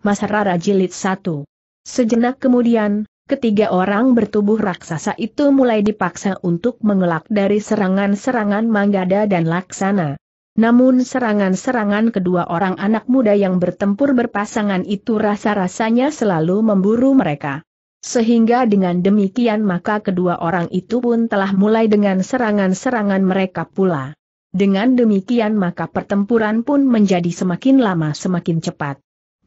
Mas Rara Jilid 1. Sejenak kemudian, ketiga orang bertubuh raksasa itu mulai dipaksa untuk mengelak dari serangan-serangan Manggada dan Laksana. Namun serangan-serangan kedua orang anak muda yang bertempur berpasangan itu rasa-rasanya selalu memburu mereka. Sehingga dengan demikian maka kedua orang itu pun telah mulai dengan serangan-serangan mereka pula. Dengan demikian maka pertempuran pun menjadi semakin lama semakin cepat.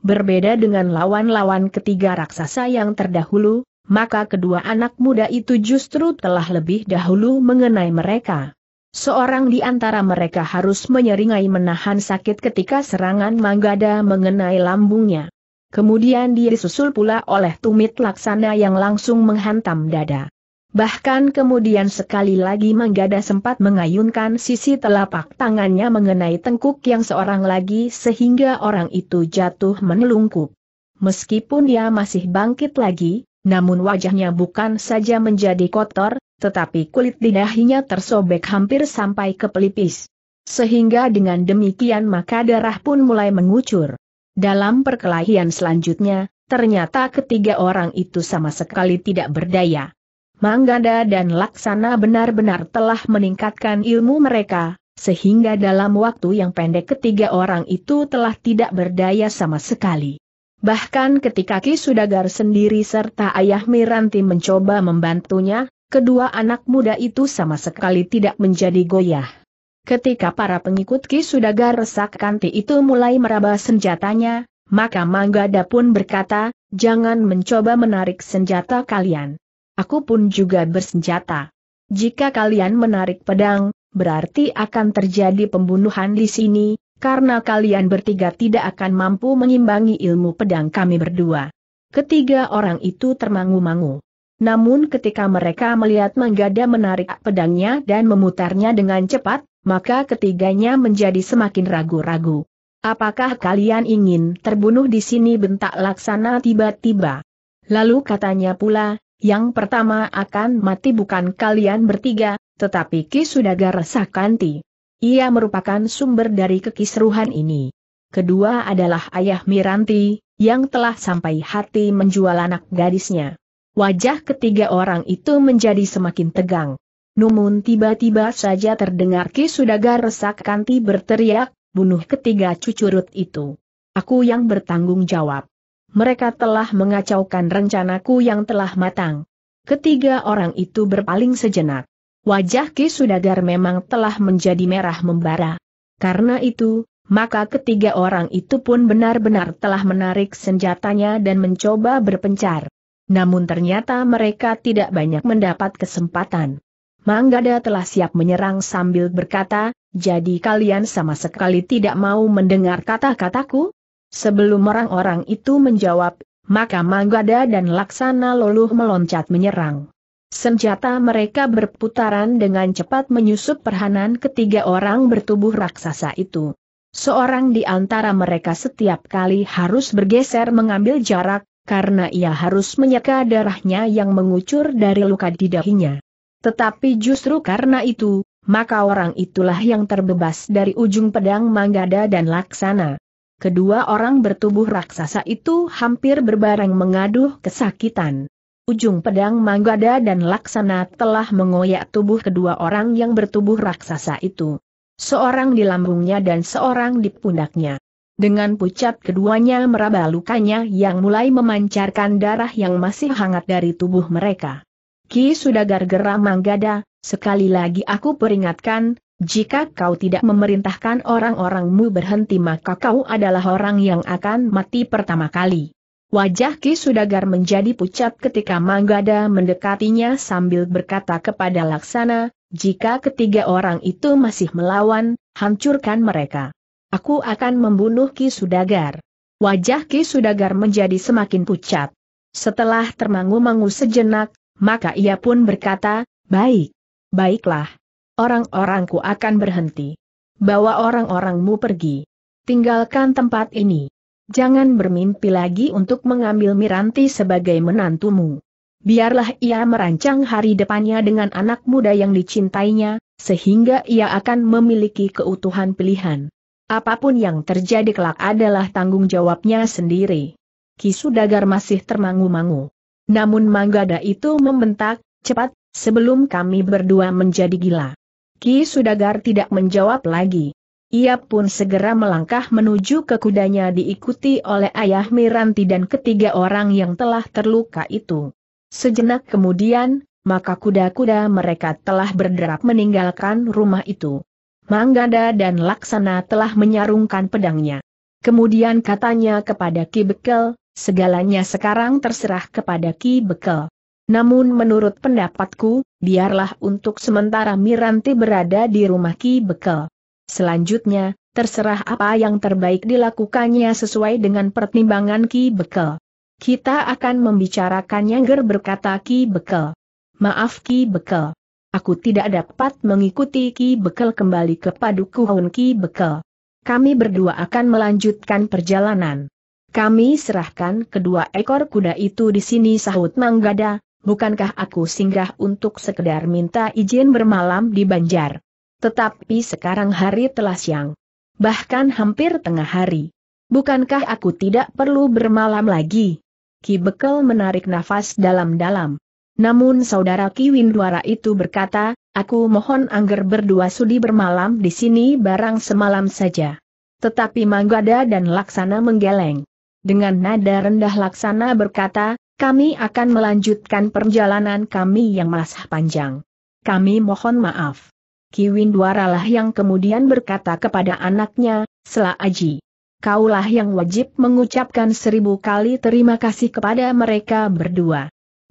Berbeda dengan lawan-lawan ketiga raksasa yang terdahulu, maka kedua anak muda itu justru telah lebih dahulu mengenai mereka. Seorang di antara mereka harus menyeringai menahan sakit ketika serangan Manggada mengenai lambungnya. Kemudian dia disusul pula oleh tumit laksana yang langsung menghantam dada. Bahkan kemudian sekali lagi Manggada sempat mengayunkan sisi telapak tangannya mengenai tengkuk yang seorang lagi sehingga orang itu jatuh menelungkup. Meskipun dia masih bangkit lagi, namun wajahnya bukan saja menjadi kotor, tetapi kulit di dahinya tersobek hampir sampai ke pelipis. Sehingga dengan demikian maka darah pun mulai mengucur. Dalam perkelahian selanjutnya, ternyata ketiga orang itu sama sekali tidak berdaya. Manggada dan Laksana benar-benar telah meningkatkan ilmu mereka, sehingga dalam waktu yang pendek ketiga orang itu telah tidak berdaya sama sekali. Bahkan ketika Ki Sudagar sendiri serta ayah Miranti mencoba membantunya, kedua anak muda itu sama sekali tidak menjadi goyah. Ketika para pengikut Ki Sudagar kanti itu mulai meraba senjatanya, maka Manggada pun berkata, jangan mencoba menarik senjata kalian. Aku pun juga bersenjata. Jika kalian menarik pedang, berarti akan terjadi pembunuhan di sini, karena kalian bertiga tidak akan mampu mengimbangi ilmu pedang kami berdua. Ketiga orang itu termangu-mangu. Namun ketika mereka melihat Manggada menarik pedangnya dan memutarnya dengan cepat, maka ketiganya menjadi semakin ragu-ragu. Apakah kalian ingin terbunuh di sini bentak laksana tiba-tiba? Lalu katanya pula, yang pertama akan mati bukan kalian bertiga, tetapi Ki Sudaga Resakanti. Ia merupakan sumber dari kekisruhan ini. Kedua adalah ayah Miranti, yang telah sampai hati menjual anak gadisnya. Wajah ketiga orang itu menjadi semakin tegang. Namun tiba-tiba saja terdengar Ki Sudaga Resakanti berteriak, bunuh ketiga cucurut itu. Aku yang bertanggung jawab mereka telah mengacaukan rencanaku yang telah matang. Ketiga orang itu berpaling sejenak. Wajah Ki Sudagar memang telah menjadi merah membara. Karena itu, maka ketiga orang itu pun benar-benar telah menarik senjatanya dan mencoba berpencar. Namun ternyata mereka tidak banyak mendapat kesempatan. Manggada telah siap menyerang sambil berkata, jadi kalian sama sekali tidak mau mendengar kata-kataku? Sebelum orang-orang itu menjawab, maka Manggada dan Laksana Loluh meloncat menyerang. Senjata mereka berputaran dengan cepat menyusup perhanan ketiga orang bertubuh raksasa itu. Seorang di antara mereka setiap kali harus bergeser mengambil jarak, karena ia harus menyeka darahnya yang mengucur dari luka di dahinya. Tetapi justru karena itu, maka orang itulah yang terbebas dari ujung pedang Manggada dan Laksana. Kedua orang bertubuh raksasa itu hampir berbareng mengaduh kesakitan. Ujung pedang Manggada dan Laksana telah mengoyak tubuh kedua orang yang bertubuh raksasa itu. Seorang di lambungnya dan seorang di pundaknya. Dengan pucat keduanya meraba lukanya yang mulai memancarkan darah yang masih hangat dari tubuh mereka. Ki sudah gara-gara Manggada, sekali lagi aku peringatkan, jika kau tidak memerintahkan orang-orangmu berhenti maka kau adalah orang yang akan mati pertama kali. Wajah Ki Sudagar menjadi pucat ketika Manggada mendekatinya sambil berkata kepada Laksana, jika ketiga orang itu masih melawan, hancurkan mereka. Aku akan membunuh Ki Sudagar. Wajah Ki Sudagar menjadi semakin pucat. Setelah termangu-mangu sejenak, maka ia pun berkata, baik, baiklah orang-orangku akan berhenti. Bawa orang-orangmu pergi. Tinggalkan tempat ini. Jangan bermimpi lagi untuk mengambil Miranti sebagai menantumu. Biarlah ia merancang hari depannya dengan anak muda yang dicintainya, sehingga ia akan memiliki keutuhan pilihan. Apapun yang terjadi kelak adalah tanggung jawabnya sendiri. Kisudagar masih termangu-mangu. Namun Manggada itu membentak, cepat, sebelum kami berdua menjadi gila. Ki Sudagar tidak menjawab lagi. Ia pun segera melangkah menuju ke kudanya diikuti oleh ayah Miranti dan ketiga orang yang telah terluka itu. Sejenak kemudian, maka kuda-kuda mereka telah berderap meninggalkan rumah itu. Manggada dan Laksana telah menyarungkan pedangnya. Kemudian katanya kepada Ki Bekel, segalanya sekarang terserah kepada Ki Bekel. Namun menurut pendapatku, biarlah untuk sementara Miranti berada di rumah Ki Bekel. Selanjutnya, terserah apa yang terbaik dilakukannya sesuai dengan pertimbangan Ki Bekel. Kita akan membicarakannya ger berkata Ki Bekel. Maaf Ki Bekel. Aku tidak dapat mengikuti Ki Bekel kembali ke Padukuhun Ki Bekel. Kami berdua akan melanjutkan perjalanan. Kami serahkan kedua ekor kuda itu di sini sahut Manggada, bukankah aku singgah untuk sekedar minta izin bermalam di Banjar? Tetapi sekarang hari telah siang. Bahkan hampir tengah hari. Bukankah aku tidak perlu bermalam lagi? Ki Bekel menarik nafas dalam-dalam. Namun saudara Ki Winduara itu berkata, aku mohon angger berdua sudi bermalam di sini barang semalam saja. Tetapi Manggada dan Laksana menggeleng. Dengan nada rendah Laksana berkata, kami akan melanjutkan perjalanan kami yang masih panjang. Kami mohon maaf. Kiwindwara lah yang kemudian berkata kepada anaknya, Sela Aji. Kaulah yang wajib mengucapkan seribu kali terima kasih kepada mereka berdua.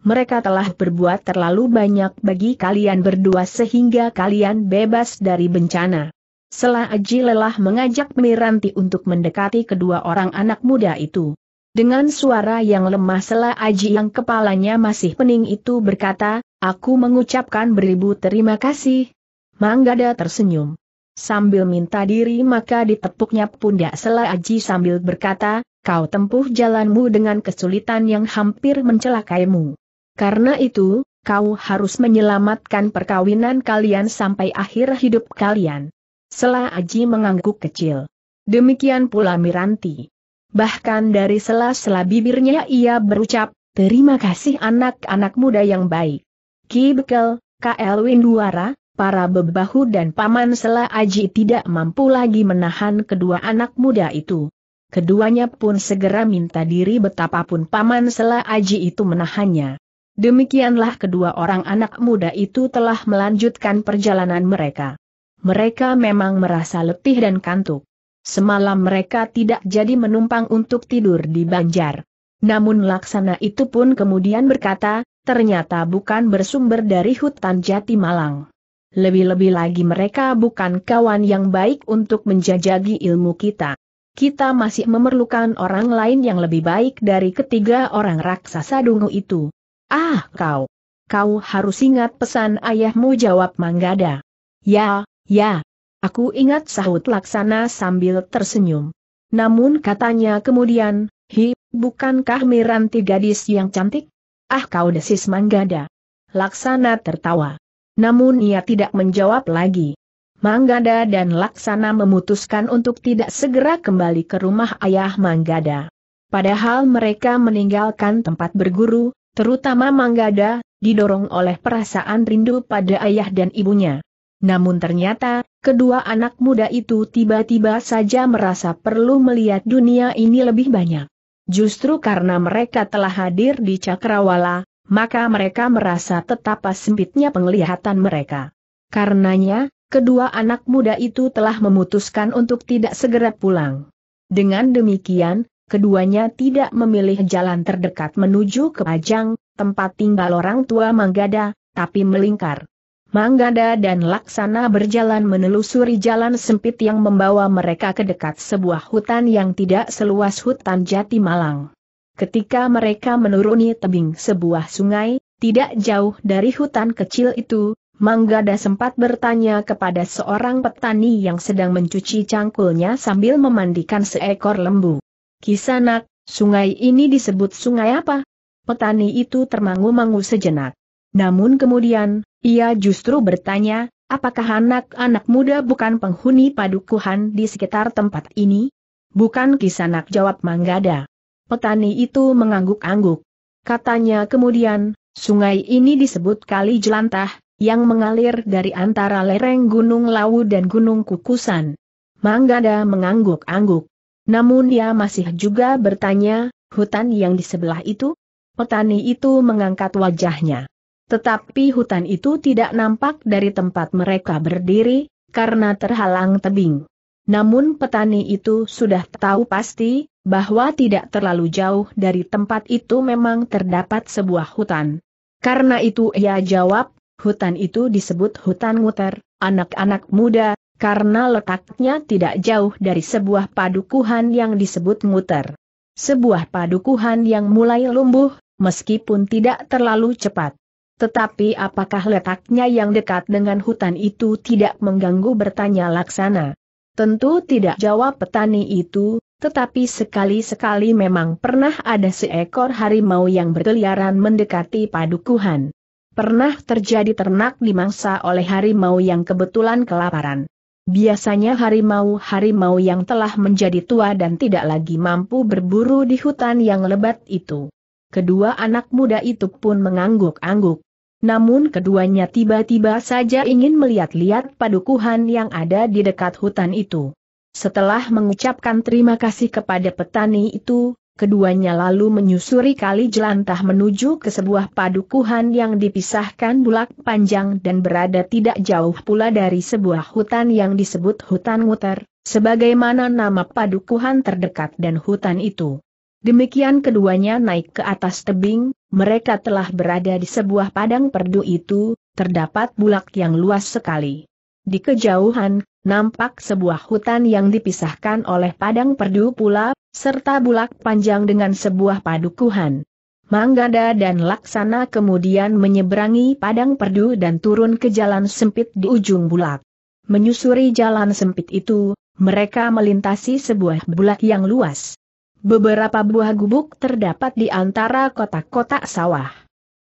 Mereka telah berbuat terlalu banyak bagi kalian berdua sehingga kalian bebas dari bencana. Sela Aji lelah mengajak Miranti untuk mendekati kedua orang anak muda itu. Dengan suara yang lemah Sela Aji yang kepalanya masih pening itu berkata, aku mengucapkan beribu terima kasih. Manggada tersenyum. Sambil minta diri maka ditepuknya pundak Sela Aji sambil berkata, kau tempuh jalanmu dengan kesulitan yang hampir mencelakaimu. Karena itu, kau harus menyelamatkan perkawinan kalian sampai akhir hidup kalian. Sela Aji mengangguk kecil. Demikian pula Miranti bahkan dari sela-sela bibirnya ia berucap, terima kasih anak-anak muda yang baik. Ki Bekel, KL Winduara, para bebahu dan paman Sela Aji tidak mampu lagi menahan kedua anak muda itu. Keduanya pun segera minta diri betapapun paman Sela Aji itu menahannya. Demikianlah kedua orang anak muda itu telah melanjutkan perjalanan mereka. Mereka memang merasa letih dan kantuk. Semalam mereka tidak jadi menumpang untuk tidur di Banjar. Namun laksana itu pun kemudian berkata, ternyata bukan bersumber dari hutan Jati Malang. Lebih-lebih lagi mereka bukan kawan yang baik untuk menjajagi ilmu kita. Kita masih memerlukan orang lain yang lebih baik dari ketiga orang raksasa dungu itu. Ah kau! Kau harus ingat pesan ayahmu jawab Manggada. Ya, ya, Aku ingat sahut laksana sambil tersenyum. Namun katanya kemudian, hi, bukankah Miranti gadis yang cantik? Ah kau desis Manggada. Laksana tertawa. Namun ia tidak menjawab lagi. Manggada dan Laksana memutuskan untuk tidak segera kembali ke rumah ayah Manggada. Padahal mereka meninggalkan tempat berguru, terutama Manggada, didorong oleh perasaan rindu pada ayah dan ibunya. Namun ternyata, kedua anak muda itu tiba-tiba saja merasa perlu melihat dunia ini lebih banyak. Justru karena mereka telah hadir di Cakrawala, maka mereka merasa tetap sempitnya penglihatan mereka. Karenanya, kedua anak muda itu telah memutuskan untuk tidak segera pulang. Dengan demikian, keduanya tidak memilih jalan terdekat menuju ke Pajang, tempat tinggal orang tua Manggada, tapi melingkar. Manggada dan Laksana berjalan menelusuri jalan sempit yang membawa mereka ke dekat sebuah hutan yang tidak seluas hutan Jati Malang. Ketika mereka menuruni tebing sebuah sungai, tidak jauh dari hutan kecil itu, Manggada sempat bertanya kepada seorang petani yang sedang mencuci cangkulnya sambil memandikan seekor lembu. Kisanak, sungai ini disebut sungai apa? Petani itu termangu-mangu sejenak. Namun kemudian, ia justru bertanya, apakah anak-anak muda bukan penghuni padukuhan di sekitar tempat ini? Bukan kisanak jawab Manggada. Petani itu mengangguk-angguk. Katanya kemudian, sungai ini disebut Kali Jelantah, yang mengalir dari antara lereng Gunung Lawu dan Gunung Kukusan. Manggada mengangguk-angguk. Namun dia masih juga bertanya, hutan yang di sebelah itu? Petani itu mengangkat wajahnya. Tetapi hutan itu tidak nampak dari tempat mereka berdiri, karena terhalang tebing. Namun petani itu sudah tahu pasti, bahwa tidak terlalu jauh dari tempat itu memang terdapat sebuah hutan. Karena itu ia jawab, hutan itu disebut hutan muter, anak-anak muda, karena letaknya tidak jauh dari sebuah padukuhan yang disebut muter. Sebuah padukuhan yang mulai lumbuh, meskipun tidak terlalu cepat. Tetapi apakah letaknya yang dekat dengan hutan itu tidak mengganggu bertanya Laksana? Tentu tidak jawab petani itu, tetapi sekali-sekali memang pernah ada seekor harimau yang berkeliaran mendekati padukuhan. Pernah terjadi ternak dimangsa oleh harimau yang kebetulan kelaparan. Biasanya harimau-harimau yang telah menjadi tua dan tidak lagi mampu berburu di hutan yang lebat itu. Kedua anak muda itu pun mengangguk-angguk. Namun keduanya tiba-tiba saja ingin melihat-lihat padukuhan yang ada di dekat hutan itu. Setelah mengucapkan terima kasih kepada petani itu, keduanya lalu menyusuri kali jelantah menuju ke sebuah padukuhan yang dipisahkan bulak panjang dan berada tidak jauh pula dari sebuah hutan yang disebut hutan muter, sebagaimana nama padukuhan terdekat dan hutan itu. Demikian keduanya naik ke atas tebing, mereka telah berada di sebuah padang perdu itu, terdapat bulak yang luas sekali. Di kejauhan, nampak sebuah hutan yang dipisahkan oleh padang perdu pula, serta bulak panjang dengan sebuah padukuhan. Manggada dan Laksana kemudian menyeberangi padang perdu dan turun ke jalan sempit di ujung bulak. Menyusuri jalan sempit itu, mereka melintasi sebuah bulak yang luas. Beberapa buah gubuk terdapat di antara kotak-kotak sawah.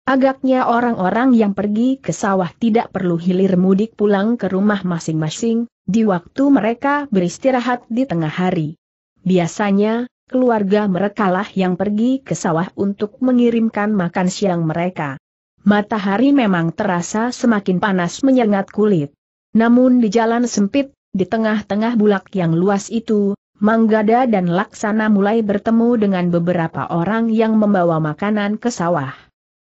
Agaknya orang-orang yang pergi ke sawah tidak perlu hilir mudik pulang ke rumah masing-masing, di waktu mereka beristirahat di tengah hari. Biasanya, keluarga merekalah yang pergi ke sawah untuk mengirimkan makan siang mereka. Matahari memang terasa semakin panas menyengat kulit. Namun di jalan sempit, di tengah-tengah bulak yang luas itu, Manggada dan Laksana mulai bertemu dengan beberapa orang yang membawa makanan ke sawah.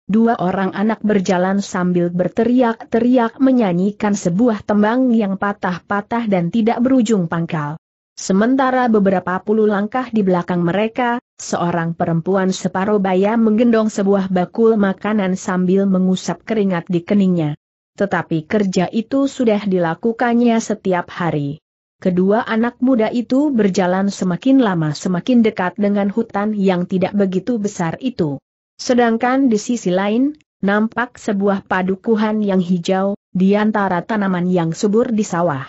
Dua orang anak berjalan sambil berteriak-teriak menyanyikan sebuah tembang yang patah-patah dan tidak berujung pangkal. Sementara beberapa puluh langkah di belakang mereka, seorang perempuan separuh baya menggendong sebuah bakul makanan sambil mengusap keringat di keningnya. Tetapi kerja itu sudah dilakukannya setiap hari. Kedua anak muda itu berjalan semakin lama semakin dekat dengan hutan yang tidak begitu besar itu. Sedangkan di sisi lain, nampak sebuah padukuhan yang hijau, di antara tanaman yang subur di sawah.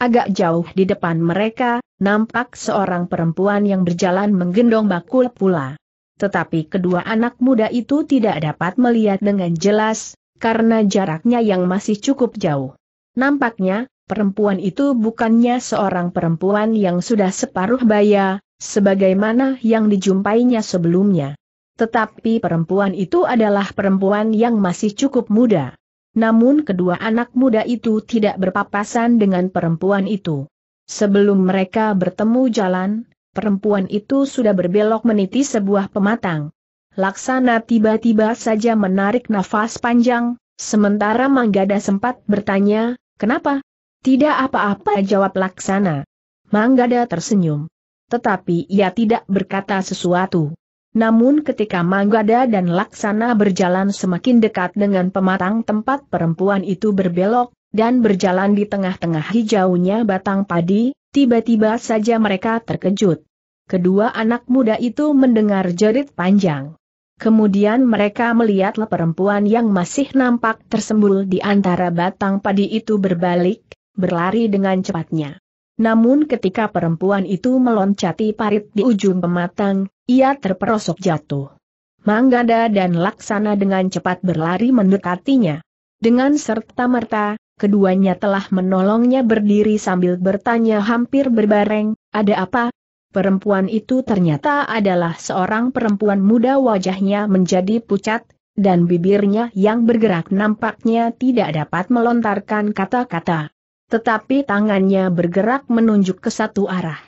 Agak jauh di depan mereka, nampak seorang perempuan yang berjalan menggendong bakul pula. Tetapi kedua anak muda itu tidak dapat melihat dengan jelas, karena jaraknya yang masih cukup jauh. Nampaknya, perempuan itu bukannya seorang perempuan yang sudah separuh baya, sebagaimana yang dijumpainya sebelumnya. Tetapi perempuan itu adalah perempuan yang masih cukup muda. Namun kedua anak muda itu tidak berpapasan dengan perempuan itu. Sebelum mereka bertemu jalan, perempuan itu sudah berbelok meniti sebuah pematang. Laksana tiba-tiba saja menarik nafas panjang, sementara Manggada sempat bertanya, Kenapa? Tidak apa-apa jawab laksana. Manggada tersenyum. Tetapi ia tidak berkata sesuatu. Namun ketika Manggada dan Laksana berjalan semakin dekat dengan pematang tempat perempuan itu berbelok, dan berjalan di tengah-tengah hijaunya batang padi, tiba-tiba saja mereka terkejut. Kedua anak muda itu mendengar jerit panjang. Kemudian mereka melihatlah perempuan yang masih nampak tersembul di antara batang padi itu berbalik, berlari dengan cepatnya. Namun ketika perempuan itu meloncati parit di ujung pematang, ia terperosok jatuh. Manggada dan Laksana dengan cepat berlari mendekatinya. Dengan serta-merta, keduanya telah menolongnya berdiri sambil bertanya hampir berbareng, ada apa? Perempuan itu ternyata adalah seorang perempuan muda wajahnya menjadi pucat, dan bibirnya yang bergerak nampaknya tidak dapat melontarkan kata-kata. Tetapi tangannya bergerak menunjuk ke satu arah.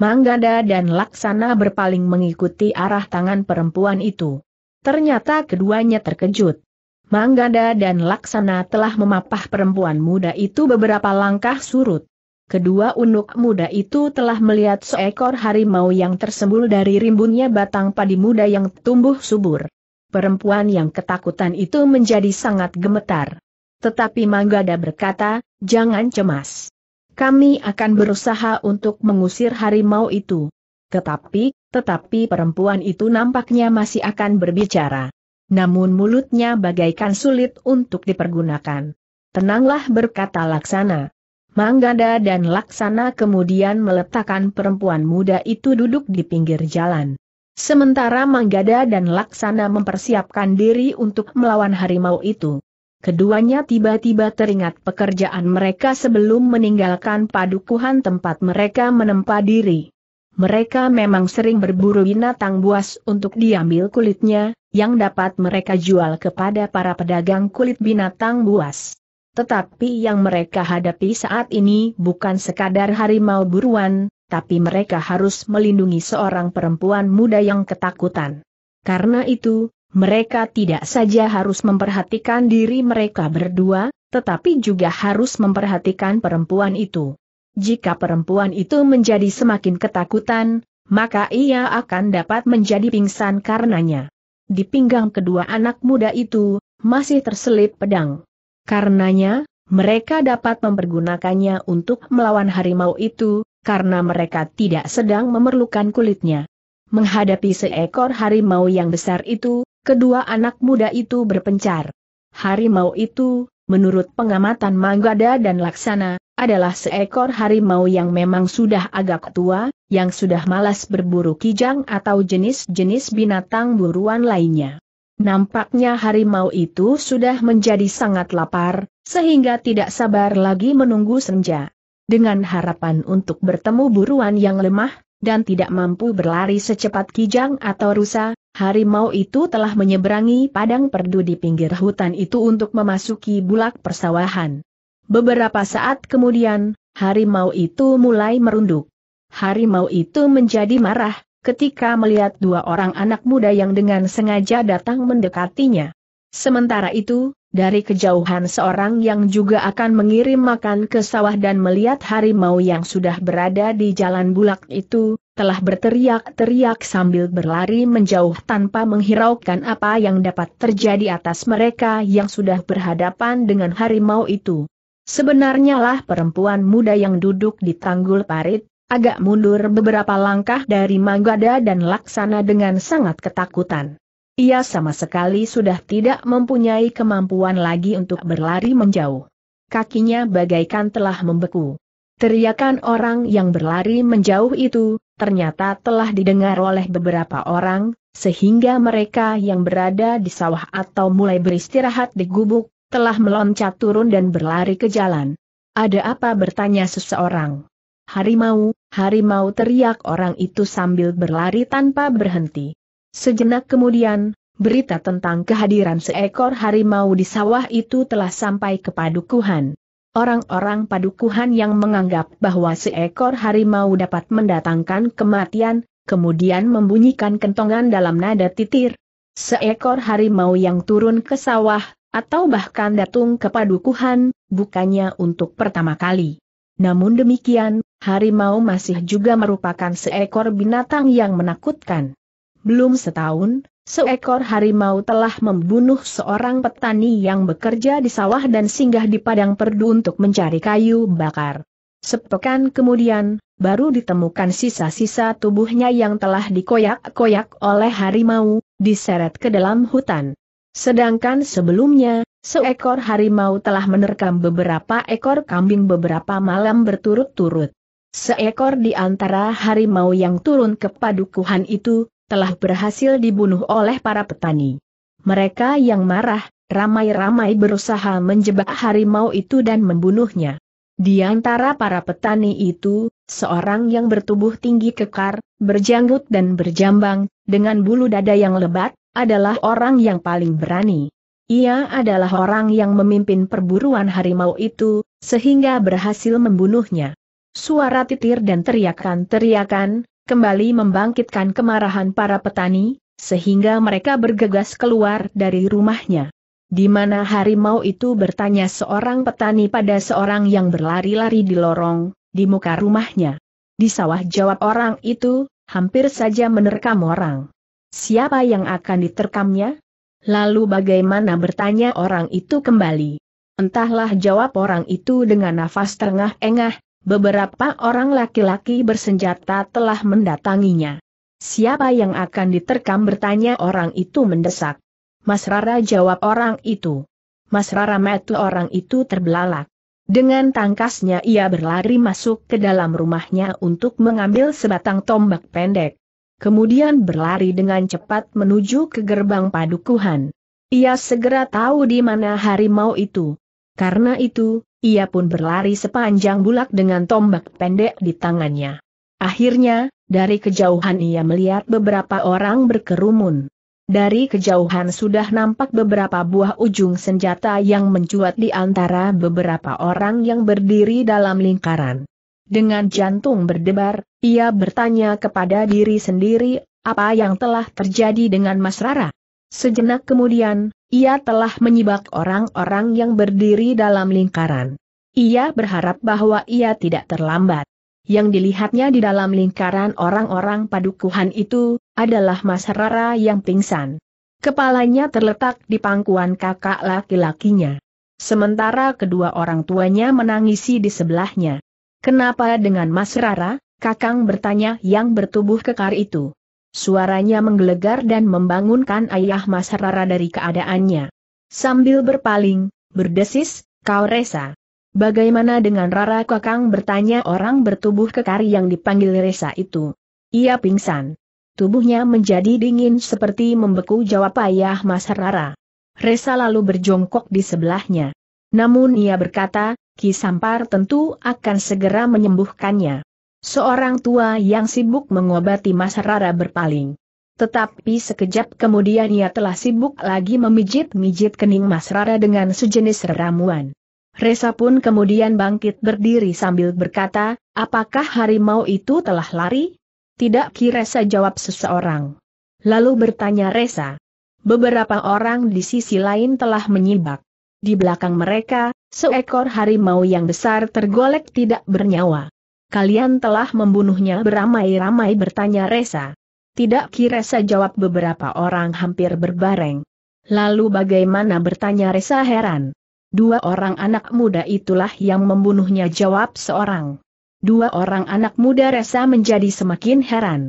Manggada dan Laksana berpaling mengikuti arah tangan perempuan itu. Ternyata keduanya terkejut. Manggada dan Laksana telah memapah perempuan muda itu beberapa langkah surut. Kedua unuk muda itu telah melihat seekor harimau yang tersembul dari rimbunnya batang padi muda yang tumbuh subur. Perempuan yang ketakutan itu menjadi sangat gemetar. Tetapi Manggada berkata, Jangan cemas. Kami akan berusaha untuk mengusir harimau itu. Tetapi, tetapi perempuan itu nampaknya masih akan berbicara. Namun mulutnya bagaikan sulit untuk dipergunakan. Tenanglah berkata Laksana. Manggada dan Laksana kemudian meletakkan perempuan muda itu duduk di pinggir jalan. Sementara Manggada dan Laksana mempersiapkan diri untuk melawan harimau itu. Keduanya tiba-tiba teringat pekerjaan mereka sebelum meninggalkan padukuhan tempat mereka menempa diri. Mereka memang sering berburu binatang buas untuk diambil kulitnya, yang dapat mereka jual kepada para pedagang kulit binatang buas. Tetapi yang mereka hadapi saat ini bukan sekadar harimau buruan, tapi mereka harus melindungi seorang perempuan muda yang ketakutan. Karena itu, mereka tidak saja harus memperhatikan diri mereka berdua, tetapi juga harus memperhatikan perempuan itu. Jika perempuan itu menjadi semakin ketakutan, maka ia akan dapat menjadi pingsan karenanya. Di pinggang kedua anak muda itu, masih terselip pedang. Karenanya, mereka dapat mempergunakannya untuk melawan harimau itu, karena mereka tidak sedang memerlukan kulitnya. Menghadapi seekor harimau yang besar itu, kedua anak muda itu berpencar. Harimau itu, menurut pengamatan Manggada dan Laksana, adalah seekor harimau yang memang sudah agak tua, yang sudah malas berburu kijang atau jenis-jenis binatang buruan lainnya. Nampaknya harimau itu sudah menjadi sangat lapar, sehingga tidak sabar lagi menunggu senja. Dengan harapan untuk bertemu buruan yang lemah, dan tidak mampu berlari secepat kijang atau rusa, harimau itu telah menyeberangi padang perdu di pinggir hutan itu untuk memasuki bulak persawahan. Beberapa saat kemudian, harimau itu mulai merunduk. Harimau itu menjadi marah, ketika melihat dua orang anak muda yang dengan sengaja datang mendekatinya. Sementara itu, dari kejauhan seorang yang juga akan mengirim makan ke sawah dan melihat harimau yang sudah berada di jalan bulak itu, telah berteriak-teriak sambil berlari menjauh tanpa menghiraukan apa yang dapat terjadi atas mereka yang sudah berhadapan dengan harimau itu. Sebenarnya lah perempuan muda yang duduk di tanggul parit, agak mundur beberapa langkah dari Manggada dan Laksana dengan sangat ketakutan. Ia sama sekali sudah tidak mempunyai kemampuan lagi untuk berlari menjauh. Kakinya bagaikan telah membeku. Teriakan orang yang berlari menjauh itu, ternyata telah didengar oleh beberapa orang, sehingga mereka yang berada di sawah atau mulai beristirahat di gubuk, telah meloncat turun dan berlari ke jalan. Ada apa bertanya seseorang? Harimau, harimau teriak orang itu sambil berlari tanpa berhenti. Sejenak kemudian, berita tentang kehadiran seekor harimau di sawah itu telah sampai ke padukuhan. Orang-orang padukuhan yang menganggap bahwa seekor harimau dapat mendatangkan kematian, kemudian membunyikan kentongan dalam nada titir. Seekor harimau yang turun ke sawah, atau bahkan datang ke padukuhan, bukannya untuk pertama kali. Namun demikian, harimau masih juga merupakan seekor binatang yang menakutkan. Belum setahun, Seekor harimau telah membunuh seorang petani yang bekerja di sawah dan singgah di padang perdu untuk mencari kayu bakar. Sepekan kemudian, baru ditemukan sisa-sisa tubuhnya yang telah dikoyak-koyak oleh harimau, diseret ke dalam hutan. Sedangkan sebelumnya, seekor harimau telah menerkam beberapa ekor kambing beberapa malam berturut-turut. Seekor di antara harimau yang turun ke padukuhan itu, telah berhasil dibunuh oleh para petani. Mereka yang marah, ramai-ramai berusaha menjebak harimau itu dan membunuhnya. Di antara para petani itu, seorang yang bertubuh tinggi kekar, berjanggut dan berjambang, dengan bulu dada yang lebat, adalah orang yang paling berani. Ia adalah orang yang memimpin perburuan harimau itu, sehingga berhasil membunuhnya. Suara titir dan teriakan-teriakan, kembali membangkitkan kemarahan para petani, sehingga mereka bergegas keluar dari rumahnya. Di mana harimau itu bertanya seorang petani pada seorang yang berlari-lari di lorong, di muka rumahnya. Di sawah jawab orang itu, hampir saja menerkam orang. Siapa yang akan diterkamnya? Lalu bagaimana bertanya orang itu kembali? Entahlah jawab orang itu dengan nafas terengah-engah, Beberapa orang laki-laki bersenjata telah mendatanginya. Siapa yang akan diterkam bertanya orang itu mendesak. Mas Rara jawab orang itu. Mas Rara metu orang itu terbelalak. Dengan tangkasnya ia berlari masuk ke dalam rumahnya untuk mengambil sebatang tombak pendek. Kemudian berlari dengan cepat menuju ke gerbang padukuhan. Ia segera tahu di mana harimau itu. Karena itu, ia pun berlari sepanjang bulak dengan tombak pendek di tangannya. Akhirnya, dari kejauhan ia melihat beberapa orang berkerumun. Dari kejauhan sudah nampak beberapa buah ujung senjata yang mencuat di antara beberapa orang yang berdiri dalam lingkaran. Dengan jantung berdebar, ia bertanya kepada diri sendiri, apa yang telah terjadi dengan Mas Rara? Sejenak kemudian, ia telah menyibak orang-orang yang berdiri dalam lingkaran. Ia berharap bahwa ia tidak terlambat. Yang dilihatnya di dalam lingkaran orang-orang padukuhan itu, adalah Mas Rara yang pingsan. Kepalanya terletak di pangkuan kakak laki-lakinya. Sementara kedua orang tuanya menangisi di sebelahnya. Kenapa dengan Mas Rara? Kakang bertanya yang bertubuh kekar itu. Suaranya menggelegar dan membangunkan ayah Mas Rara dari keadaannya. Sambil berpaling, berdesis, kau Resa. Bagaimana dengan Rara Kakang bertanya orang bertubuh kekar yang dipanggil Resa itu. Ia pingsan. Tubuhnya menjadi dingin seperti membeku jawab ayah Mas Rara. Resa lalu berjongkok di sebelahnya. Namun ia berkata, Ki Sampar tentu akan segera menyembuhkannya. Seorang tua yang sibuk mengobati Mas Rara berpaling. Tetapi sekejap kemudian ia telah sibuk lagi memijit-mijit kening Mas Rara dengan sejenis ramuan. Resa pun kemudian bangkit berdiri sambil berkata, apakah harimau itu telah lari? Tidak kira Resa jawab seseorang. Lalu bertanya Resa. Beberapa orang di sisi lain telah menyibak. Di belakang mereka, seekor harimau yang besar tergolek tidak bernyawa kalian telah membunuhnya beramai-ramai bertanya Resa. Tidak kira Resa jawab beberapa orang hampir berbareng. Lalu bagaimana bertanya Resa heran. Dua orang anak muda itulah yang membunuhnya jawab seorang. Dua orang anak muda Resa menjadi semakin heran.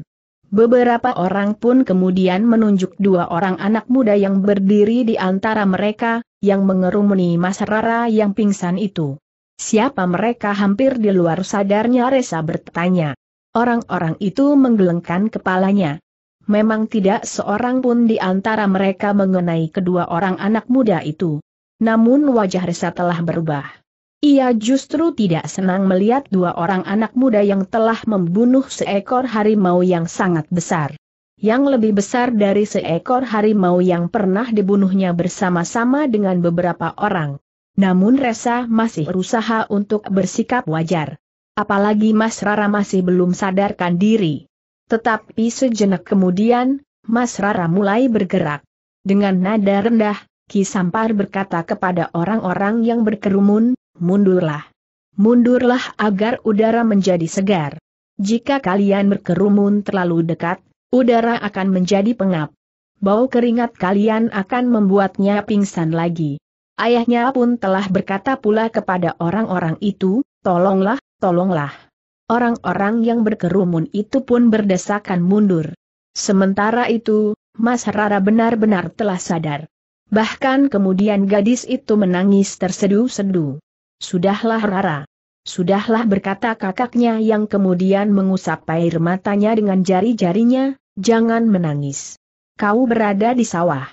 Beberapa orang pun kemudian menunjuk dua orang anak muda yang berdiri di antara mereka, yang mengerumuni Mas Rara yang pingsan itu. Siapa mereka hampir di luar sadarnya Resa bertanya. Orang-orang itu menggelengkan kepalanya. Memang tidak seorang pun di antara mereka mengenai kedua orang anak muda itu. Namun wajah Resa telah berubah. Ia justru tidak senang melihat dua orang anak muda yang telah membunuh seekor harimau yang sangat besar. Yang lebih besar dari seekor harimau yang pernah dibunuhnya bersama-sama dengan beberapa orang. Namun Resa masih berusaha untuk bersikap wajar. Apalagi Mas Rara masih belum sadarkan diri. Tetapi sejenak kemudian, Mas Rara mulai bergerak. Dengan nada rendah, Ki Sampar berkata kepada orang-orang yang berkerumun, mundurlah. Mundurlah agar udara menjadi segar. Jika kalian berkerumun terlalu dekat, udara akan menjadi pengap. Bau keringat kalian akan membuatnya pingsan lagi. Ayahnya pun telah berkata pula kepada orang-orang itu, tolonglah, tolonglah. Orang-orang yang berkerumun itu pun berdesakan mundur. Sementara itu, Mas Rara benar-benar telah sadar. Bahkan kemudian gadis itu menangis tersedu-sedu. Sudahlah Rara. Sudahlah berkata kakaknya yang kemudian mengusap air matanya dengan jari-jarinya, jangan menangis. Kau berada di sawah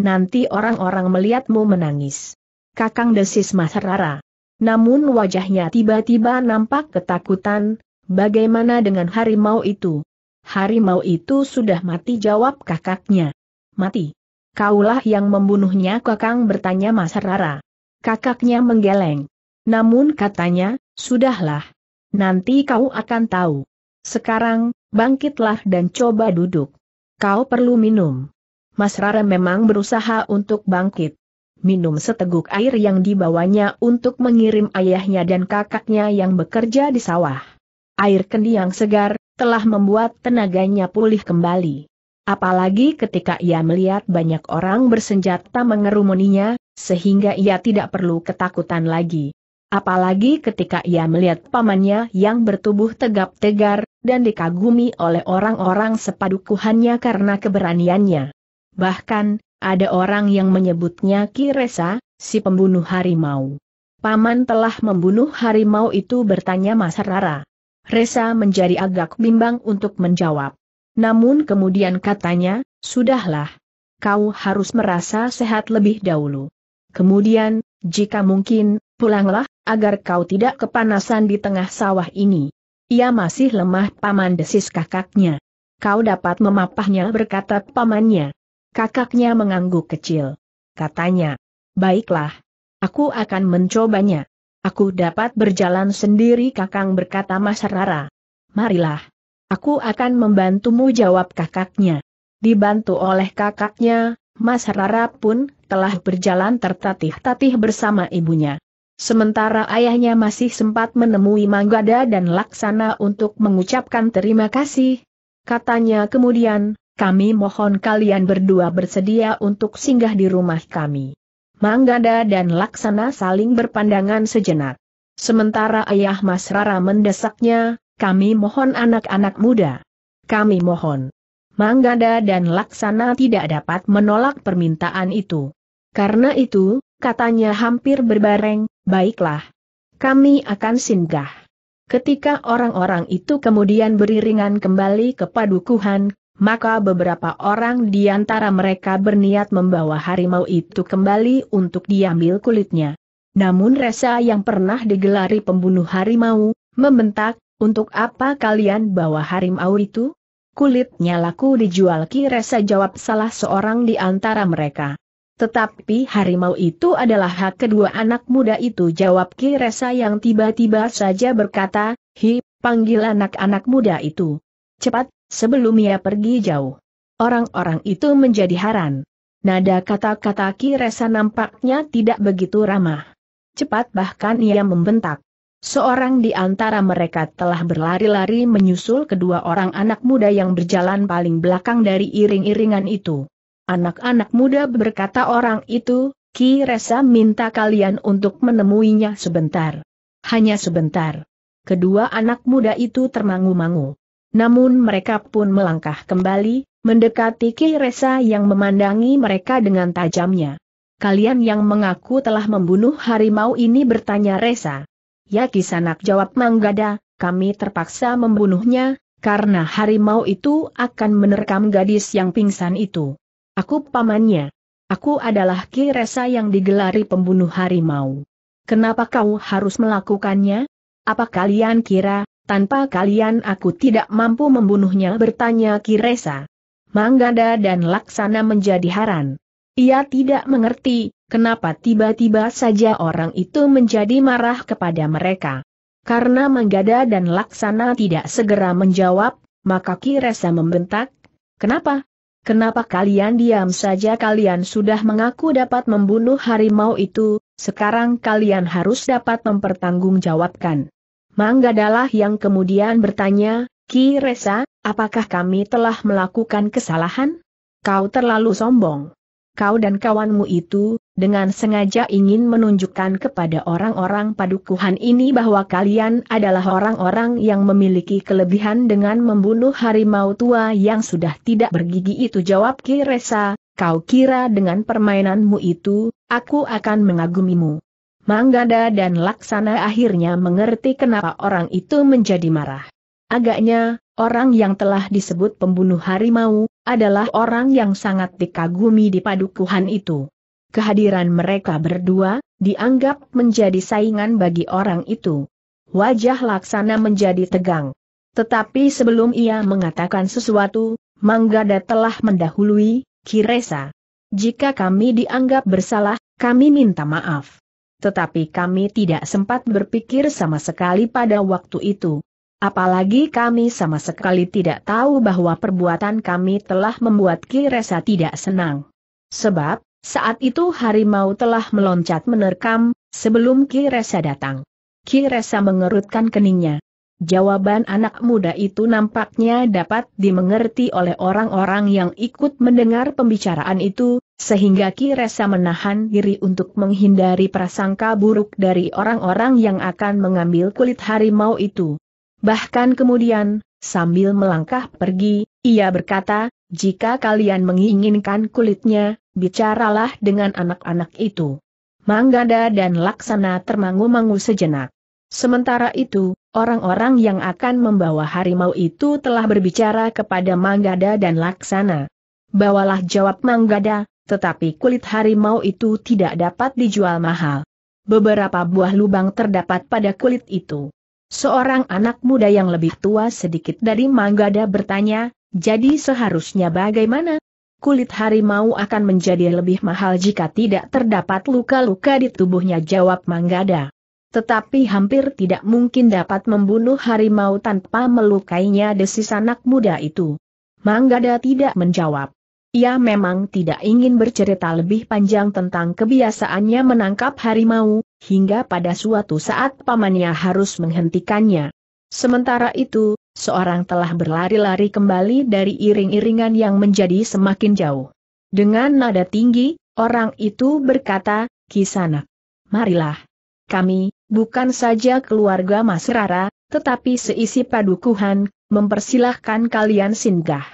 nanti orang-orang melihatmu menangis. Kakang desis Mas Rara. Namun wajahnya tiba-tiba nampak ketakutan, bagaimana dengan harimau itu? Harimau itu sudah mati jawab kakaknya. Mati. Kaulah yang membunuhnya kakang bertanya Mas Rara. Kakaknya menggeleng. Namun katanya, sudahlah. Nanti kau akan tahu. Sekarang, bangkitlah dan coba duduk. Kau perlu minum. Mas Rara memang berusaha untuk bangkit. Minum seteguk air yang dibawanya untuk mengirim ayahnya dan kakaknya yang bekerja di sawah. Air kendi yang segar, telah membuat tenaganya pulih kembali. Apalagi ketika ia melihat banyak orang bersenjata mengerumuninya, sehingga ia tidak perlu ketakutan lagi. Apalagi ketika ia melihat pamannya yang bertubuh tegap-tegar, dan dikagumi oleh orang-orang sepadukuhannya karena keberaniannya. Bahkan, ada orang yang menyebutnya Kiresa, si pembunuh harimau. Paman telah membunuh harimau itu bertanya Mas Rara. Resa menjadi agak bimbang untuk menjawab. Namun kemudian katanya, sudahlah. Kau harus merasa sehat lebih dahulu. Kemudian, jika mungkin, pulanglah, agar kau tidak kepanasan di tengah sawah ini. Ia masih lemah paman desis kakaknya. Kau dapat memapahnya berkata pamannya. Kakaknya mengangguk kecil. Katanya, baiklah. Aku akan mencobanya. Aku dapat berjalan sendiri kakang berkata Mas Rara. Marilah. Aku akan membantumu jawab kakaknya. Dibantu oleh kakaknya, Mas Rara pun telah berjalan tertatih-tatih bersama ibunya. Sementara ayahnya masih sempat menemui Manggada dan Laksana untuk mengucapkan terima kasih. Katanya kemudian, kami mohon kalian berdua bersedia untuk singgah di rumah kami. Manggada dan Laksana saling berpandangan sejenak. Sementara ayah Mas Rara mendesaknya, kami mohon anak-anak muda. Kami mohon. Manggada dan Laksana tidak dapat menolak permintaan itu. Karena itu, katanya hampir berbareng, baiklah. Kami akan singgah. Ketika orang-orang itu kemudian beriringan kembali ke padukuhan, maka beberapa orang di antara mereka berniat membawa harimau itu kembali untuk diambil kulitnya. Namun Resa yang pernah digelari pembunuh harimau, membentak, untuk apa kalian bawa harimau itu? Kulitnya laku dijual Ki Resa jawab salah seorang di antara mereka. Tetapi harimau itu adalah hak kedua anak muda itu jawab Ki Resa yang tiba-tiba saja berkata, Hi, panggil anak-anak muda itu. Cepat Sebelum ia pergi jauh, orang-orang itu menjadi heran. Nada kata-kata Kiresa nampaknya tidak begitu ramah. Cepat bahkan ia membentak. Seorang di antara mereka telah berlari-lari menyusul kedua orang anak muda yang berjalan paling belakang dari iring-iringan itu. Anak-anak muda berkata orang itu, Kiresa minta kalian untuk menemuinya sebentar. Hanya sebentar. Kedua anak muda itu termangu-mangu. Namun mereka pun melangkah kembali, mendekati Ki Resa yang memandangi mereka dengan tajamnya. Kalian yang mengaku telah membunuh harimau ini bertanya Resa. Ya Kisanak jawab Manggada, kami terpaksa membunuhnya, karena harimau itu akan menerkam gadis yang pingsan itu. Aku pamannya. Aku adalah Ki Resa yang digelari pembunuh harimau. Kenapa kau harus melakukannya? Apa kalian kira, tanpa kalian aku tidak mampu membunuhnya bertanya Kiresa. Manggada dan Laksana menjadi haran. Ia tidak mengerti, kenapa tiba-tiba saja orang itu menjadi marah kepada mereka. Karena Manggada dan Laksana tidak segera menjawab, maka Kiresa membentak, Kenapa? Kenapa kalian diam saja kalian sudah mengaku dapat membunuh harimau itu, sekarang kalian harus dapat mempertanggungjawabkan. Manggadalah yang kemudian bertanya, Ki Resa, apakah kami telah melakukan kesalahan? Kau terlalu sombong. Kau dan kawanmu itu, dengan sengaja ingin menunjukkan kepada orang-orang padukuhan ini bahwa kalian adalah orang-orang yang memiliki kelebihan dengan membunuh harimau tua yang sudah tidak bergigi itu jawab Ki Resa, kau kira dengan permainanmu itu, aku akan mengagumimu. Manggada dan Laksana akhirnya mengerti kenapa orang itu menjadi marah. Agaknya, orang yang telah disebut pembunuh harimau, adalah orang yang sangat dikagumi di padukuhan itu. Kehadiran mereka berdua, dianggap menjadi saingan bagi orang itu. Wajah Laksana menjadi tegang. Tetapi sebelum ia mengatakan sesuatu, Manggada telah mendahului, Kiresa. Jika kami dianggap bersalah, kami minta maaf tetapi kami tidak sempat berpikir sama sekali pada waktu itu. Apalagi kami sama sekali tidak tahu bahwa perbuatan kami telah membuat Ki Kiresa tidak senang. Sebab, saat itu harimau telah meloncat menerkam, sebelum Ki Kiresa datang. Ki Kiresa mengerutkan keningnya. Jawaban anak muda itu nampaknya dapat dimengerti oleh orang-orang yang ikut mendengar pembicaraan itu, sehingga Kiresa menahan diri untuk menghindari prasangka buruk dari orang-orang yang akan mengambil kulit harimau itu. Bahkan kemudian, sambil melangkah pergi, ia berkata, jika kalian menginginkan kulitnya, bicaralah dengan anak-anak itu. Manggada dan Laksana termangu-mangu sejenak. Sementara itu, Orang-orang yang akan membawa harimau itu telah berbicara kepada Manggada dan Laksana. Bawalah jawab Manggada, tetapi kulit harimau itu tidak dapat dijual mahal. Beberapa buah lubang terdapat pada kulit itu. Seorang anak muda yang lebih tua sedikit dari Manggada bertanya, jadi seharusnya bagaimana? Kulit harimau akan menjadi lebih mahal jika tidak terdapat luka-luka di tubuhnya jawab Manggada tetapi hampir tidak mungkin dapat membunuh harimau tanpa melukainya desis anak muda itu. Manggada tidak menjawab. Ia memang tidak ingin bercerita lebih panjang tentang kebiasaannya menangkap harimau, hingga pada suatu saat pamannya harus menghentikannya. Sementara itu, seorang telah berlari-lari kembali dari iring-iringan yang menjadi semakin jauh. Dengan nada tinggi, orang itu berkata, Kisana, marilah. Kami, bukan saja keluarga Mas Rara, tetapi seisi padukuhan, mempersilahkan kalian singgah.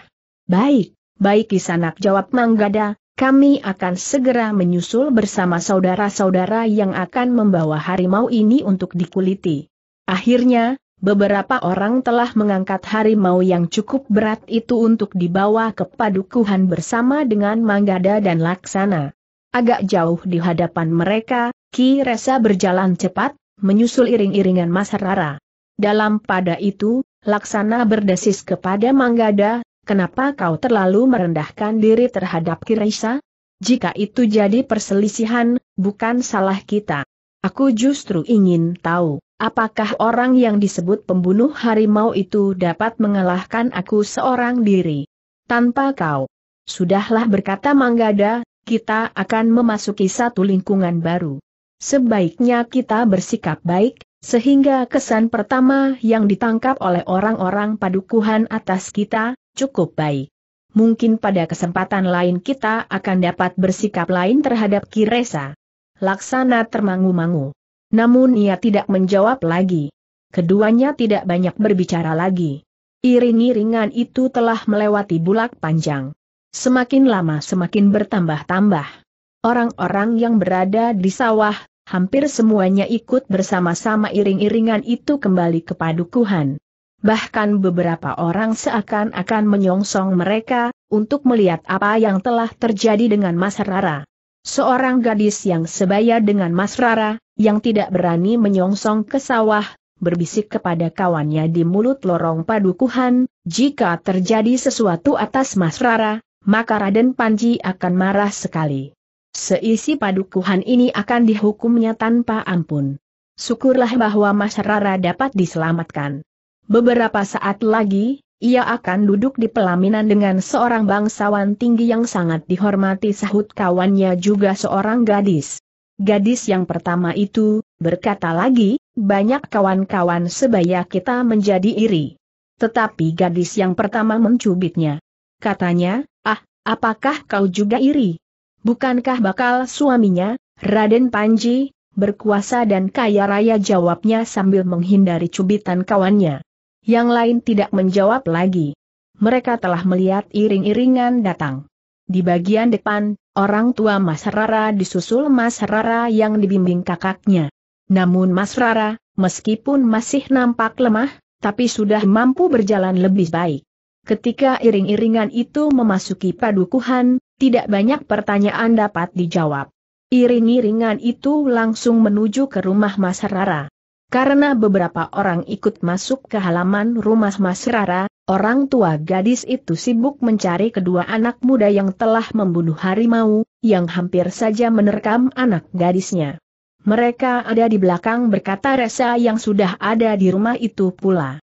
Baik, baik Kisanak jawab Manggada, kami akan segera menyusul bersama saudara-saudara yang akan membawa harimau ini untuk dikuliti. Akhirnya, beberapa orang telah mengangkat harimau yang cukup berat itu untuk dibawa ke padukuhan bersama dengan Manggada dan Laksana. Agak jauh di hadapan mereka, Ki Resa berjalan cepat, menyusul iring-iringan Mas Rara. Dalam pada itu, Laksana berdesis kepada Manggada, kenapa kau terlalu merendahkan diri terhadap Kiraisa? Jika itu jadi perselisihan, bukan salah kita. Aku justru ingin tahu, apakah orang yang disebut pembunuh harimau itu dapat mengalahkan aku seorang diri? Tanpa kau. Sudahlah berkata Manggada, kita akan memasuki satu lingkungan baru. Sebaiknya kita bersikap baik, sehingga kesan pertama yang ditangkap oleh orang-orang padukuhan atas kita, cukup baik. Mungkin pada kesempatan lain kita akan dapat bersikap lain terhadap Kiresa. Laksana termangu-mangu. Namun ia tidak menjawab lagi. Keduanya tidak banyak berbicara lagi. Iring-iringan itu telah melewati bulak panjang. Semakin lama semakin bertambah-tambah. Orang-orang yang berada di sawah, hampir semuanya ikut bersama-sama iring-iringan itu kembali ke padukuhan. Bahkan beberapa orang seakan-akan menyongsong mereka, untuk melihat apa yang telah terjadi dengan Mas Rara. Seorang gadis yang sebaya dengan Mas Rara, yang tidak berani menyongsong ke sawah, berbisik kepada kawannya di mulut lorong padukuhan, jika terjadi sesuatu atas Mas Rara, maka Raden Panji akan marah sekali. Seisi padukuhan ini akan dihukumnya tanpa ampun. Syukurlah bahwa Mas Rara dapat diselamatkan. Beberapa saat lagi, ia akan duduk di pelaminan dengan seorang bangsawan tinggi yang sangat dihormati sahut kawannya juga seorang gadis. Gadis yang pertama itu, berkata lagi, banyak kawan-kawan sebaya kita menjadi iri. Tetapi gadis yang pertama mencubitnya. Katanya, ah, apakah kau juga iri? Bukankah bakal suaminya, Raden Panji, berkuasa dan kaya raya jawabnya sambil menghindari cubitan kawannya. Yang lain tidak menjawab lagi. Mereka telah melihat iring-iringan datang. Di bagian depan, orang tua Mas Rara disusul Mas Rara yang dibimbing kakaknya. Namun Mas Rara, meskipun masih nampak lemah, tapi sudah mampu berjalan lebih baik. Ketika iring-iringan itu memasuki padukuhan, tidak banyak pertanyaan dapat dijawab. Iring-iringan itu langsung menuju ke rumah Mas Rara. Karena beberapa orang ikut masuk ke halaman rumah Mas Rara, orang tua gadis itu sibuk mencari kedua anak muda yang telah membunuh harimau, yang hampir saja menerkam anak gadisnya. Mereka ada di belakang berkata Resa yang sudah ada di rumah itu pula.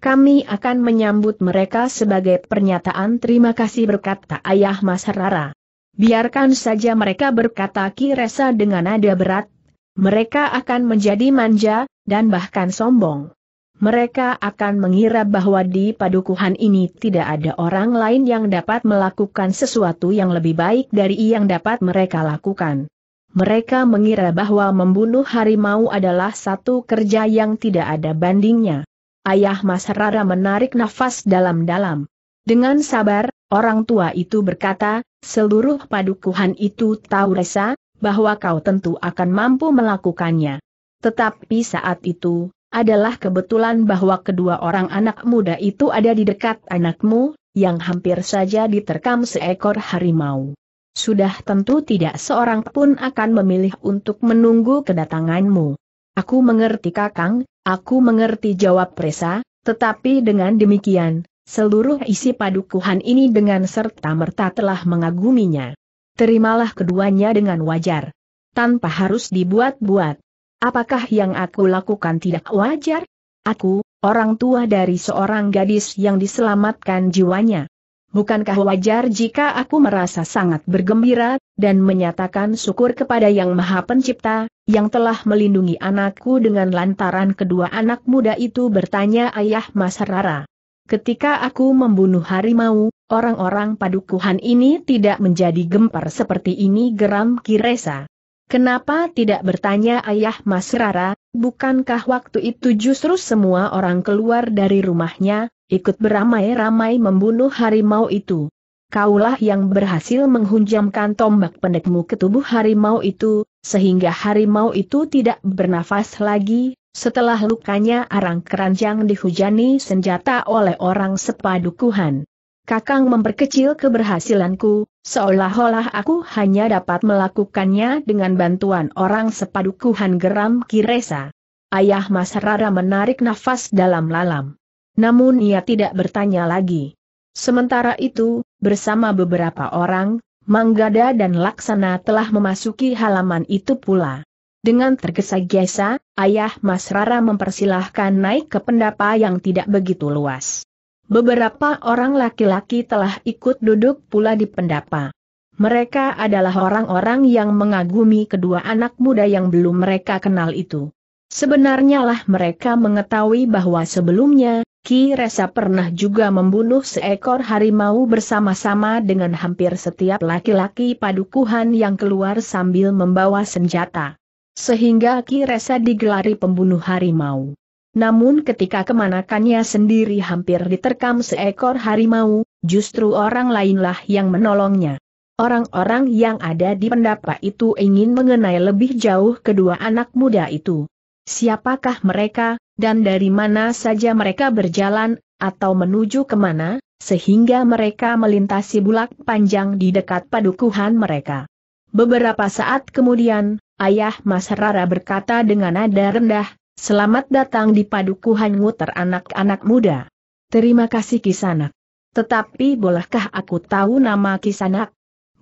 Kami akan menyambut mereka sebagai pernyataan terima kasih berkata ayah Mas Herara. Biarkan saja mereka berkata kiresa dengan nada berat, mereka akan menjadi manja, dan bahkan sombong. Mereka akan mengira bahwa di padukuhan ini tidak ada orang lain yang dapat melakukan sesuatu yang lebih baik dari yang dapat mereka lakukan. Mereka mengira bahwa membunuh harimau adalah satu kerja yang tidak ada bandingnya. Ayah Mas Rara menarik nafas dalam-dalam. Dengan sabar, orang tua itu berkata, seluruh padukuhan itu tahu resa, bahwa kau tentu akan mampu melakukannya. Tetapi saat itu, adalah kebetulan bahwa kedua orang anak muda itu ada di dekat anakmu, yang hampir saja diterkam seekor harimau. Sudah tentu tidak seorang pun akan memilih untuk menunggu kedatanganmu. Aku mengerti kakang, aku mengerti jawab Presa, tetapi dengan demikian, seluruh isi padukuhan ini dengan serta-merta telah mengaguminya. Terimalah keduanya dengan wajar. Tanpa harus dibuat-buat. Apakah yang aku lakukan tidak wajar? Aku, orang tua dari seorang gadis yang diselamatkan jiwanya. Bukankah wajar jika aku merasa sangat bergembira, dan menyatakan syukur kepada Yang Maha Pencipta, yang telah melindungi anakku dengan lantaran kedua anak muda itu bertanya ayah Mas Rara. Ketika aku membunuh harimau, orang-orang padukuhan ini tidak menjadi gempar seperti ini geram Kiresa. Kenapa tidak bertanya ayah Mas Rara, bukankah waktu itu justru semua orang keluar dari rumahnya, ikut beramai-ramai membunuh harimau itu? Kaulah yang berhasil menghunjamkan tombak pendekmu ke tubuh harimau itu, sehingga harimau itu tidak bernafas lagi, setelah lukanya arang keranjang dihujani senjata oleh orang sepadukuhan. Kakang memperkecil keberhasilanku, seolah-olah aku hanya dapat melakukannya dengan bantuan orang sepadukuhan geram Kiresa. Ayah Mas Rara menarik nafas dalam-lalam. Namun ia tidak bertanya lagi. Sementara itu, bersama beberapa orang, Manggada dan Laksana telah memasuki halaman itu pula. Dengan tergesa-gesa, ayah Mas Rara mempersilahkan naik ke pendapa yang tidak begitu luas. Beberapa orang laki-laki telah ikut duduk pula di pendapa. Mereka adalah orang-orang yang mengagumi kedua anak muda yang belum mereka kenal itu. Sebenarnya lah mereka mengetahui bahwa sebelumnya, Ki Resa pernah juga membunuh seekor harimau bersama-sama dengan hampir setiap laki-laki padukuhan yang keluar sambil membawa senjata. Sehingga Ki Resa digelari pembunuh harimau. Namun ketika kemanakannya sendiri hampir diterkam seekor harimau, justru orang lainlah yang menolongnya. Orang-orang yang ada di pendapa itu ingin mengenai lebih jauh kedua anak muda itu. Siapakah mereka, dan dari mana saja mereka berjalan, atau menuju kemana, sehingga mereka melintasi bulak panjang di dekat padukuhan mereka. Beberapa saat kemudian, ayah Mas Rara berkata dengan nada rendah, Selamat datang di padukuhanmu teranak-anak muda. Terima kasih Kisanak. Tetapi bolehkah aku tahu nama Kisanak?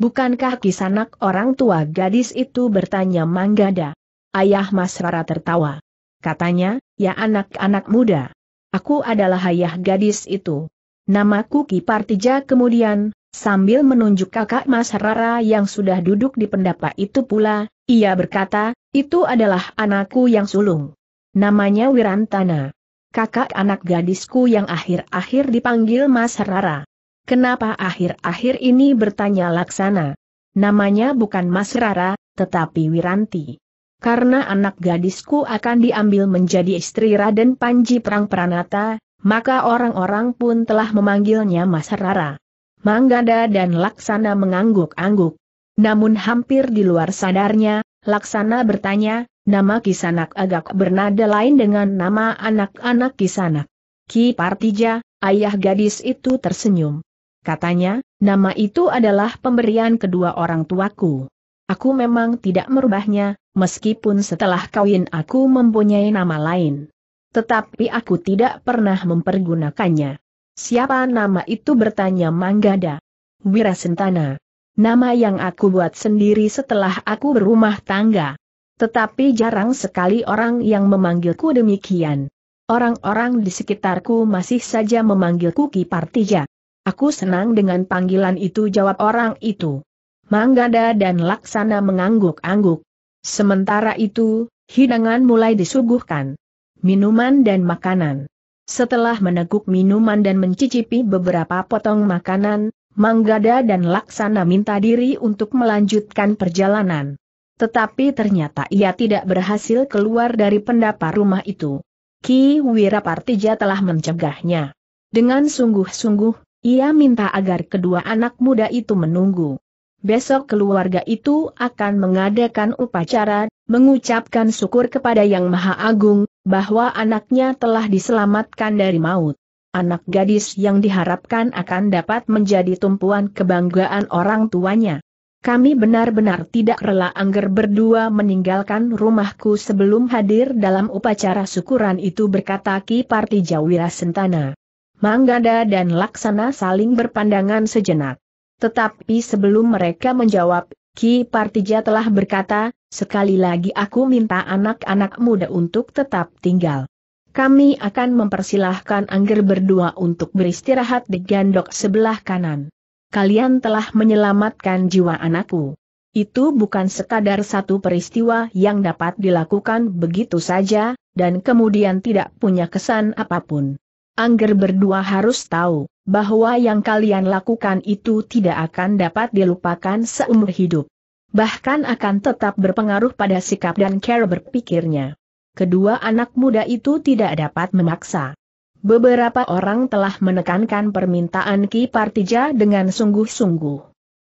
Bukankah Kisanak orang tua gadis itu bertanya Manggada? Ayah Mas Rara tertawa. Katanya, Ya anak-anak muda. Aku adalah ayah gadis itu. Namaku Ki Partija. kemudian, sambil menunjuk kakak Mas Rara yang sudah duduk di pendapa itu pula, ia berkata, itu adalah anakku yang sulung. Namanya Wirantana. Kakak anak gadisku yang akhir-akhir dipanggil Mas Rara. Kenapa akhir-akhir ini bertanya Laksana? Namanya bukan Mas Rara, tetapi Wiranti karena anak gadisku akan diambil menjadi istri Raden Panji Prang Pranata, maka orang-orang pun telah memanggilnya Mas Rara. Manggada dan Laksana mengangguk-angguk. Namun hampir di luar sadarnya, Laksana bertanya, nama Kisanak agak bernada lain dengan nama anak-anak Kisanak. Ki Partija, ayah gadis itu tersenyum. Katanya, nama itu adalah pemberian kedua orang tuaku. Aku memang tidak merubahnya, meskipun setelah kawin aku mempunyai nama lain. Tetapi aku tidak pernah mempergunakannya. Siapa nama itu bertanya Manggada? Wirasentana. Nama yang aku buat sendiri setelah aku berumah tangga. Tetapi jarang sekali orang yang memanggilku demikian. Orang-orang di sekitarku masih saja memanggilku Kipartija. Aku senang dengan panggilan itu jawab orang itu. Manggada dan Laksana mengangguk-angguk. Sementara itu, hidangan mulai disuguhkan. Minuman dan makanan. Setelah meneguk minuman dan mencicipi beberapa potong makanan, Manggada dan Laksana minta diri untuk melanjutkan perjalanan. Tetapi ternyata ia tidak berhasil keluar dari pendapa rumah itu. Ki Wirapartija telah mencegahnya. Dengan sungguh-sungguh, ia minta agar kedua anak muda itu menunggu. Besok keluarga itu akan mengadakan upacara, mengucapkan syukur kepada Yang Maha Agung, bahwa anaknya telah diselamatkan dari maut. Anak gadis yang diharapkan akan dapat menjadi tumpuan kebanggaan orang tuanya. Kami benar-benar tidak rela Angger berdua meninggalkan rumahku sebelum hadir dalam upacara syukuran itu berkata Ki Parti Jawira Sentana. Manggada dan Laksana saling berpandangan sejenak. Tetapi sebelum mereka menjawab, Ki Partija telah berkata, sekali lagi aku minta anak-anak muda untuk tetap tinggal. Kami akan mempersilahkan Angger berdua untuk beristirahat di gandok sebelah kanan. Kalian telah menyelamatkan jiwa anakku. Itu bukan sekadar satu peristiwa yang dapat dilakukan begitu saja, dan kemudian tidak punya kesan apapun. Angger berdua harus tahu, bahwa yang kalian lakukan itu tidak akan dapat dilupakan seumur hidup. Bahkan akan tetap berpengaruh pada sikap dan cara berpikirnya. Kedua anak muda itu tidak dapat memaksa. Beberapa orang telah menekankan permintaan Ki Partija dengan sungguh-sungguh.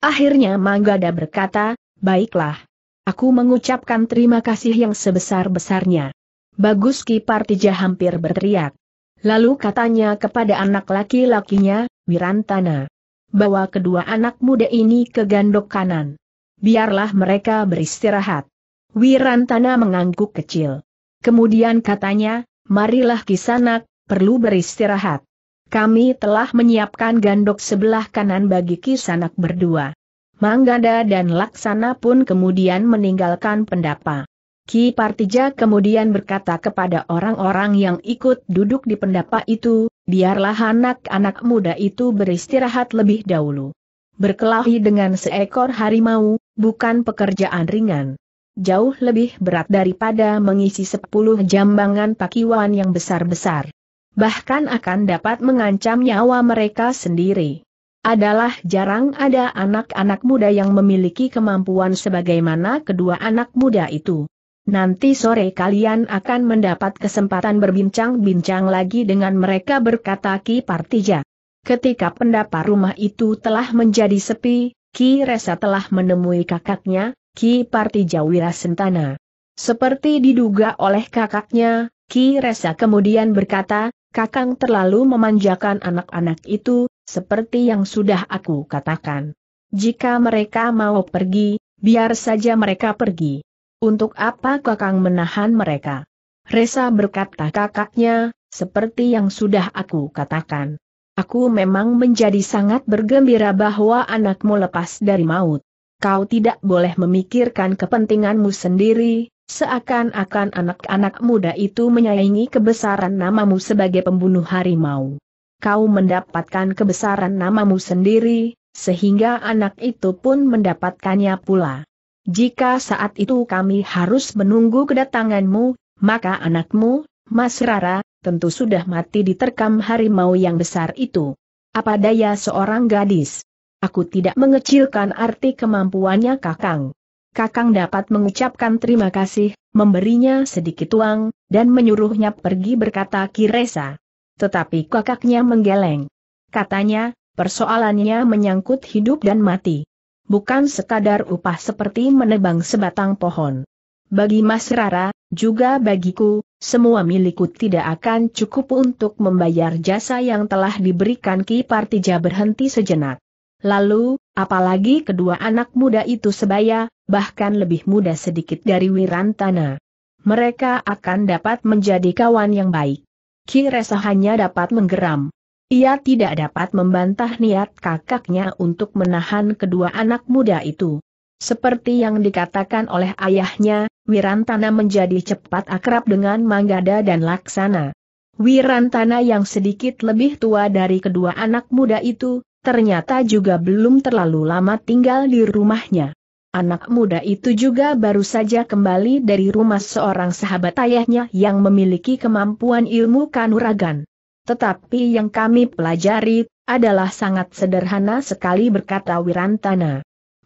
Akhirnya Manggada berkata, baiklah. Aku mengucapkan terima kasih yang sebesar-besarnya. Bagus Ki Partija hampir berteriak. Lalu katanya kepada anak laki-lakinya, Wirantana, bawa kedua anak muda ini ke gandok kanan. Biarlah mereka beristirahat. Wirantana mengangguk kecil. Kemudian katanya, marilah kisanak, perlu beristirahat. Kami telah menyiapkan gandok sebelah kanan bagi kisanak berdua. Manggada dan Laksana pun kemudian meninggalkan pendapa. Ki Partija kemudian berkata kepada orang-orang yang ikut duduk di pendapa itu, biarlah anak-anak muda itu beristirahat lebih dahulu. Berkelahi dengan seekor harimau, bukan pekerjaan ringan. Jauh lebih berat daripada mengisi sepuluh jambangan pakiwan yang besar-besar. Bahkan akan dapat mengancam nyawa mereka sendiri adalah jarang ada anak-anak muda yang memiliki kemampuan sebagaimana kedua anak muda itu. Nanti sore kalian akan mendapat kesempatan berbincang-bincang lagi dengan mereka berkata Ki Partija. Ketika pendapa rumah itu telah menjadi sepi, Ki Resa telah menemui kakaknya, Ki Partija Wirasentana. Seperti diduga oleh kakaknya, Ki Resa kemudian berkata, Kakang terlalu memanjakan anak-anak itu, seperti yang sudah aku katakan. Jika mereka mau pergi, biar saja mereka pergi. Untuk apa kakang menahan mereka? Resa berkata kakaknya, seperti yang sudah aku katakan. Aku memang menjadi sangat bergembira bahwa anakmu lepas dari maut. Kau tidak boleh memikirkan kepentinganmu sendiri, seakan-akan anak-anak muda itu menyayangi kebesaran namamu sebagai pembunuh harimau. Kau mendapatkan kebesaran namamu sendiri, sehingga anak itu pun mendapatkannya pula. Jika saat itu kami harus menunggu kedatanganmu, maka anakmu, Mas Rara, tentu sudah mati diterkam harimau yang besar itu. Apa daya seorang gadis? Aku tidak mengecilkan arti kemampuannya Kakang. Kakang dapat mengucapkan terima kasih, memberinya sedikit uang, dan menyuruhnya pergi berkata Kiresa. Tetapi kakaknya menggeleng. Katanya, persoalannya menyangkut hidup dan mati bukan sekadar upah seperti menebang sebatang pohon. Bagi Mas Rara, juga bagiku, semua milikku tidak akan cukup untuk membayar jasa yang telah diberikan Ki Partija berhenti sejenak. Lalu, apalagi kedua anak muda itu sebaya, bahkan lebih muda sedikit dari Wirantana. Mereka akan dapat menjadi kawan yang baik. Ki Resa hanya dapat menggeram. Ia tidak dapat membantah niat kakaknya untuk menahan kedua anak muda itu. Seperti yang dikatakan oleh ayahnya, Wirantana menjadi cepat akrab dengan Manggada dan Laksana. Wirantana yang sedikit lebih tua dari kedua anak muda itu, ternyata juga belum terlalu lama tinggal di rumahnya. Anak muda itu juga baru saja kembali dari rumah seorang sahabat ayahnya yang memiliki kemampuan ilmu kanuragan. Tetapi yang kami pelajari, adalah sangat sederhana sekali berkata Wirantana.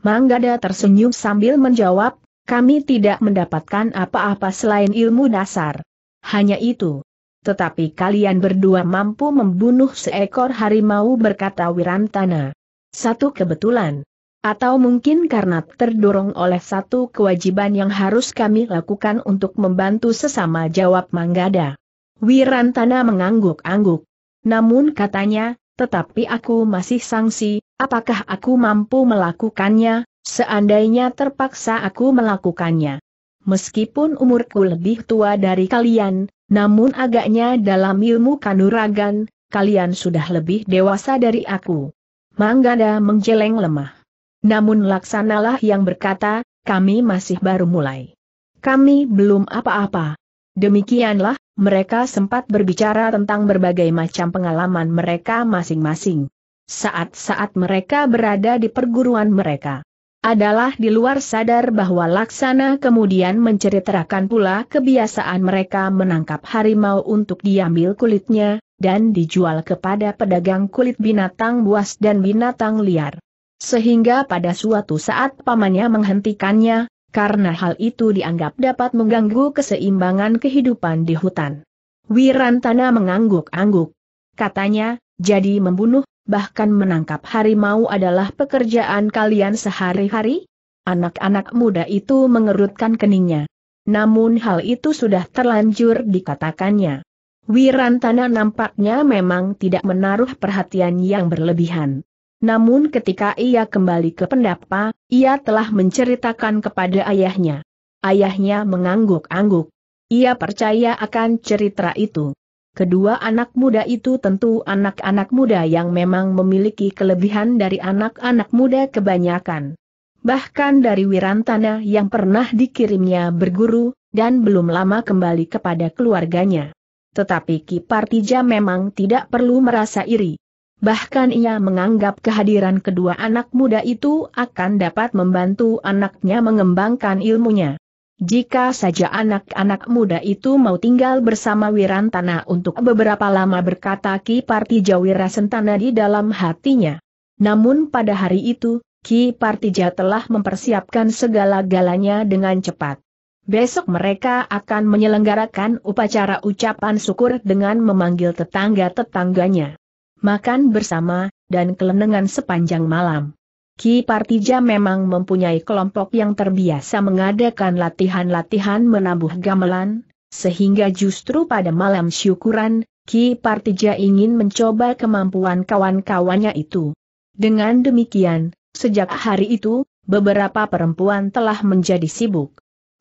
Manggada tersenyum sambil menjawab, kami tidak mendapatkan apa-apa selain ilmu dasar. Hanya itu. Tetapi kalian berdua mampu membunuh seekor harimau berkata Wirantana. Satu kebetulan. Atau mungkin karena terdorong oleh satu kewajiban yang harus kami lakukan untuk membantu sesama jawab Manggada. Wirantana mengangguk-angguk. Namun katanya, tetapi aku masih sangsi, apakah aku mampu melakukannya, seandainya terpaksa aku melakukannya. Meskipun umurku lebih tua dari kalian, namun agaknya dalam ilmu kanuragan, kalian sudah lebih dewasa dari aku. Manggada menjeleng lemah. Namun laksanalah yang berkata, kami masih baru mulai. Kami belum apa-apa. Demikianlah, mereka sempat berbicara tentang berbagai macam pengalaman mereka masing-masing. Saat-saat mereka berada di perguruan mereka adalah di luar sadar bahwa Laksana kemudian menceritakan pula kebiasaan mereka menangkap harimau untuk diambil kulitnya, dan dijual kepada pedagang kulit binatang buas dan binatang liar. Sehingga pada suatu saat pamannya menghentikannya, karena hal itu dianggap dapat mengganggu keseimbangan kehidupan di hutan. Wirantana mengangguk-angguk. Katanya, jadi membunuh, bahkan menangkap harimau adalah pekerjaan kalian sehari-hari? Anak-anak muda itu mengerutkan keningnya. Namun hal itu sudah terlanjur dikatakannya. Wirantana nampaknya memang tidak menaruh perhatian yang berlebihan. Namun ketika ia kembali ke pendapa, ia telah menceritakan kepada ayahnya. Ayahnya mengangguk-angguk. Ia percaya akan cerita itu. Kedua anak muda itu tentu anak-anak muda yang memang memiliki kelebihan dari anak-anak muda kebanyakan. Bahkan dari Wirantana yang pernah dikirimnya berguru, dan belum lama kembali kepada keluarganya. Tetapi Ki Partija memang tidak perlu merasa iri. Bahkan ia menganggap kehadiran kedua anak muda itu akan dapat membantu anaknya mengembangkan ilmunya. Jika saja anak-anak muda itu mau tinggal bersama Wirantana untuk beberapa lama berkata Ki Partija Wirasentana di dalam hatinya. Namun pada hari itu, Ki Partija telah mempersiapkan segala-galanya dengan cepat. Besok mereka akan menyelenggarakan upacara ucapan syukur dengan memanggil tetangga-tetangganya makan bersama, dan kelenengan sepanjang malam. Ki Partija memang mempunyai kelompok yang terbiasa mengadakan latihan-latihan menabuh gamelan, sehingga justru pada malam syukuran, Ki Partija ingin mencoba kemampuan kawan-kawannya itu. Dengan demikian, sejak hari itu, beberapa perempuan telah menjadi sibuk.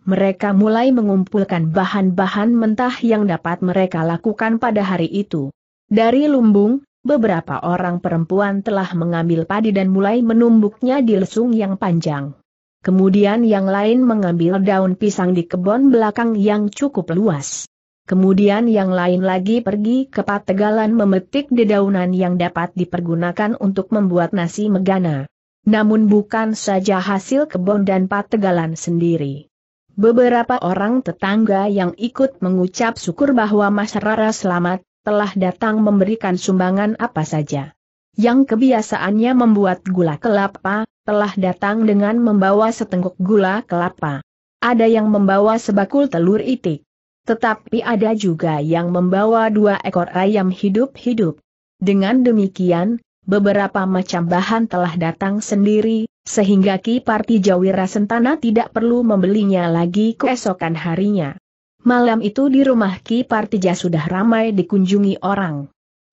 Mereka mulai mengumpulkan bahan-bahan mentah yang dapat mereka lakukan pada hari itu. Dari lumbung, beberapa orang perempuan telah mengambil padi dan mulai menumbuknya di lesung yang panjang. Kemudian yang lain mengambil daun pisang di kebun belakang yang cukup luas. Kemudian yang lain lagi pergi ke pategalan memetik dedaunan yang dapat dipergunakan untuk membuat nasi megana. Namun bukan saja hasil kebun dan pategalan sendiri. Beberapa orang tetangga yang ikut mengucap syukur bahwa mas Rara selamat, telah datang memberikan sumbangan apa saja. Yang kebiasaannya membuat gula kelapa, telah datang dengan membawa setengkuk gula kelapa. Ada yang membawa sebakul telur itik. Tetapi ada juga yang membawa dua ekor ayam hidup-hidup. Dengan demikian, beberapa macam bahan telah datang sendiri, sehingga Ki Parti Jawira Sentana tidak perlu membelinya lagi keesokan harinya malam itu di rumah Ki Partija sudah ramai dikunjungi orang.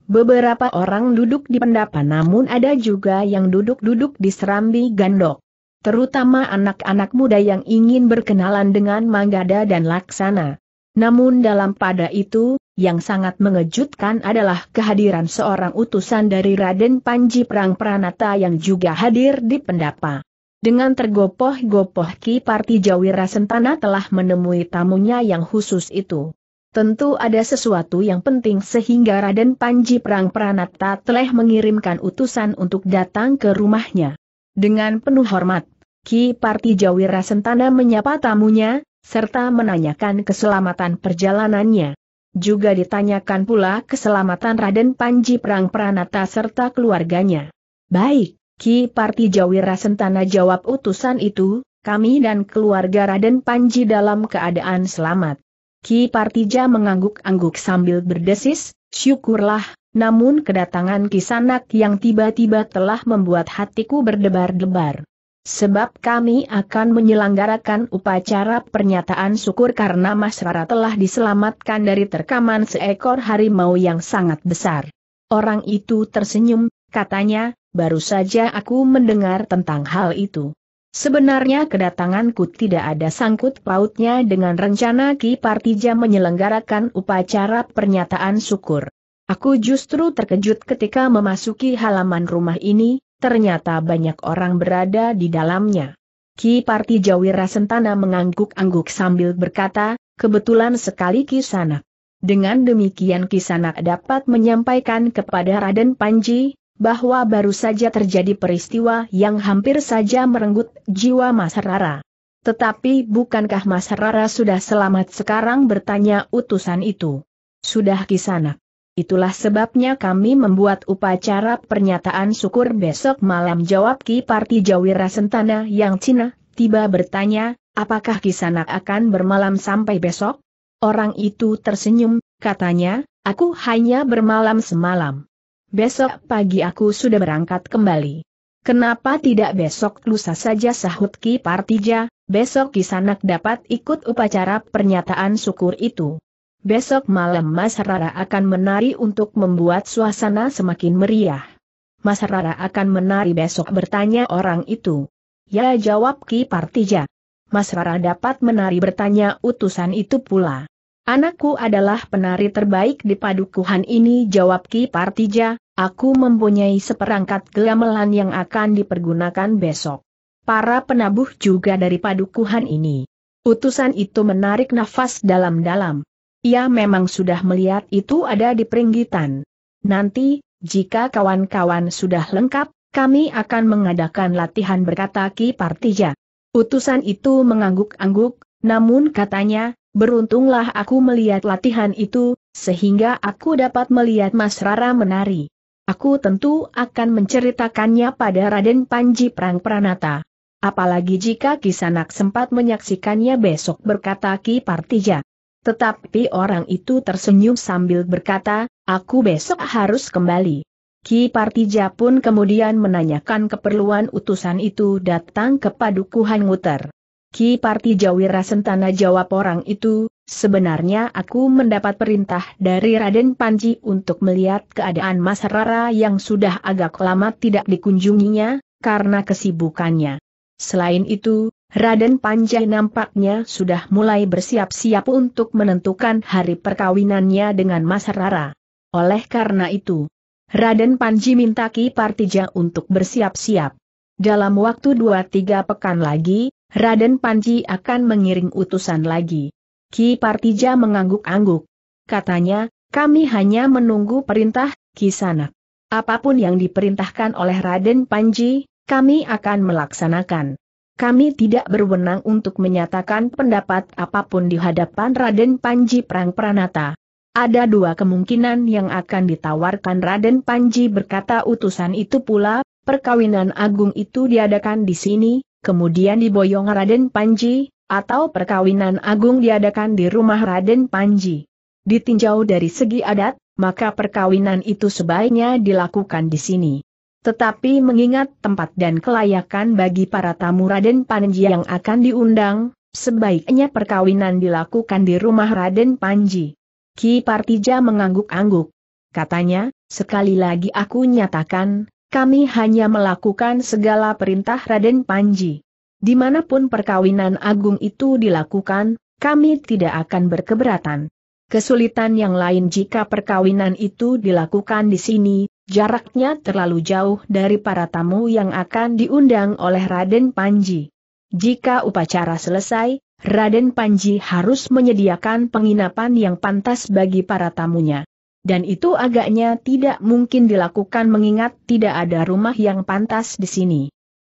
Beberapa orang duduk di pendapa, namun ada juga yang duduk-duduk di serambi gandok. Terutama anak-anak muda yang ingin berkenalan dengan Manggada dan Laksana. Namun dalam pada itu, yang sangat mengejutkan adalah kehadiran seorang utusan dari Raden Panji Prang Pranata yang juga hadir di pendapa. Dengan tergopoh-gopoh Ki Parti Partijawira Sentana telah menemui tamunya yang khusus itu. Tentu ada sesuatu yang penting sehingga Raden Panji Perang Pranata telah mengirimkan utusan untuk datang ke rumahnya. Dengan penuh hormat, Ki Parti Partijawira Sentana menyapa tamunya, serta menanyakan keselamatan perjalanannya. Juga ditanyakan pula keselamatan Raden Panji Perang Pranata serta keluarganya. Baik, Ki Parti Jawira Sentana jawab utusan itu, kami dan keluarga Raden Panji dalam keadaan selamat. Ki Partija mengangguk-angguk sambil berdesis, syukurlah, namun kedatangan Kisanak yang tiba-tiba telah membuat hatiku berdebar-debar. Sebab kami akan menyelenggarakan upacara pernyataan syukur karena Mas Rara telah diselamatkan dari terkaman seekor harimau yang sangat besar. Orang itu tersenyum, katanya, baru saja aku mendengar tentang hal itu. Sebenarnya kedatanganku tidak ada sangkut pautnya dengan rencana Ki Partija menyelenggarakan upacara pernyataan syukur. Aku justru terkejut ketika memasuki halaman rumah ini, ternyata banyak orang berada di dalamnya. Ki Partija Wirasentana mengangguk-angguk sambil berkata, kebetulan sekali Ki Sanak. Dengan demikian Ki Sanak dapat menyampaikan kepada Raden Panji, bahwa baru saja terjadi peristiwa yang hampir saja merenggut jiwa Mas Rara. Tetapi bukankah Mas Rara sudah selamat sekarang bertanya utusan itu? Sudah kisanak. Itulah sebabnya kami membuat upacara pernyataan syukur besok malam jawab Ki Parti Jawira Sentana yang Cina, tiba bertanya, apakah Kisanak akan bermalam sampai besok? Orang itu tersenyum, katanya, aku hanya bermalam semalam. Besok pagi aku sudah berangkat kembali. Kenapa tidak besok lusa saja sahut Ki Partija, besok Kisanak dapat ikut upacara pernyataan syukur itu. Besok malam Mas Rara akan menari untuk membuat suasana semakin meriah. Mas Rara akan menari besok bertanya orang itu. Ya jawab Ki Partija. Mas Rara dapat menari bertanya utusan itu pula. Anakku adalah penari terbaik di padukuhan ini jawab Ki Partija, aku mempunyai seperangkat gamelan yang akan dipergunakan besok. Para penabuh juga dari padukuhan ini. Utusan itu menarik nafas dalam-dalam. Ia memang sudah melihat itu ada di peringgitan. Nanti, jika kawan-kawan sudah lengkap, kami akan mengadakan latihan berkata Ki Partija. Utusan itu mengangguk-angguk, namun katanya, Beruntunglah aku melihat latihan itu, sehingga aku dapat melihat Mas Rara menari. Aku tentu akan menceritakannya pada Raden Panji Prang Pranata. Apalagi jika Kisanak sempat menyaksikannya besok berkata Ki Partija. Tetapi orang itu tersenyum sambil berkata, aku besok harus kembali. Ki Partija pun kemudian menanyakan keperluan utusan itu datang ke Padukuhan Nguter. Ki Jawira Sentana jawab orang itu, sebenarnya aku mendapat perintah dari Raden Panji untuk melihat keadaan Mas Rara yang sudah agak lama tidak dikunjunginya, karena kesibukannya. Selain itu, Raden Panji nampaknya sudah mulai bersiap-siap untuk menentukan hari perkawinannya dengan Mas Rara. Oleh karena itu, Raden Panji minta Ki Partija untuk bersiap-siap. Dalam waktu 2-3 pekan lagi, Raden Panji akan mengiring utusan lagi. Ki Partija mengangguk-angguk. Katanya, kami hanya menunggu perintah, Ki Sanak. Apapun yang diperintahkan oleh Raden Panji, kami akan melaksanakan. Kami tidak berwenang untuk menyatakan pendapat apapun di hadapan Raden Panji Perang Pranata. Ada dua kemungkinan yang akan ditawarkan Raden Panji berkata utusan itu pula, perkawinan agung itu diadakan di sini, kemudian diboyong Raden Panji, atau perkawinan agung diadakan di rumah Raden Panji. Ditinjau dari segi adat, maka perkawinan itu sebaiknya dilakukan di sini. Tetapi mengingat tempat dan kelayakan bagi para tamu Raden Panji yang akan diundang, sebaiknya perkawinan dilakukan di rumah Raden Panji. Ki Partija mengangguk-angguk. Katanya, sekali lagi aku nyatakan, kami hanya melakukan segala perintah Raden Panji. Dimanapun perkawinan agung itu dilakukan, kami tidak akan berkeberatan. Kesulitan yang lain jika perkawinan itu dilakukan di sini, jaraknya terlalu jauh dari para tamu yang akan diundang oleh Raden Panji. Jika upacara selesai, Raden Panji harus menyediakan penginapan yang pantas bagi para tamunya dan itu agaknya tidak mungkin dilakukan mengingat tidak ada rumah yang pantas di sini.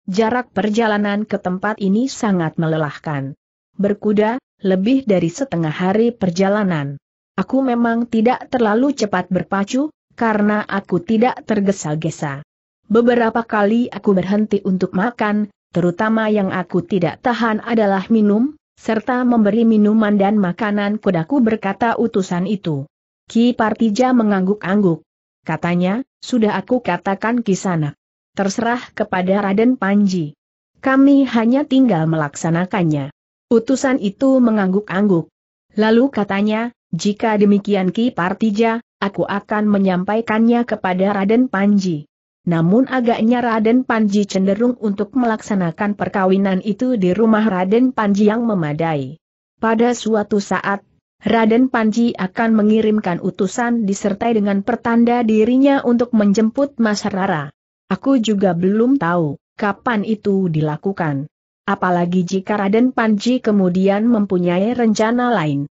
Jarak perjalanan ke tempat ini sangat melelahkan. Berkuda, lebih dari setengah hari perjalanan. Aku memang tidak terlalu cepat berpacu, karena aku tidak tergesa-gesa. Beberapa kali aku berhenti untuk makan, terutama yang aku tidak tahan adalah minum, serta memberi minuman dan makanan kudaku berkata utusan itu. Ki Partija mengangguk-angguk. Katanya, sudah aku katakan kisana. Terserah kepada Raden Panji. Kami hanya tinggal melaksanakannya. Utusan itu mengangguk-angguk. Lalu katanya, jika demikian Ki Partija, aku akan menyampaikannya kepada Raden Panji. Namun agaknya Raden Panji cenderung untuk melaksanakan perkawinan itu di rumah Raden Panji yang memadai. Pada suatu saat, Raden Panji akan mengirimkan utusan disertai dengan pertanda dirinya untuk menjemput Mas Rara. Aku juga belum tahu kapan itu dilakukan. Apalagi jika Raden Panji kemudian mempunyai rencana lain.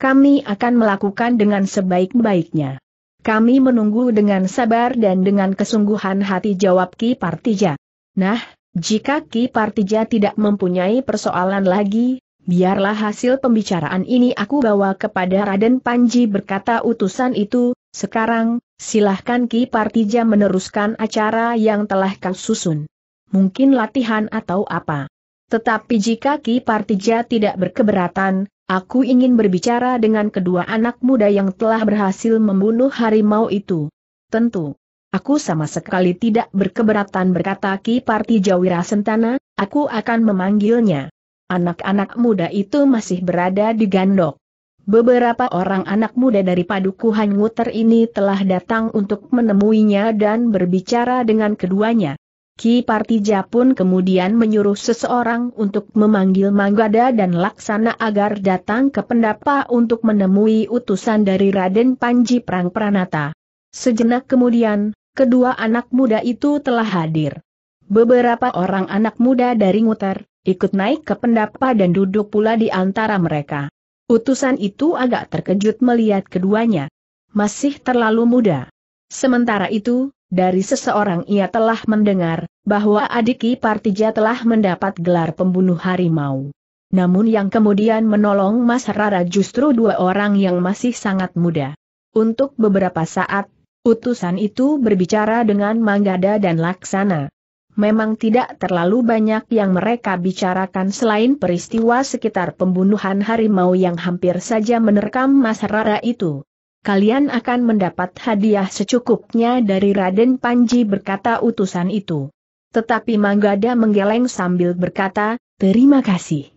Kami akan melakukan dengan sebaik-baiknya. Kami menunggu dengan sabar dan dengan kesungguhan hati jawab Ki Partija. Nah, jika Ki Partija tidak mempunyai persoalan lagi, Biarlah hasil pembicaraan ini aku bawa kepada Raden Panji berkata utusan itu, sekarang, silahkan Ki Partija meneruskan acara yang telah kau susun. Mungkin latihan atau apa. Tetapi jika Ki Partija tidak berkeberatan, aku ingin berbicara dengan kedua anak muda yang telah berhasil membunuh harimau itu. Tentu. Aku sama sekali tidak berkeberatan berkata Ki Partija Wirasentana, aku akan memanggilnya anak-anak muda itu masih berada di gandok. Beberapa orang anak muda dari padukuhan Nguter ini telah datang untuk menemuinya dan berbicara dengan keduanya. Ki Partija pun kemudian menyuruh seseorang untuk memanggil Manggada dan Laksana agar datang ke pendapa untuk menemui utusan dari Raden Panji Prang Pranata. Sejenak kemudian, kedua anak muda itu telah hadir. Beberapa orang anak muda dari Nguter, ikut naik ke pendapa dan duduk pula di antara mereka. Utusan itu agak terkejut melihat keduanya. Masih terlalu muda. Sementara itu, dari seseorang ia telah mendengar, bahwa adik Partija telah mendapat gelar pembunuh harimau. Namun yang kemudian menolong Mas Rara justru dua orang yang masih sangat muda. Untuk beberapa saat, utusan itu berbicara dengan Manggada dan Laksana memang tidak terlalu banyak yang mereka bicarakan selain peristiwa sekitar pembunuhan harimau yang hampir saja menerkam Mas Rara itu. Kalian akan mendapat hadiah secukupnya dari Raden Panji berkata utusan itu. Tetapi Manggada menggeleng sambil berkata, terima kasih.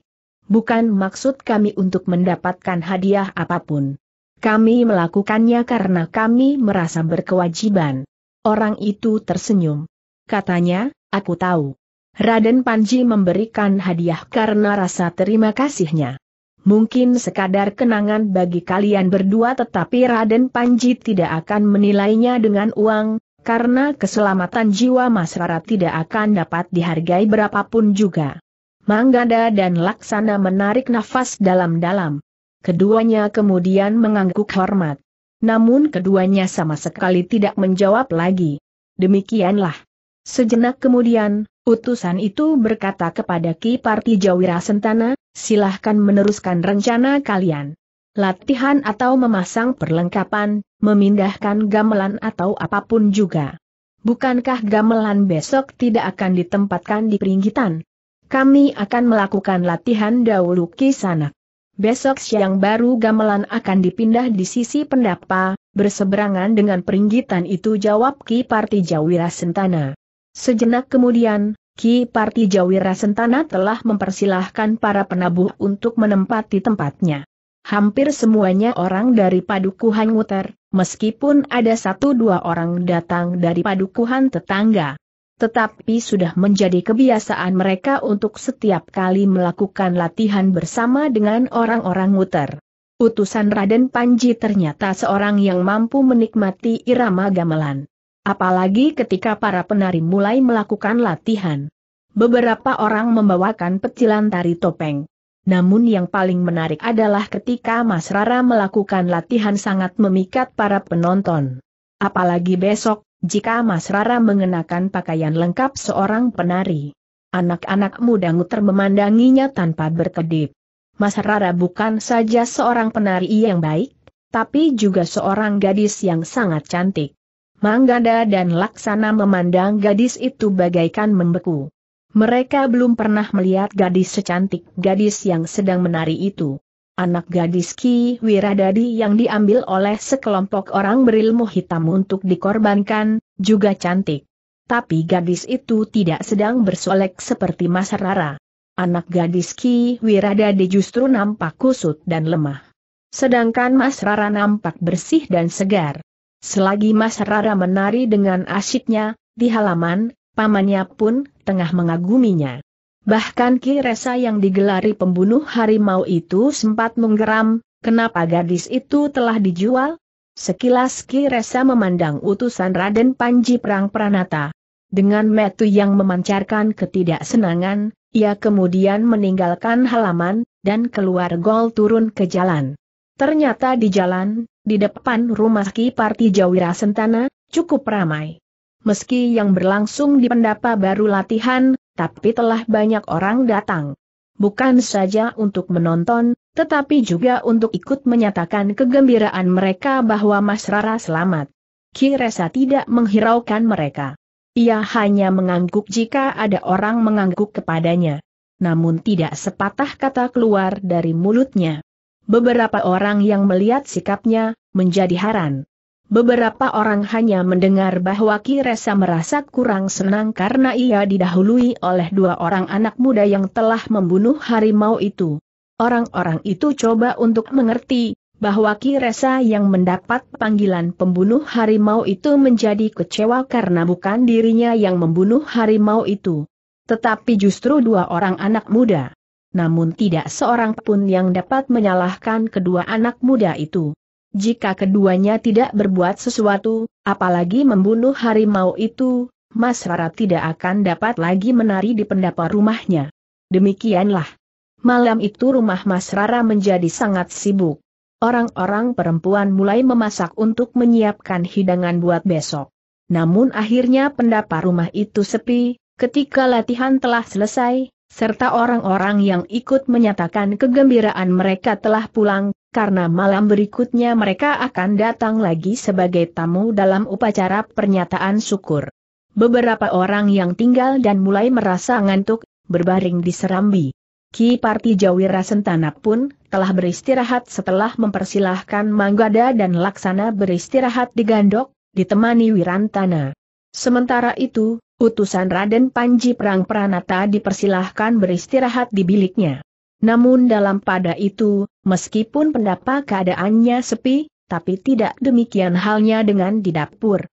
Bukan maksud kami untuk mendapatkan hadiah apapun. Kami melakukannya karena kami merasa berkewajiban. Orang itu tersenyum. Katanya, Aku tahu. Raden Panji memberikan hadiah karena rasa terima kasihnya. Mungkin sekadar kenangan bagi kalian berdua tetapi Raden Panji tidak akan menilainya dengan uang, karena keselamatan jiwa masyarakat tidak akan dapat dihargai berapapun juga. Manggada dan Laksana menarik nafas dalam-dalam. Keduanya kemudian mengangguk hormat. Namun keduanya sama sekali tidak menjawab lagi. Demikianlah. Sejenak kemudian, utusan itu berkata kepada Ki Parti Jawira Sentana, silahkan meneruskan rencana kalian. Latihan atau memasang perlengkapan, memindahkan gamelan atau apapun juga. Bukankah gamelan besok tidak akan ditempatkan di peringgitan? Kami akan melakukan latihan dahulu ke sana. Besok siang baru gamelan akan dipindah di sisi pendapa, berseberangan dengan peringgitan itu jawab Ki Parti Jawira Sentana. Sejenak kemudian, Ki Parti Jawira Sentana telah mempersilahkan para penabuh untuk menempati tempatnya. Hampir semuanya orang dari Padukuhan Nguter, meskipun ada satu dua orang datang dari Padukuhan tetangga. Tetapi sudah menjadi kebiasaan mereka untuk setiap kali melakukan latihan bersama dengan orang-orang Nguter. Utusan Raden Panji ternyata seorang yang mampu menikmati irama gamelan. Apalagi ketika para penari mulai melakukan latihan. Beberapa orang membawakan pecilan tari topeng. Namun yang paling menarik adalah ketika Mas Rara melakukan latihan sangat memikat para penonton. Apalagi besok, jika Mas Rara mengenakan pakaian lengkap seorang penari. Anak-anak muda nguter memandanginya tanpa berkedip. Mas Rara bukan saja seorang penari yang baik, tapi juga seorang gadis yang sangat cantik. Manggada dan Laksana memandang gadis itu bagaikan membeku. Mereka belum pernah melihat gadis secantik gadis yang sedang menari itu. Anak gadis Ki Wiradadi yang diambil oleh sekelompok orang berilmu hitam untuk dikorbankan, juga cantik. Tapi gadis itu tidak sedang bersolek seperti Mas Rara. Anak gadis Ki Wiradadi justru nampak kusut dan lemah. Sedangkan Mas Rara nampak bersih dan segar. Selagi Mas Rara menari dengan asyiknya, di halaman, pamannya pun tengah mengaguminya. Bahkan Ki Resa yang digelari pembunuh harimau itu sempat menggeram, kenapa gadis itu telah dijual? Sekilas Ki Resa memandang utusan Raden Panji Perang Pranata. Dengan metu yang memancarkan ketidaksenangan, ia kemudian meninggalkan halaman, dan keluar gol turun ke jalan. Ternyata di jalan, di depan rumah Parti Jawira Sentana, cukup ramai. Meski yang berlangsung di pendapa baru latihan, tapi telah banyak orang datang. Bukan saja untuk menonton, tetapi juga untuk ikut menyatakan kegembiraan mereka bahwa Mas Rara selamat. Kiresa tidak menghiraukan mereka. Ia hanya mengangguk jika ada orang mengangguk kepadanya. Namun tidak sepatah kata keluar dari mulutnya. Beberapa orang yang melihat sikapnya, menjadi haran. Beberapa orang hanya mendengar bahwa Kiresa merasa kurang senang karena ia didahului oleh dua orang anak muda yang telah membunuh harimau itu. Orang-orang itu coba untuk mengerti, bahwa Kiresa yang mendapat panggilan pembunuh harimau itu menjadi kecewa karena bukan dirinya yang membunuh harimau itu. Tetapi justru dua orang anak muda namun tidak seorang pun yang dapat menyalahkan kedua anak muda itu. Jika keduanya tidak berbuat sesuatu, apalagi membunuh harimau itu, Mas Rara tidak akan dapat lagi menari di pendapa rumahnya. Demikianlah. Malam itu rumah Mas Rara menjadi sangat sibuk. Orang-orang perempuan mulai memasak untuk menyiapkan hidangan buat besok. Namun akhirnya pendapa rumah itu sepi, ketika latihan telah selesai, serta orang-orang yang ikut menyatakan kegembiraan mereka telah pulang, karena malam berikutnya mereka akan datang lagi sebagai tamu dalam upacara pernyataan syukur. Beberapa orang yang tinggal dan mulai merasa ngantuk, berbaring di serambi. Ki Parti Jawira Sentana pun telah beristirahat setelah mempersilahkan Manggada dan Laksana beristirahat di Gandok, ditemani Wirantana. Sementara itu, utusan Raden Panji Perang Pranata dipersilahkan beristirahat di biliknya. Namun dalam pada itu, meskipun pendapat keadaannya sepi, tapi tidak demikian halnya dengan di dapur.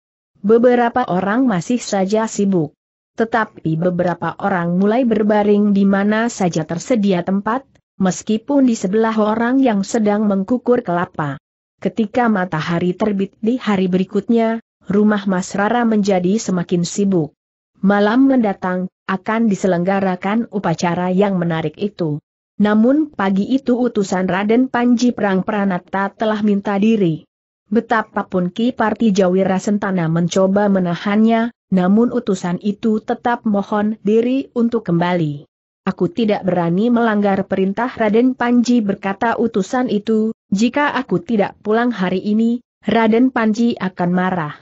Beberapa orang masih saja sibuk. Tetapi beberapa orang mulai berbaring di mana saja tersedia tempat, meskipun di sebelah orang yang sedang mengkukur kelapa. Ketika matahari terbit di hari berikutnya, rumah Mas Rara menjadi semakin sibuk. Malam mendatang, akan diselenggarakan upacara yang menarik itu. Namun pagi itu utusan Raden Panji Perang Pranata telah minta diri. Betapapun Ki Parti Jawira Sentana mencoba menahannya, namun utusan itu tetap mohon diri untuk kembali. Aku tidak berani melanggar perintah Raden Panji berkata utusan itu, jika aku tidak pulang hari ini, Raden Panji akan marah.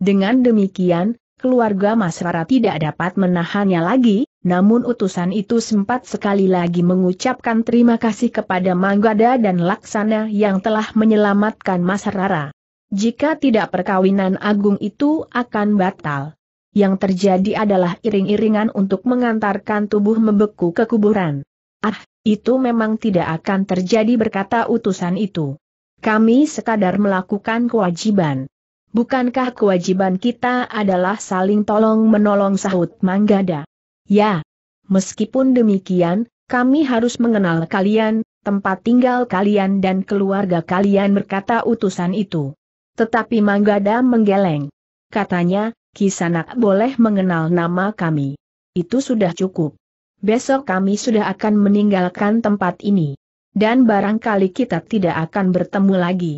Dengan demikian, keluarga Mas Rara tidak dapat menahannya lagi, namun utusan itu sempat sekali lagi mengucapkan terima kasih kepada Manggada dan Laksana yang telah menyelamatkan Mas Rara. Jika tidak perkawinan agung itu akan batal. Yang terjadi adalah iring-iringan untuk mengantarkan tubuh membeku ke kuburan. Ah, itu memang tidak akan terjadi berkata utusan itu. Kami sekadar melakukan kewajiban. Bukankah kewajiban kita adalah saling tolong-menolong sahut Manggada? Ya. Meskipun demikian, kami harus mengenal kalian, tempat tinggal kalian dan keluarga kalian berkata utusan itu. Tetapi Manggada menggeleng. Katanya, Kisanak boleh mengenal nama kami. Itu sudah cukup. Besok kami sudah akan meninggalkan tempat ini. Dan barangkali kita tidak akan bertemu lagi.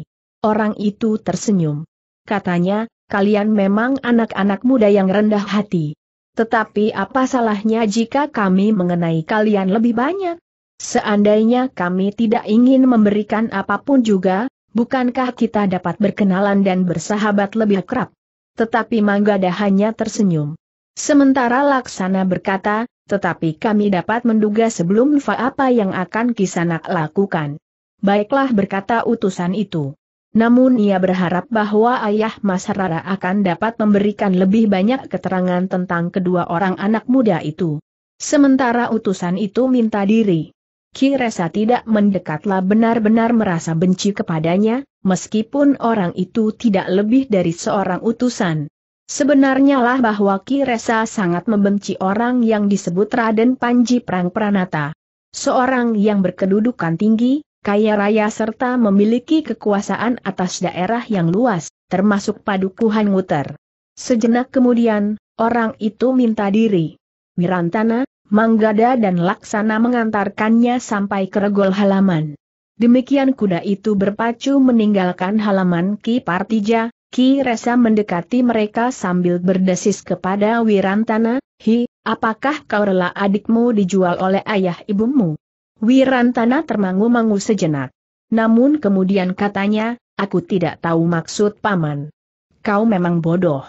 Orang itu tersenyum katanya, kalian memang anak-anak muda yang rendah hati. Tetapi apa salahnya jika kami mengenai kalian lebih banyak? Seandainya kami tidak ingin memberikan apapun juga, bukankah kita dapat berkenalan dan bersahabat lebih kerap? Tetapi Manggada hanya tersenyum. Sementara Laksana berkata, tetapi kami dapat menduga sebelum apa yang akan Kisanak lakukan. Baiklah berkata utusan itu. Namun ia berharap bahwa ayah Mas Rara akan dapat memberikan lebih banyak keterangan tentang kedua orang anak muda itu. Sementara utusan itu minta diri. Kiresa tidak mendekatlah benar-benar merasa benci kepadanya, meskipun orang itu tidak lebih dari seorang utusan. Sebenarnya lah bahwa Kiresa sangat membenci orang yang disebut Raden Panji Prang Pranata. Seorang yang berkedudukan tinggi, kaya raya serta memiliki kekuasaan atas daerah yang luas, termasuk padukuhan Nguter. Sejenak kemudian, orang itu minta diri. Wirantana, Manggada dan Laksana mengantarkannya sampai ke regol halaman. Demikian kuda itu berpacu meninggalkan halaman Ki Partija, Ki Resa mendekati mereka sambil berdesis kepada Wirantana, Hi, apakah kau rela adikmu dijual oleh ayah ibumu? Wirantana termangu-mangu sejenak. Namun kemudian katanya, aku tidak tahu maksud paman. Kau memang bodoh.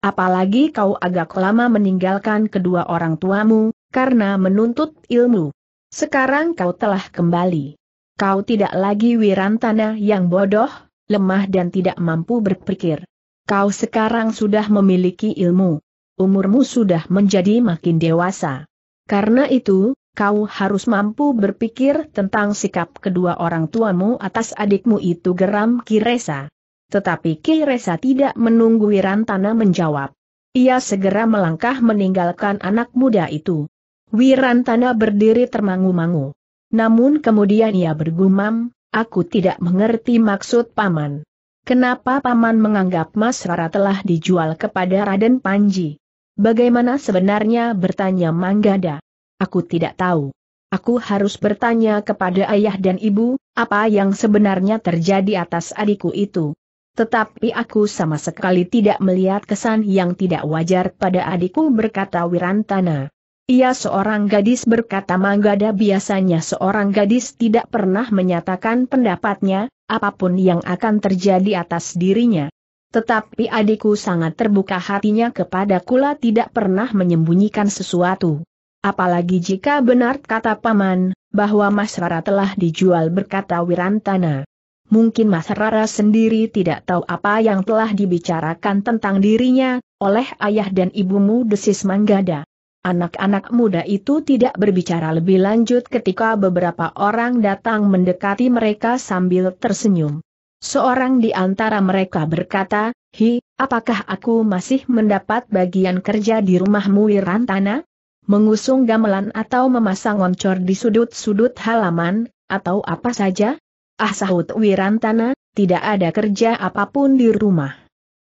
Apalagi kau agak lama meninggalkan kedua orang tuamu, karena menuntut ilmu. Sekarang kau telah kembali. Kau tidak lagi Wirantana yang bodoh, lemah dan tidak mampu berpikir. Kau sekarang sudah memiliki ilmu. Umurmu sudah menjadi makin dewasa. Karena itu, kau harus mampu berpikir tentang sikap kedua orang tuamu atas adikmu itu geram Kiresa. Tetapi Kiresa tidak menunggu Wirantana menjawab. Ia segera melangkah meninggalkan anak muda itu. Wirantana berdiri termangu-mangu. Namun kemudian ia bergumam, aku tidak mengerti maksud paman. Kenapa paman menganggap Mas Rara telah dijual kepada Raden Panji? Bagaimana sebenarnya bertanya Manggada? Aku tidak tahu. Aku harus bertanya kepada ayah dan ibu, apa yang sebenarnya terjadi atas adikku itu. Tetapi aku sama sekali tidak melihat kesan yang tidak wajar pada adikku berkata Wirantana. Ia seorang gadis berkata Manggada biasanya seorang gadis tidak pernah menyatakan pendapatnya, apapun yang akan terjadi atas dirinya. Tetapi adikku sangat terbuka hatinya kepada kula tidak pernah menyembunyikan sesuatu. Apalagi jika benar kata Paman, bahwa Mas Rara telah dijual berkata Wirantana. Mungkin Mas Rara sendiri tidak tahu apa yang telah dibicarakan tentang dirinya, oleh ayah dan ibumu desis Manggada. Anak-anak muda itu tidak berbicara lebih lanjut ketika beberapa orang datang mendekati mereka sambil tersenyum. Seorang di antara mereka berkata, Hi, apakah aku masih mendapat bagian kerja di rumahmu Wirantana? mengusung gamelan atau memasang oncor di sudut-sudut halaman, atau apa saja? Ah sahut Wirantana, tidak ada kerja apapun di rumah.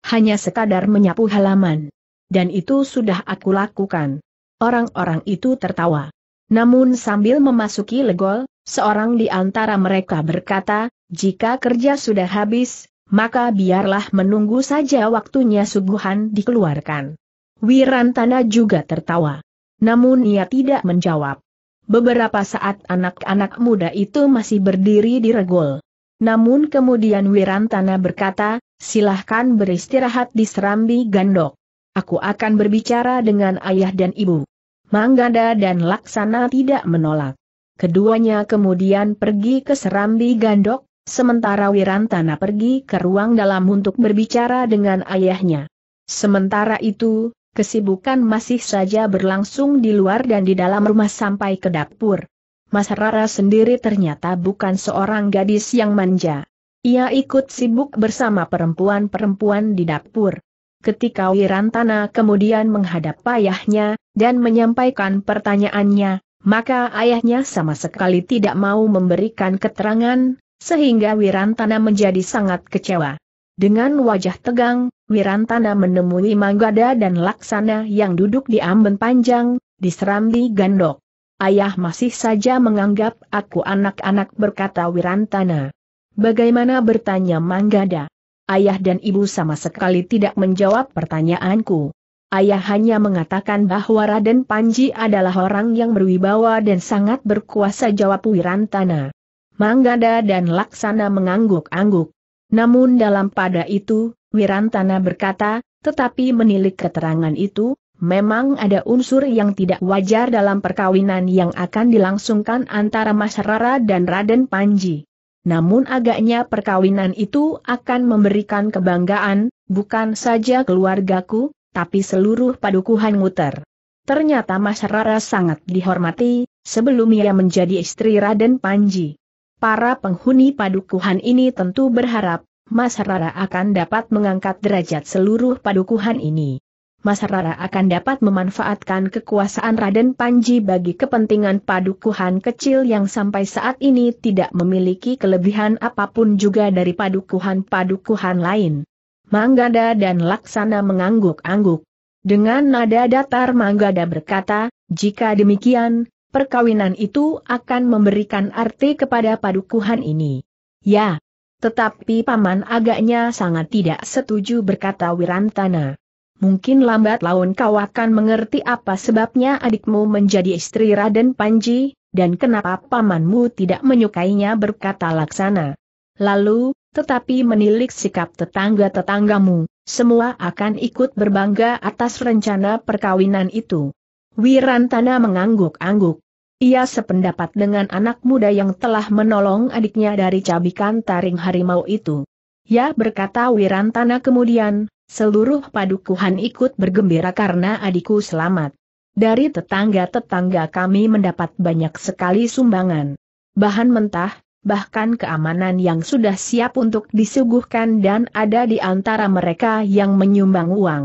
Hanya sekadar menyapu halaman. Dan itu sudah aku lakukan. Orang-orang itu tertawa. Namun sambil memasuki legol, seorang di antara mereka berkata, jika kerja sudah habis, maka biarlah menunggu saja waktunya suguhan dikeluarkan. Wirantana juga tertawa. Namun ia tidak menjawab. Beberapa saat anak-anak muda itu masih berdiri di regol. Namun kemudian Wirantana berkata, silahkan beristirahat di Serambi Gandok. Aku akan berbicara dengan ayah dan ibu. Manggada dan Laksana tidak menolak. Keduanya kemudian pergi ke Serambi Gandok, sementara Wirantana pergi ke ruang dalam untuk berbicara dengan ayahnya. Sementara itu, Kesibukan masih saja berlangsung di luar dan di dalam rumah sampai ke dapur. Mas Rara sendiri ternyata bukan seorang gadis yang manja. Ia ikut sibuk bersama perempuan-perempuan di dapur. Ketika Wirantana kemudian menghadap ayahnya, dan menyampaikan pertanyaannya, maka ayahnya sama sekali tidak mau memberikan keterangan, sehingga Wirantana menjadi sangat kecewa. Dengan wajah tegang, Wirantana menemui Manggada dan Laksana yang duduk di amben panjang, diserambi gandok. Ayah masih saja menganggap aku anak-anak berkata Wirantana. Bagaimana bertanya Manggada? Ayah dan ibu sama sekali tidak menjawab pertanyaanku. Ayah hanya mengatakan bahwa Raden Panji adalah orang yang berwibawa dan sangat berkuasa jawab Wirantana. Manggada dan Laksana mengangguk-angguk. Namun dalam pada itu, Wirantana berkata, tetapi menilik keterangan itu, memang ada unsur yang tidak wajar dalam perkawinan yang akan dilangsungkan antara Mas Rara dan Raden Panji. Namun agaknya perkawinan itu akan memberikan kebanggaan, bukan saja keluargaku, tapi seluruh padukuhan muter. Ternyata Mas Rara sangat dihormati, sebelum ia menjadi istri Raden Panji. Para penghuni padukuhan ini tentu berharap, Mas Rara akan dapat mengangkat derajat seluruh padukuhan ini. Mas Rara akan dapat memanfaatkan kekuasaan Raden Panji bagi kepentingan padukuhan kecil yang sampai saat ini tidak memiliki kelebihan apapun juga dari padukuhan-padukuhan lain. Manggada dan Laksana mengangguk-angguk. Dengan nada datar Manggada berkata, jika demikian, perkawinan itu akan memberikan arti kepada padukuhan ini. Ya, tetapi Paman agaknya sangat tidak setuju berkata Wirantana. Mungkin lambat laun kau akan mengerti apa sebabnya adikmu menjadi istri Raden Panji, dan kenapa pamanmu tidak menyukainya berkata Laksana. Lalu, tetapi menilik sikap tetangga-tetanggamu, semua akan ikut berbangga atas rencana perkawinan itu. Wirantana mengangguk-angguk, ia sependapat dengan anak muda yang telah menolong adiknya dari cabikan taring harimau itu. Ya berkata Wirantana kemudian, seluruh padukuhan ikut bergembira karena adikku selamat. Dari tetangga-tetangga kami mendapat banyak sekali sumbangan. Bahan mentah, bahkan keamanan yang sudah siap untuk disuguhkan dan ada di antara mereka yang menyumbang uang.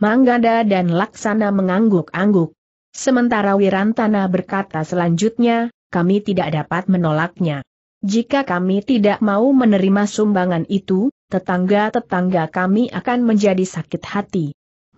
Manggada dan Laksana mengangguk-angguk. Sementara Wirantana berkata selanjutnya, kami tidak dapat menolaknya. Jika kami tidak mau menerima sumbangan itu, tetangga-tetangga kami akan menjadi sakit hati.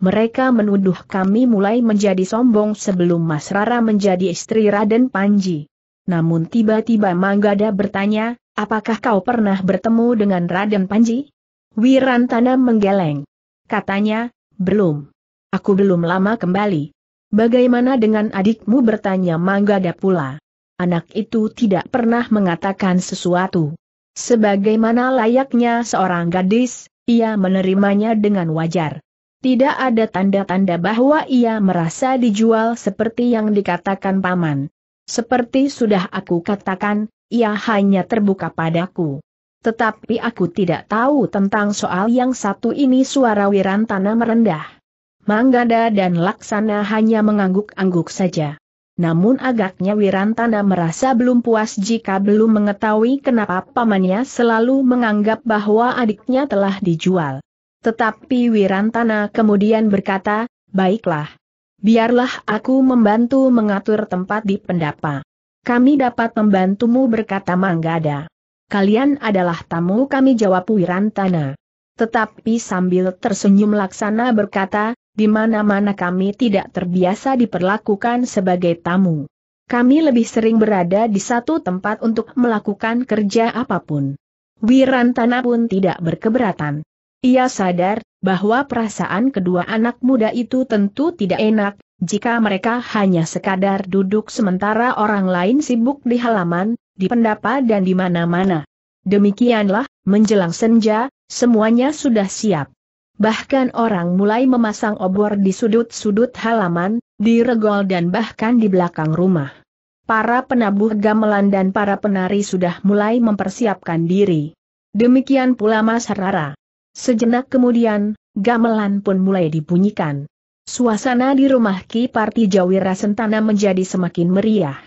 Mereka menuduh kami mulai menjadi sombong sebelum Mas Rara menjadi istri Raden Panji. Namun tiba-tiba Manggada bertanya, apakah kau pernah bertemu dengan Raden Panji? Wirantana menggeleng. Katanya, belum. Aku belum lama kembali. Bagaimana dengan adikmu bertanya Manggada pula? Anak itu tidak pernah mengatakan sesuatu. Sebagaimana layaknya seorang gadis, ia menerimanya dengan wajar. Tidak ada tanda-tanda bahwa ia merasa dijual seperti yang dikatakan paman. Seperti sudah aku katakan, ia hanya terbuka padaku. Tetapi aku tidak tahu tentang soal yang satu ini suara Wirantana merendah. Manggada dan Laksana hanya mengangguk-angguk saja. Namun agaknya Wirantana merasa belum puas jika belum mengetahui kenapa pamannya selalu menganggap bahwa adiknya telah dijual. Tetapi Wirantana kemudian berkata, baiklah. Biarlah aku membantu mengatur tempat di pendapa. Kami dapat membantumu berkata Manggada. Kalian adalah tamu kami jawab Wirantana. Tetapi sambil tersenyum Laksana berkata, di mana-mana kami tidak terbiasa diperlakukan sebagai tamu. Kami lebih sering berada di satu tempat untuk melakukan kerja apapun. Wirantana pun tidak berkeberatan. Ia sadar bahwa perasaan kedua anak muda itu tentu tidak enak, jika mereka hanya sekadar duduk sementara orang lain sibuk di halaman, di pendapa dan di mana-mana. Demikianlah, menjelang senja, semuanya sudah siap. Bahkan orang mulai memasang obor di sudut-sudut halaman, di regol dan bahkan di belakang rumah. Para penabuh gamelan dan para penari sudah mulai mempersiapkan diri. Demikian pula Mas Rara. Sejenak kemudian, gamelan pun mulai dibunyikan. Suasana di rumah Ki Parti Jawira Sentana menjadi semakin meriah.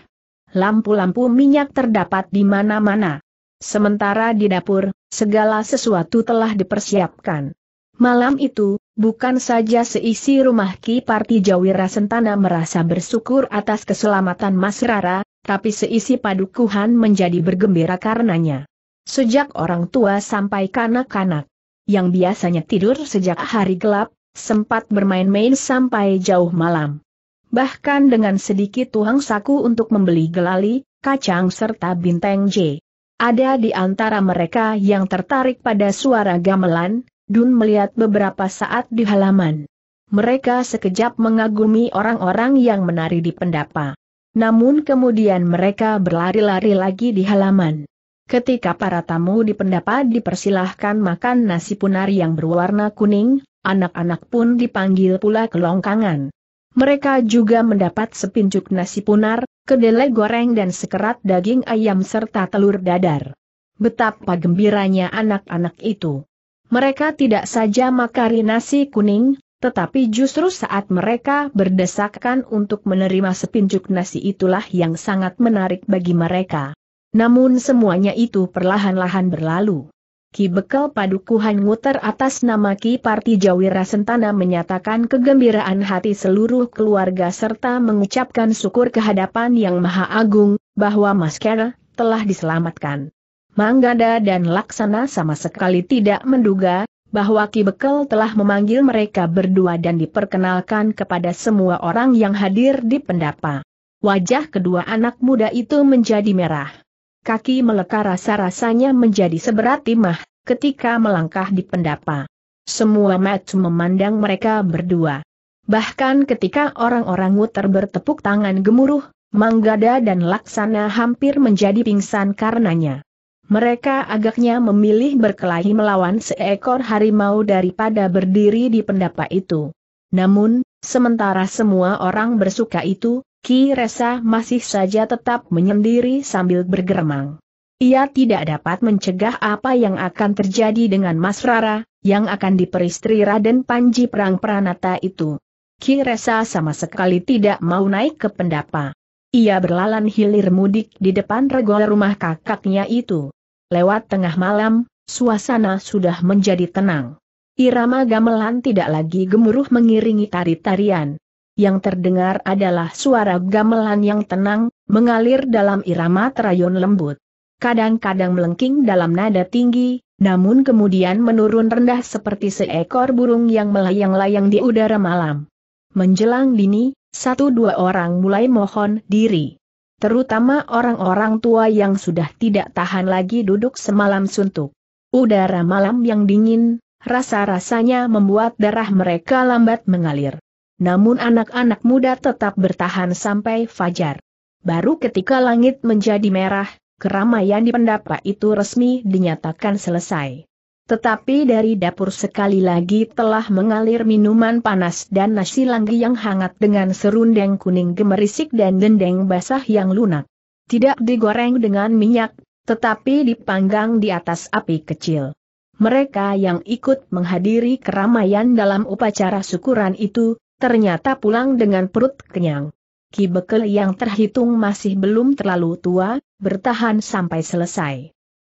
Lampu-lampu minyak terdapat di mana-mana. Sementara di dapur, segala sesuatu telah dipersiapkan. Malam itu, bukan saja seisi rumah Ki Parti Jawira Sentana merasa bersyukur atas keselamatan Mas Rara, tapi seisi padukuhan menjadi bergembira karenanya. Sejak orang tua sampai kanak-kanak, yang biasanya tidur sejak hari gelap, sempat bermain-main sampai jauh malam. Bahkan dengan sedikit tuang saku untuk membeli gelali, kacang serta bintang J. Ada di antara mereka yang tertarik pada suara gamelan, Dun melihat beberapa saat di halaman. Mereka sekejap mengagumi orang-orang yang menari di pendapa. Namun kemudian mereka berlari-lari lagi di halaman. Ketika para tamu di pendapa dipersilahkan makan nasi punar yang berwarna kuning, anak-anak pun dipanggil pula ke longkangan. Mereka juga mendapat sepincuk nasi punar, kedelai goreng dan sekerat daging ayam serta telur dadar. Betapa gembiranya anak-anak itu. Mereka tidak saja makari nasi kuning, tetapi justru saat mereka berdesakan untuk menerima sepincuk nasi itulah yang sangat menarik bagi mereka. Namun semuanya itu perlahan-lahan berlalu. Ki Bekal Padukuhan Nguter atas nama Ki Parti Jawira Sentana menyatakan kegembiraan hati seluruh keluarga serta mengucapkan syukur kehadapan Yang Maha Agung, bahwa masker telah diselamatkan. Manggada dan Laksana sama sekali tidak menduga, bahwa Ki Bekel telah memanggil mereka berdua dan diperkenalkan kepada semua orang yang hadir di pendapa. Wajah kedua anak muda itu menjadi merah. Kaki melekar rasa-rasanya menjadi seberat timah, ketika melangkah di pendapa. Semua mata memandang mereka berdua. Bahkan ketika orang-orang muter bertepuk tangan gemuruh, Manggada dan Laksana hampir menjadi pingsan karenanya. Mereka agaknya memilih berkelahi melawan seekor harimau daripada berdiri di pendapa itu. Namun, sementara semua orang bersuka itu, Ki Resa masih saja tetap menyendiri sambil bergeremang. Ia tidak dapat mencegah apa yang akan terjadi dengan Mas Rara, yang akan diperistri Raden Panji Perang Pranata itu. Ki Resa sama sekali tidak mau naik ke pendapa. Ia berlalan hilir mudik di depan regol rumah kakaknya itu. Lewat tengah malam, suasana sudah menjadi tenang. Irama gamelan tidak lagi gemuruh mengiringi tari-tarian. Yang terdengar adalah suara gamelan yang tenang, mengalir dalam irama terayun lembut. Kadang-kadang melengking dalam nada tinggi, namun kemudian menurun rendah seperti seekor burung yang melayang-layang di udara malam. Menjelang dini, satu dua orang mulai mohon diri terutama orang-orang tua yang sudah tidak tahan lagi duduk semalam suntuk. Udara malam yang dingin, rasa-rasanya membuat darah mereka lambat mengalir. Namun anak-anak muda tetap bertahan sampai fajar. Baru ketika langit menjadi merah, keramaian di pendapa itu resmi dinyatakan selesai. Tetapi dari dapur sekali lagi telah mengalir minuman panas dan nasi langgi yang hangat dengan serundeng kuning gemerisik dan dendeng basah yang lunak. Tidak digoreng dengan minyak, tetapi dipanggang di atas api kecil. Mereka yang ikut menghadiri keramaian dalam upacara syukuran itu, ternyata pulang dengan perut kenyang. Ki Bekel yang terhitung masih belum terlalu tua, bertahan sampai selesai.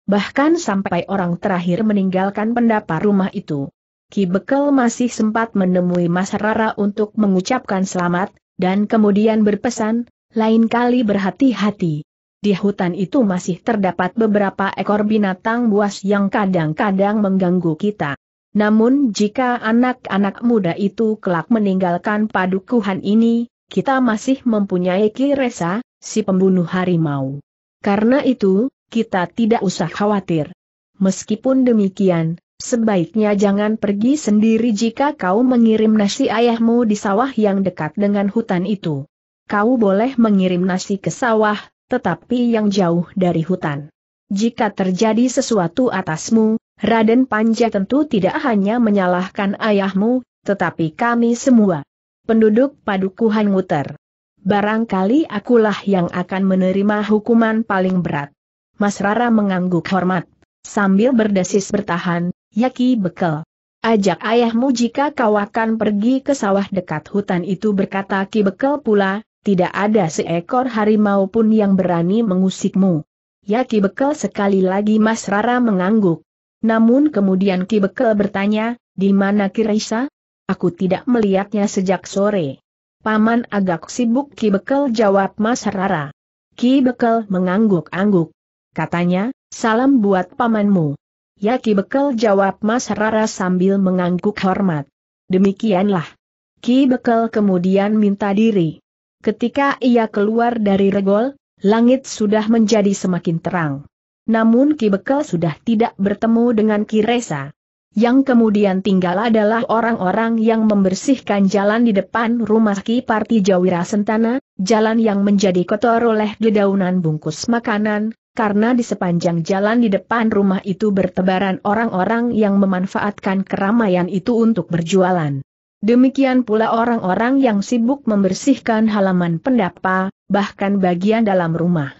Bahkan sampai orang terakhir meninggalkan pendapa rumah itu. Ki Bekel masih sempat menemui Mas Rara untuk mengucapkan selamat, dan kemudian berpesan, lain kali berhati-hati. Di hutan itu masih terdapat beberapa ekor binatang buas yang kadang-kadang mengganggu kita. Namun jika anak-anak muda itu kelak meninggalkan padukuhan ini, kita masih mempunyai Kiresa, si pembunuh harimau. Karena itu, kita tidak usah khawatir. Meskipun demikian, sebaiknya jangan pergi sendiri jika kau mengirim nasi ayahmu di sawah yang dekat dengan hutan itu. Kau boleh mengirim nasi ke sawah, tetapi yang jauh dari hutan. Jika terjadi sesuatu atasmu, Raden Panja tentu tidak hanya menyalahkan ayahmu, tetapi kami semua. Penduduk Padukuhan Muter. Barangkali akulah yang akan menerima hukuman paling berat. Mas Rara mengangguk hormat. Sambil berdesis bertahan, Yaki bekel. Ajak ayahmu jika kau akan pergi ke sawah dekat hutan itu berkata Ki Bekel pula, tidak ada seekor harimau pun yang berani mengusikmu. Yaki Ki Bekel sekali lagi Mas Rara mengangguk. Namun kemudian Ki Bekel bertanya, di mana Kirisa? Aku tidak melihatnya sejak sore. Paman agak sibuk Ki Bekel jawab Mas Rara. Ki Bekel mengangguk-angguk. Katanya, salam buat pamanmu. Yaki Bekel jawab Mas Rara sambil mengangguk hormat. Demikianlah. Ki Bekel kemudian minta diri. Ketika ia keluar dari regol, langit sudah menjadi semakin terang. Namun Ki Bekel sudah tidak bertemu dengan Ki Resa. Yang kemudian tinggal adalah orang-orang yang membersihkan jalan di depan rumah Ki Parti Jawira Sentana, jalan yang menjadi kotor oleh dedaunan bungkus makanan, karena di sepanjang jalan di depan rumah itu bertebaran orang-orang yang memanfaatkan keramaian itu untuk berjualan. Demikian pula orang-orang yang sibuk membersihkan halaman pendapa, bahkan bagian dalam rumah.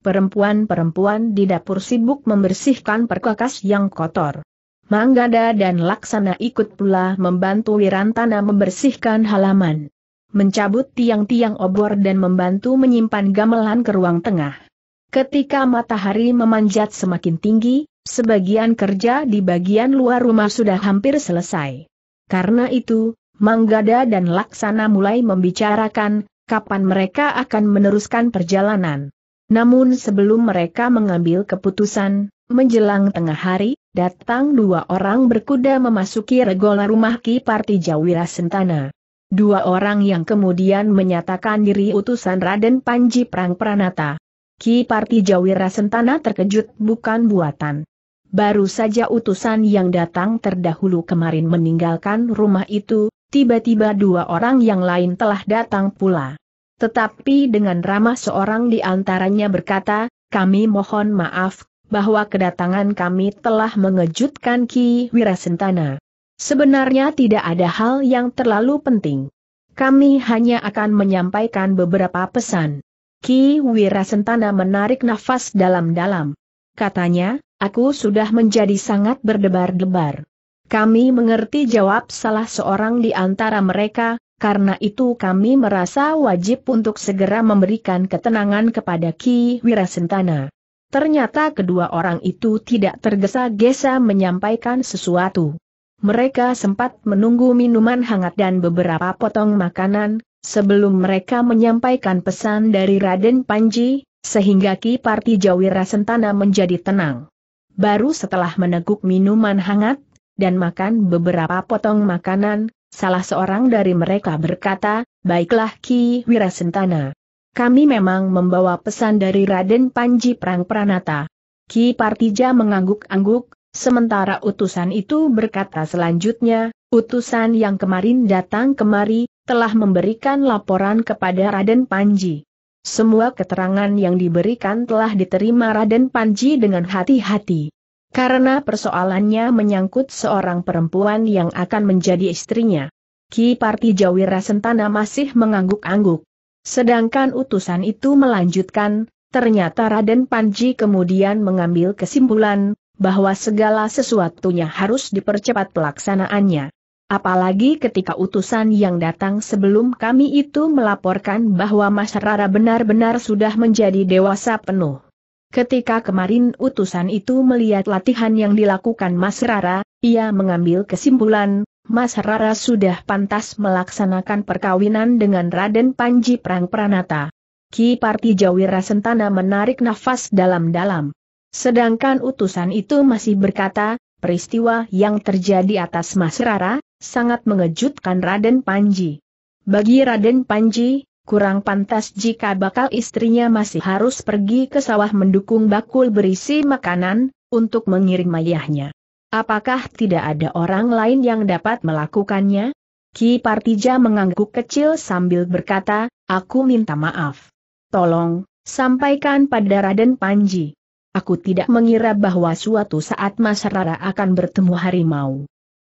Perempuan-perempuan di dapur sibuk membersihkan perkakas yang kotor. Manggada dan Laksana ikut pula membantu Wirantana membersihkan halaman. Mencabut tiang-tiang obor dan membantu menyimpan gamelan ke ruang tengah. Ketika matahari memanjat semakin tinggi, sebagian kerja di bagian luar rumah sudah hampir selesai. Karena itu, Manggada dan Laksana mulai membicarakan kapan mereka akan meneruskan perjalanan. Namun sebelum mereka mengambil keputusan, menjelang tengah hari, datang dua orang berkuda memasuki regola rumah Ki Parti Partijawira Sentana. Dua orang yang kemudian menyatakan diri utusan Raden Panji Prang Pranata. Ki Parti Jawira Sentana terkejut bukan buatan. Baru saja utusan yang datang terdahulu kemarin meninggalkan rumah itu, tiba-tiba dua orang yang lain telah datang pula. Tetapi dengan ramah seorang di antaranya berkata, kami mohon maaf, bahwa kedatangan kami telah mengejutkan Ki Wirasentana. Sebenarnya tidak ada hal yang terlalu penting. Kami hanya akan menyampaikan beberapa pesan. Ki Wirasentana menarik nafas dalam-dalam. Katanya, aku sudah menjadi sangat berdebar-debar. Kami mengerti jawab salah seorang di antara mereka, karena itu kami merasa wajib untuk segera memberikan ketenangan kepada Ki Wirasentana. Ternyata kedua orang itu tidak tergesa-gesa menyampaikan sesuatu. Mereka sempat menunggu minuman hangat dan beberapa potong makanan, Sebelum mereka menyampaikan pesan dari Raden Panji, sehingga Ki Parti Jawira Sentana menjadi tenang. Baru setelah meneguk minuman hangat, dan makan beberapa potong makanan, salah seorang dari mereka berkata, Baiklah Ki Wirasentana. Kami memang membawa pesan dari Raden Panji Prang Pranata. Ki Partija mengangguk-angguk, sementara utusan itu berkata selanjutnya, utusan yang kemarin datang kemari, telah memberikan laporan kepada Raden Panji. Semua keterangan yang diberikan telah diterima Raden Panji dengan hati-hati. Karena persoalannya menyangkut seorang perempuan yang akan menjadi istrinya. Ki Parti Jawira Sentana masih mengangguk-angguk. Sedangkan utusan itu melanjutkan, ternyata Raden Panji kemudian mengambil kesimpulan, bahwa segala sesuatunya harus dipercepat pelaksanaannya. Apalagi ketika utusan yang datang sebelum kami itu melaporkan bahwa Mas Rara benar-benar sudah menjadi dewasa penuh. Ketika kemarin utusan itu melihat latihan yang dilakukan Mas Rara, ia mengambil kesimpulan, Mas Rara sudah pantas melaksanakan perkawinan dengan Raden Panji Prang Pranata. Ki Parti Jawira Sentana menarik nafas dalam-dalam. Sedangkan utusan itu masih berkata, Peristiwa yang terjadi atas Mas Rara, sangat mengejutkan Raden Panji. Bagi Raden Panji, kurang pantas jika bakal istrinya masih harus pergi ke sawah mendukung bakul berisi makanan, untuk mengirim ayahnya. Apakah tidak ada orang lain yang dapat melakukannya? Ki Partija mengangguk kecil sambil berkata, aku minta maaf. Tolong, sampaikan pada Raden Panji. Aku tidak mengira bahwa suatu saat Mas Rara akan bertemu harimau.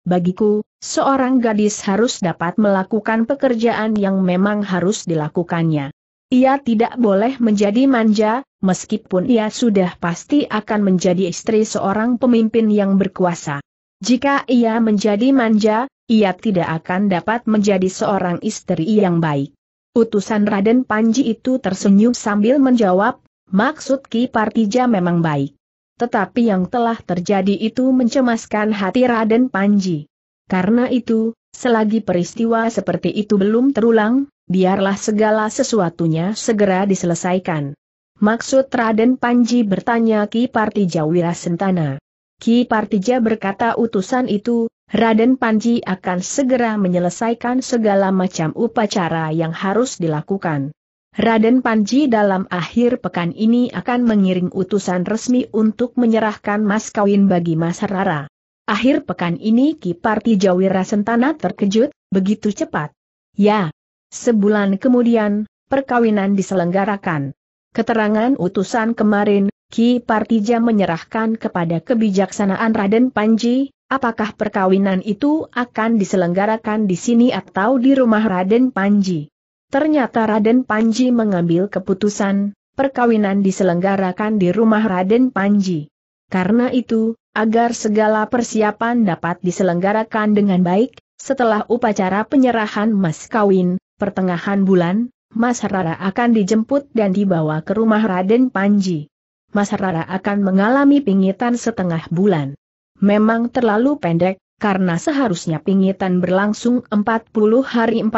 Bagiku, seorang gadis harus dapat melakukan pekerjaan yang memang harus dilakukannya. Ia tidak boleh menjadi manja, meskipun ia sudah pasti akan menjadi istri seorang pemimpin yang berkuasa. Jika ia menjadi manja, ia tidak akan dapat menjadi seorang istri yang baik. Utusan Raden Panji itu tersenyum sambil menjawab, Maksud Ki Partija memang baik. Tetapi yang telah terjadi itu mencemaskan hati Raden Panji. Karena itu, selagi peristiwa seperti itu belum terulang, biarlah segala sesuatunya segera diselesaikan. Maksud Raden Panji bertanya Ki Partija Wirasentana. Ki Partija berkata utusan itu, Raden Panji akan segera menyelesaikan segala macam upacara yang harus dilakukan. Raden Panji dalam akhir pekan ini akan mengiring utusan resmi untuk menyerahkan mas kawin bagi Mas Rara. Akhir pekan ini Kiparti Jawira Sentana terkejut, begitu cepat. Ya, sebulan kemudian, perkawinan diselenggarakan. Keterangan utusan kemarin, Ki Partija menyerahkan kepada kebijaksanaan Raden Panji, apakah perkawinan itu akan diselenggarakan di sini atau di rumah Raden Panji. Ternyata Raden Panji mengambil keputusan, perkawinan diselenggarakan di rumah Raden Panji. Karena itu, agar segala persiapan dapat diselenggarakan dengan baik, setelah upacara penyerahan mas kawin, pertengahan bulan, Mas Rara akan dijemput dan dibawa ke rumah Raden Panji. Mas Rara akan mengalami pingitan setengah bulan. Memang terlalu pendek, karena seharusnya pingitan berlangsung 40 hari 40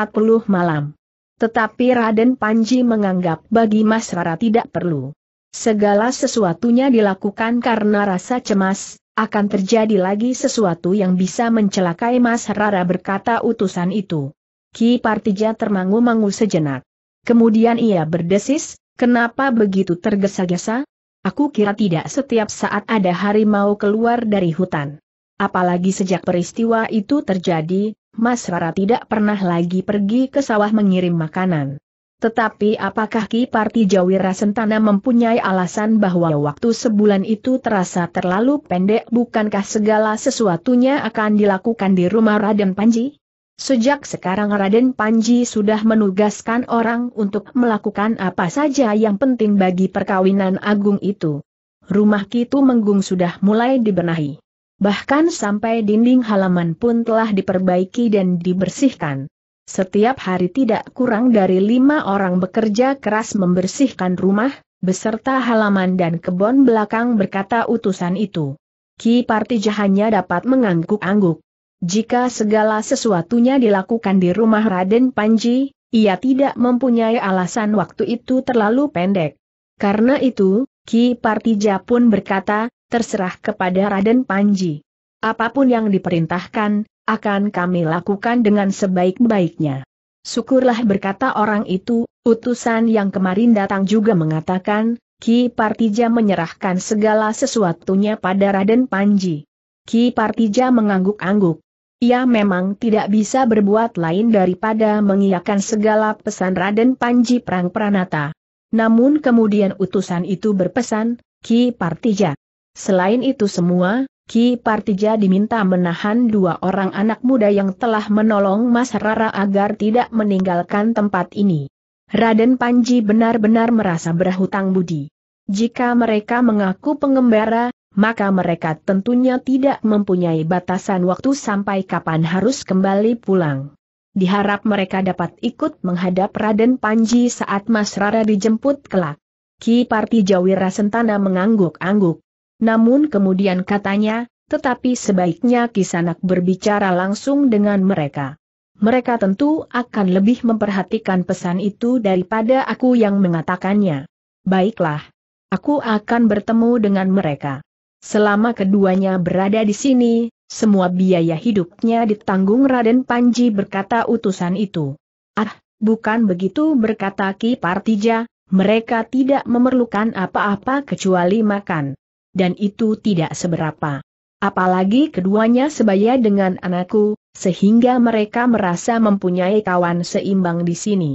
malam. Tetapi Raden Panji menganggap bagi Mas Rara tidak perlu. Segala sesuatunya dilakukan karena rasa cemas, akan terjadi lagi sesuatu yang bisa mencelakai Mas Rara berkata utusan itu. Ki Partija termangu-mangu sejenak. Kemudian ia berdesis, kenapa begitu tergesa-gesa? Aku kira tidak setiap saat ada harimau keluar dari hutan. Apalagi sejak peristiwa itu terjadi, Mas Rara tidak pernah lagi pergi ke sawah mengirim makanan. Tetapi apakah Parti Jawira Sentana mempunyai alasan bahwa waktu sebulan itu terasa terlalu pendek bukankah segala sesuatunya akan dilakukan di rumah Raden Panji? Sejak sekarang Raden Panji sudah menugaskan orang untuk melakukan apa saja yang penting bagi perkawinan agung itu. Rumah Kitu Menggung sudah mulai dibenahi. Bahkan sampai dinding halaman pun telah diperbaiki dan dibersihkan. Setiap hari tidak kurang dari lima orang bekerja keras membersihkan rumah, beserta halaman dan kebun belakang berkata utusan itu. Ki Partija hanya dapat mengangguk-angguk. Jika segala sesuatunya dilakukan di rumah Raden Panji, ia tidak mempunyai alasan waktu itu terlalu pendek. Karena itu, Ki Partija pun berkata, terserah kepada Raden Panji. Apapun yang diperintahkan, akan kami lakukan dengan sebaik-baiknya. Syukurlah berkata orang itu, utusan yang kemarin datang juga mengatakan, Ki Partija menyerahkan segala sesuatunya pada Raden Panji. Ki Partija mengangguk-angguk. Ia memang tidak bisa berbuat lain daripada mengiyakan segala pesan Raden Panji Prang Pranata. Namun kemudian utusan itu berpesan, Ki Partija, Selain itu semua, Ki Partija diminta menahan dua orang anak muda yang telah menolong Mas Rara agar tidak meninggalkan tempat ini. Raden Panji benar-benar merasa berhutang budi. Jika mereka mengaku pengembara, maka mereka tentunya tidak mempunyai batasan waktu sampai kapan harus kembali pulang. Diharap mereka dapat ikut menghadap Raden Panji saat Mas Rara dijemput kelak. Ki Partijawira Sentana mengangguk-angguk. Namun kemudian katanya, tetapi sebaiknya Kisanak berbicara langsung dengan mereka. Mereka tentu akan lebih memperhatikan pesan itu daripada aku yang mengatakannya. Baiklah. Aku akan bertemu dengan mereka. Selama keduanya berada di sini, semua biaya hidupnya ditanggung Raden Panji berkata utusan itu. Ah, bukan begitu berkata Ki Partija, mereka tidak memerlukan apa-apa kecuali makan dan itu tidak seberapa. Apalagi keduanya sebaya dengan anakku, sehingga mereka merasa mempunyai kawan seimbang di sini.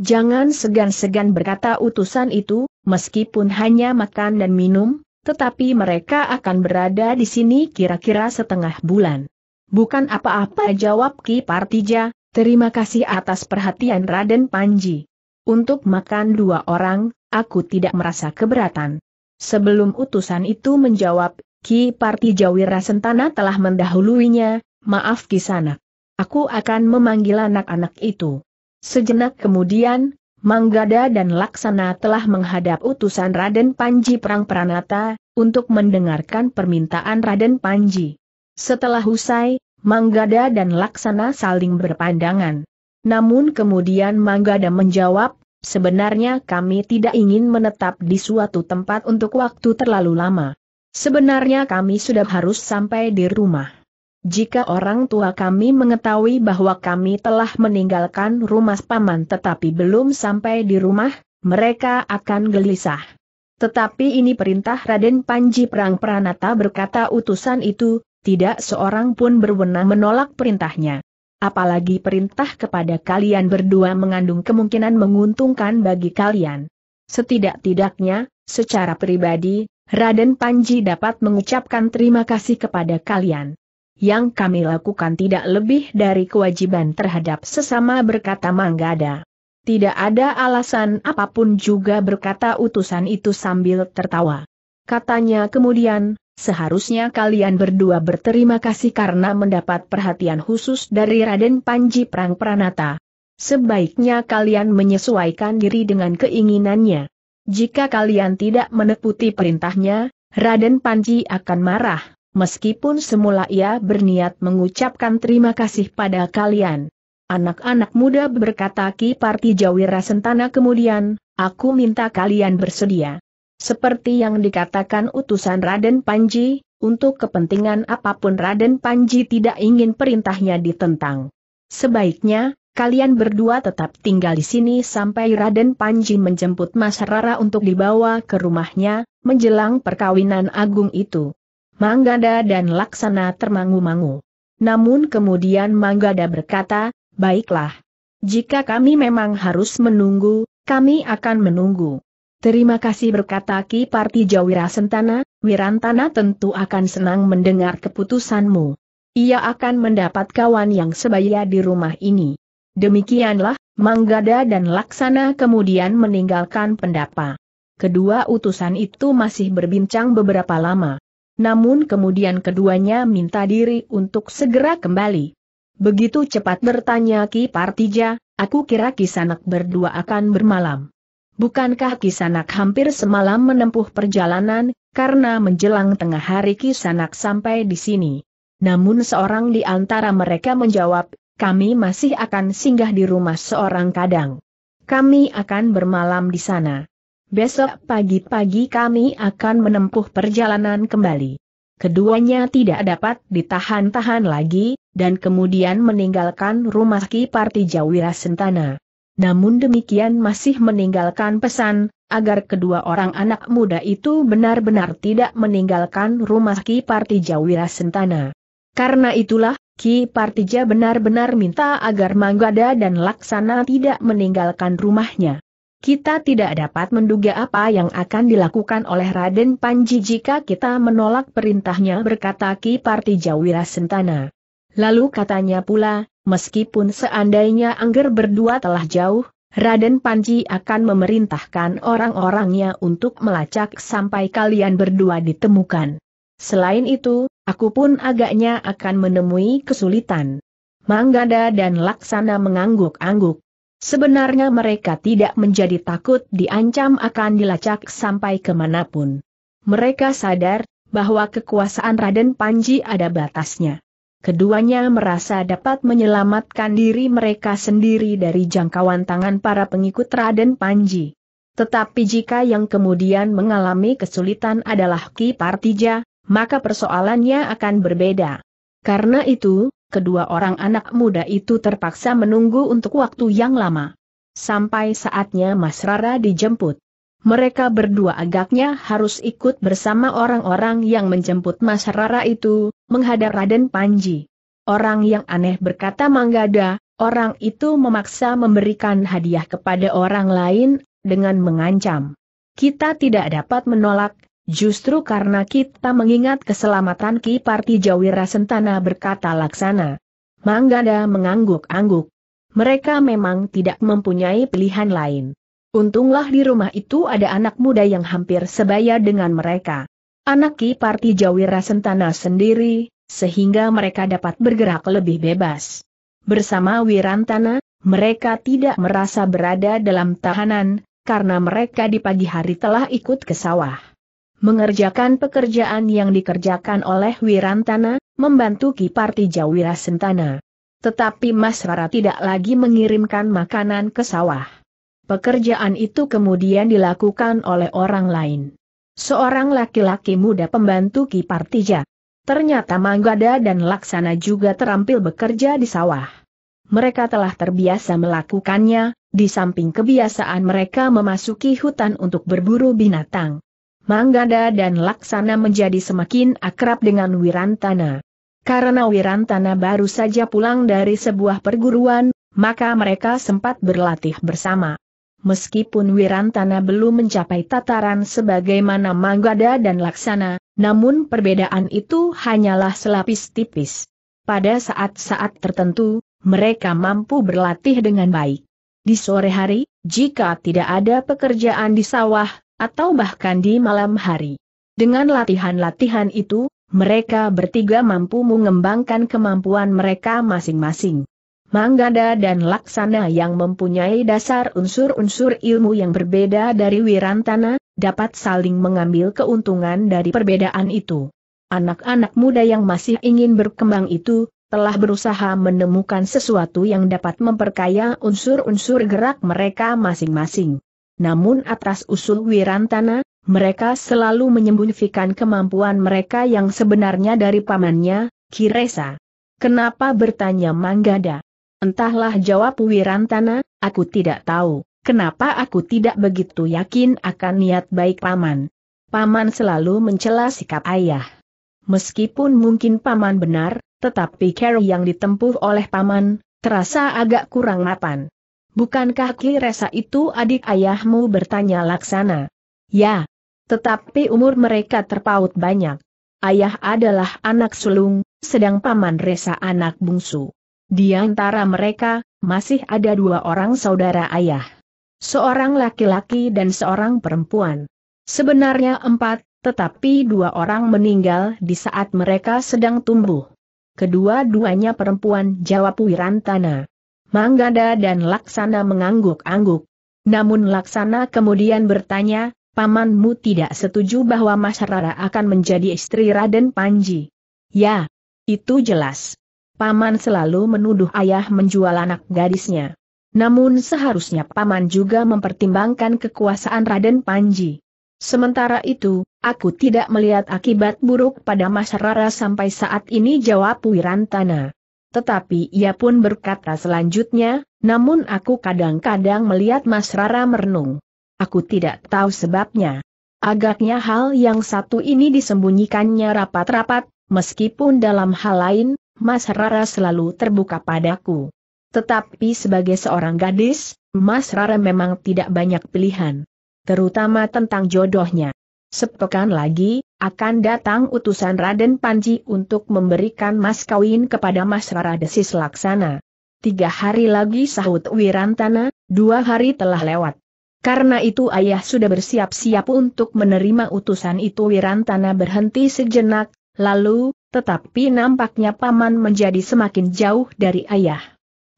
Jangan segan-segan berkata utusan itu, meskipun hanya makan dan minum, tetapi mereka akan berada di sini kira-kira setengah bulan. Bukan apa-apa jawab Ki Partija, terima kasih atas perhatian Raden Panji. Untuk makan dua orang, aku tidak merasa keberatan. Sebelum utusan itu menjawab, Ki Parti Jawira Sentana telah mendahuluinya, maaf kisanak. Aku akan memanggil anak-anak itu. Sejenak kemudian, Manggada dan Laksana telah menghadap utusan Raden Panji Perang Pranata, untuk mendengarkan permintaan Raden Panji. Setelah usai, Manggada dan Laksana saling berpandangan. Namun kemudian Manggada menjawab, Sebenarnya kami tidak ingin menetap di suatu tempat untuk waktu terlalu lama. Sebenarnya kami sudah harus sampai di rumah. Jika orang tua kami mengetahui bahwa kami telah meninggalkan rumah paman tetapi belum sampai di rumah, mereka akan gelisah. Tetapi ini perintah Raden Panji Perang Pranata berkata utusan itu, tidak seorang pun berwenang menolak perintahnya apalagi perintah kepada kalian berdua mengandung kemungkinan menguntungkan bagi kalian. Setidak-tidaknya, secara pribadi, Raden Panji dapat mengucapkan terima kasih kepada kalian. Yang kami lakukan tidak lebih dari kewajiban terhadap sesama berkata Manggada. Tidak ada alasan apapun juga berkata utusan itu sambil tertawa. Katanya kemudian, Seharusnya kalian berdua berterima kasih karena mendapat perhatian khusus dari Raden Panji Prang Pranata. Sebaiknya kalian menyesuaikan diri dengan keinginannya. Jika kalian tidak menepati perintahnya, Raden Panji akan marah, meskipun semula ia berniat mengucapkan terima kasih pada kalian. Anak-anak muda berkata Ki Parti Jawira Sentana kemudian, aku minta kalian bersedia seperti yang dikatakan utusan Raden Panji, untuk kepentingan apapun Raden Panji tidak ingin perintahnya ditentang. Sebaiknya, kalian berdua tetap tinggal di sini sampai Raden Panji menjemput Mas Rara untuk dibawa ke rumahnya, menjelang perkawinan agung itu. Manggada dan Laksana termangu-mangu. Namun kemudian Manggada berkata, baiklah. Jika kami memang harus menunggu, kami akan menunggu. Terima kasih berkata Ki Parti Partija Sentana, Wirantana tentu akan senang mendengar keputusanmu. Ia akan mendapat kawan yang sebaya di rumah ini. Demikianlah, Manggada dan Laksana kemudian meninggalkan pendapa. Kedua utusan itu masih berbincang beberapa lama. Namun kemudian keduanya minta diri untuk segera kembali. Begitu cepat bertanya Ki Partija, aku kira kisanak berdua akan bermalam. Bukankah Kisanak hampir semalam menempuh perjalanan, karena menjelang tengah hari Kisanak sampai di sini? Namun seorang di antara mereka menjawab, kami masih akan singgah di rumah seorang kadang. Kami akan bermalam di sana. Besok pagi-pagi kami akan menempuh perjalanan kembali. Keduanya tidak dapat ditahan-tahan lagi, dan kemudian meninggalkan rumah Ki Partija Sentana namun demikian masih meninggalkan pesan, agar kedua orang anak muda itu benar-benar tidak meninggalkan rumah Ki Partija Wirasentana. Karena itulah, Ki Partija benar-benar minta agar Manggada dan Laksana tidak meninggalkan rumahnya. Kita tidak dapat menduga apa yang akan dilakukan oleh Raden Panji jika kita menolak perintahnya berkata Ki Partija Wirasentana. Lalu katanya pula, meskipun seandainya Angger berdua telah jauh, Raden Panji akan memerintahkan orang-orangnya untuk melacak sampai kalian berdua ditemukan. Selain itu, aku pun agaknya akan menemui kesulitan. Manggada dan Laksana mengangguk-angguk. Sebenarnya mereka tidak menjadi takut diancam akan dilacak sampai kemanapun. Mereka sadar, bahwa kekuasaan Raden Panji ada batasnya keduanya merasa dapat menyelamatkan diri mereka sendiri dari jangkauan tangan para pengikut Raden Panji. Tetapi jika yang kemudian mengalami kesulitan adalah Ki Partija, maka persoalannya akan berbeda. Karena itu, kedua orang anak muda itu terpaksa menunggu untuk waktu yang lama. Sampai saatnya Mas Rara dijemput mereka berdua agaknya harus ikut bersama orang-orang yang menjemput Mas Rara itu, menghadap Raden Panji. Orang yang aneh berkata Manggada, orang itu memaksa memberikan hadiah kepada orang lain, dengan mengancam. Kita tidak dapat menolak, justru karena kita mengingat keselamatan Ki Parti Jawira Sentana berkata Laksana. Manggada mengangguk-angguk. Mereka memang tidak mempunyai pilihan lain. Untunglah di rumah itu ada anak muda yang hampir sebaya dengan mereka. Anak Ki Parti Jawira Sentana sendiri, sehingga mereka dapat bergerak lebih bebas. Bersama Wirantana, mereka tidak merasa berada dalam tahanan, karena mereka di pagi hari telah ikut ke sawah. Mengerjakan pekerjaan yang dikerjakan oleh Wirantana, membantu Ki Parti Jawira Sentana. Tetapi Mas Rara tidak lagi mengirimkan makanan ke sawah. Pekerjaan itu kemudian dilakukan oleh orang lain. Seorang laki-laki muda pembantu Ki Partija. Ternyata Manggada dan Laksana juga terampil bekerja di sawah. Mereka telah terbiasa melakukannya, di samping kebiasaan mereka memasuki hutan untuk berburu binatang. Manggada dan Laksana menjadi semakin akrab dengan Wirantana. Karena Wirantana baru saja pulang dari sebuah perguruan, maka mereka sempat berlatih bersama meskipun Wirantana belum mencapai tataran sebagaimana Manggada dan Laksana, namun perbedaan itu hanyalah selapis tipis. Pada saat-saat tertentu, mereka mampu berlatih dengan baik. Di sore hari, jika tidak ada pekerjaan di sawah, atau bahkan di malam hari. Dengan latihan-latihan itu, mereka bertiga mampu mengembangkan kemampuan mereka masing-masing. Manggada dan Laksana yang mempunyai dasar unsur-unsur ilmu yang berbeda dari Wirantana, dapat saling mengambil keuntungan dari perbedaan itu. Anak-anak muda yang masih ingin berkembang itu, telah berusaha menemukan sesuatu yang dapat memperkaya unsur-unsur gerak mereka masing-masing. Namun atas usul Wirantana, mereka selalu menyembunyikan kemampuan mereka yang sebenarnya dari pamannya, Kiresa. Kenapa bertanya Manggada? Entahlah jawab Wirantana, aku tidak tahu, kenapa aku tidak begitu yakin akan niat baik Paman. Paman selalu mencela sikap ayah. Meskipun mungkin Paman benar, tetapi care yang ditempuh oleh Paman, terasa agak kurang mapan. Bukankah Ki Resa itu adik ayahmu bertanya Laksana? Ya. Tetapi umur mereka terpaut banyak. Ayah adalah anak sulung, sedang paman Resa anak bungsu. Di antara mereka, masih ada dua orang saudara ayah. Seorang laki-laki dan seorang perempuan. Sebenarnya empat, tetapi dua orang meninggal di saat mereka sedang tumbuh. Kedua-duanya perempuan jawab Wirantana. Manggada dan Laksana mengangguk-angguk. Namun Laksana kemudian bertanya, pamanmu tidak setuju bahwa Mas Rara akan menjadi istri Raden Panji. Ya, itu jelas paman selalu menuduh ayah menjual anak gadisnya. Namun seharusnya paman juga mempertimbangkan kekuasaan Raden Panji. Sementara itu, aku tidak melihat akibat buruk pada Mas Rara sampai saat ini jawab Wirantana. Tetapi ia pun berkata selanjutnya, namun aku kadang-kadang melihat Mas Rara merenung. Aku tidak tahu sebabnya. Agaknya hal yang satu ini disembunyikannya rapat-rapat, meskipun dalam hal lain, Mas Rara selalu terbuka padaku. Tetapi sebagai seorang gadis, Mas Rara memang tidak banyak pilihan. Terutama tentang jodohnya. Sepekan lagi, akan datang utusan Raden Panji untuk memberikan mas kawin kepada Mas Rara Desis Laksana. Tiga hari lagi sahut Wirantana, dua hari telah lewat. Karena itu ayah sudah bersiap-siap untuk menerima utusan itu Wirantana berhenti sejenak, lalu, tetapi nampaknya paman menjadi semakin jauh dari ayah.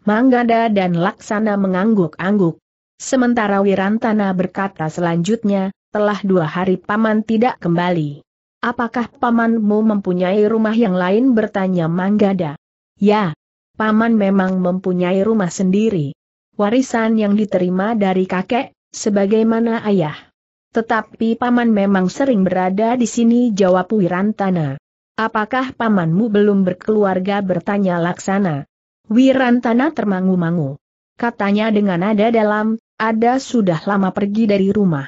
Manggada dan Laksana mengangguk-angguk. Sementara Wirantana berkata selanjutnya, telah dua hari paman tidak kembali. Apakah pamanmu mempunyai rumah yang lain bertanya Manggada? Ya, paman memang mempunyai rumah sendiri. Warisan yang diterima dari kakek, sebagaimana ayah. Tetapi paman memang sering berada di sini jawab Wirantana. Apakah pamanmu belum berkeluarga bertanya Laksana? Wirantana termangu-mangu. Katanya dengan nada dalam, ada sudah lama pergi dari rumah.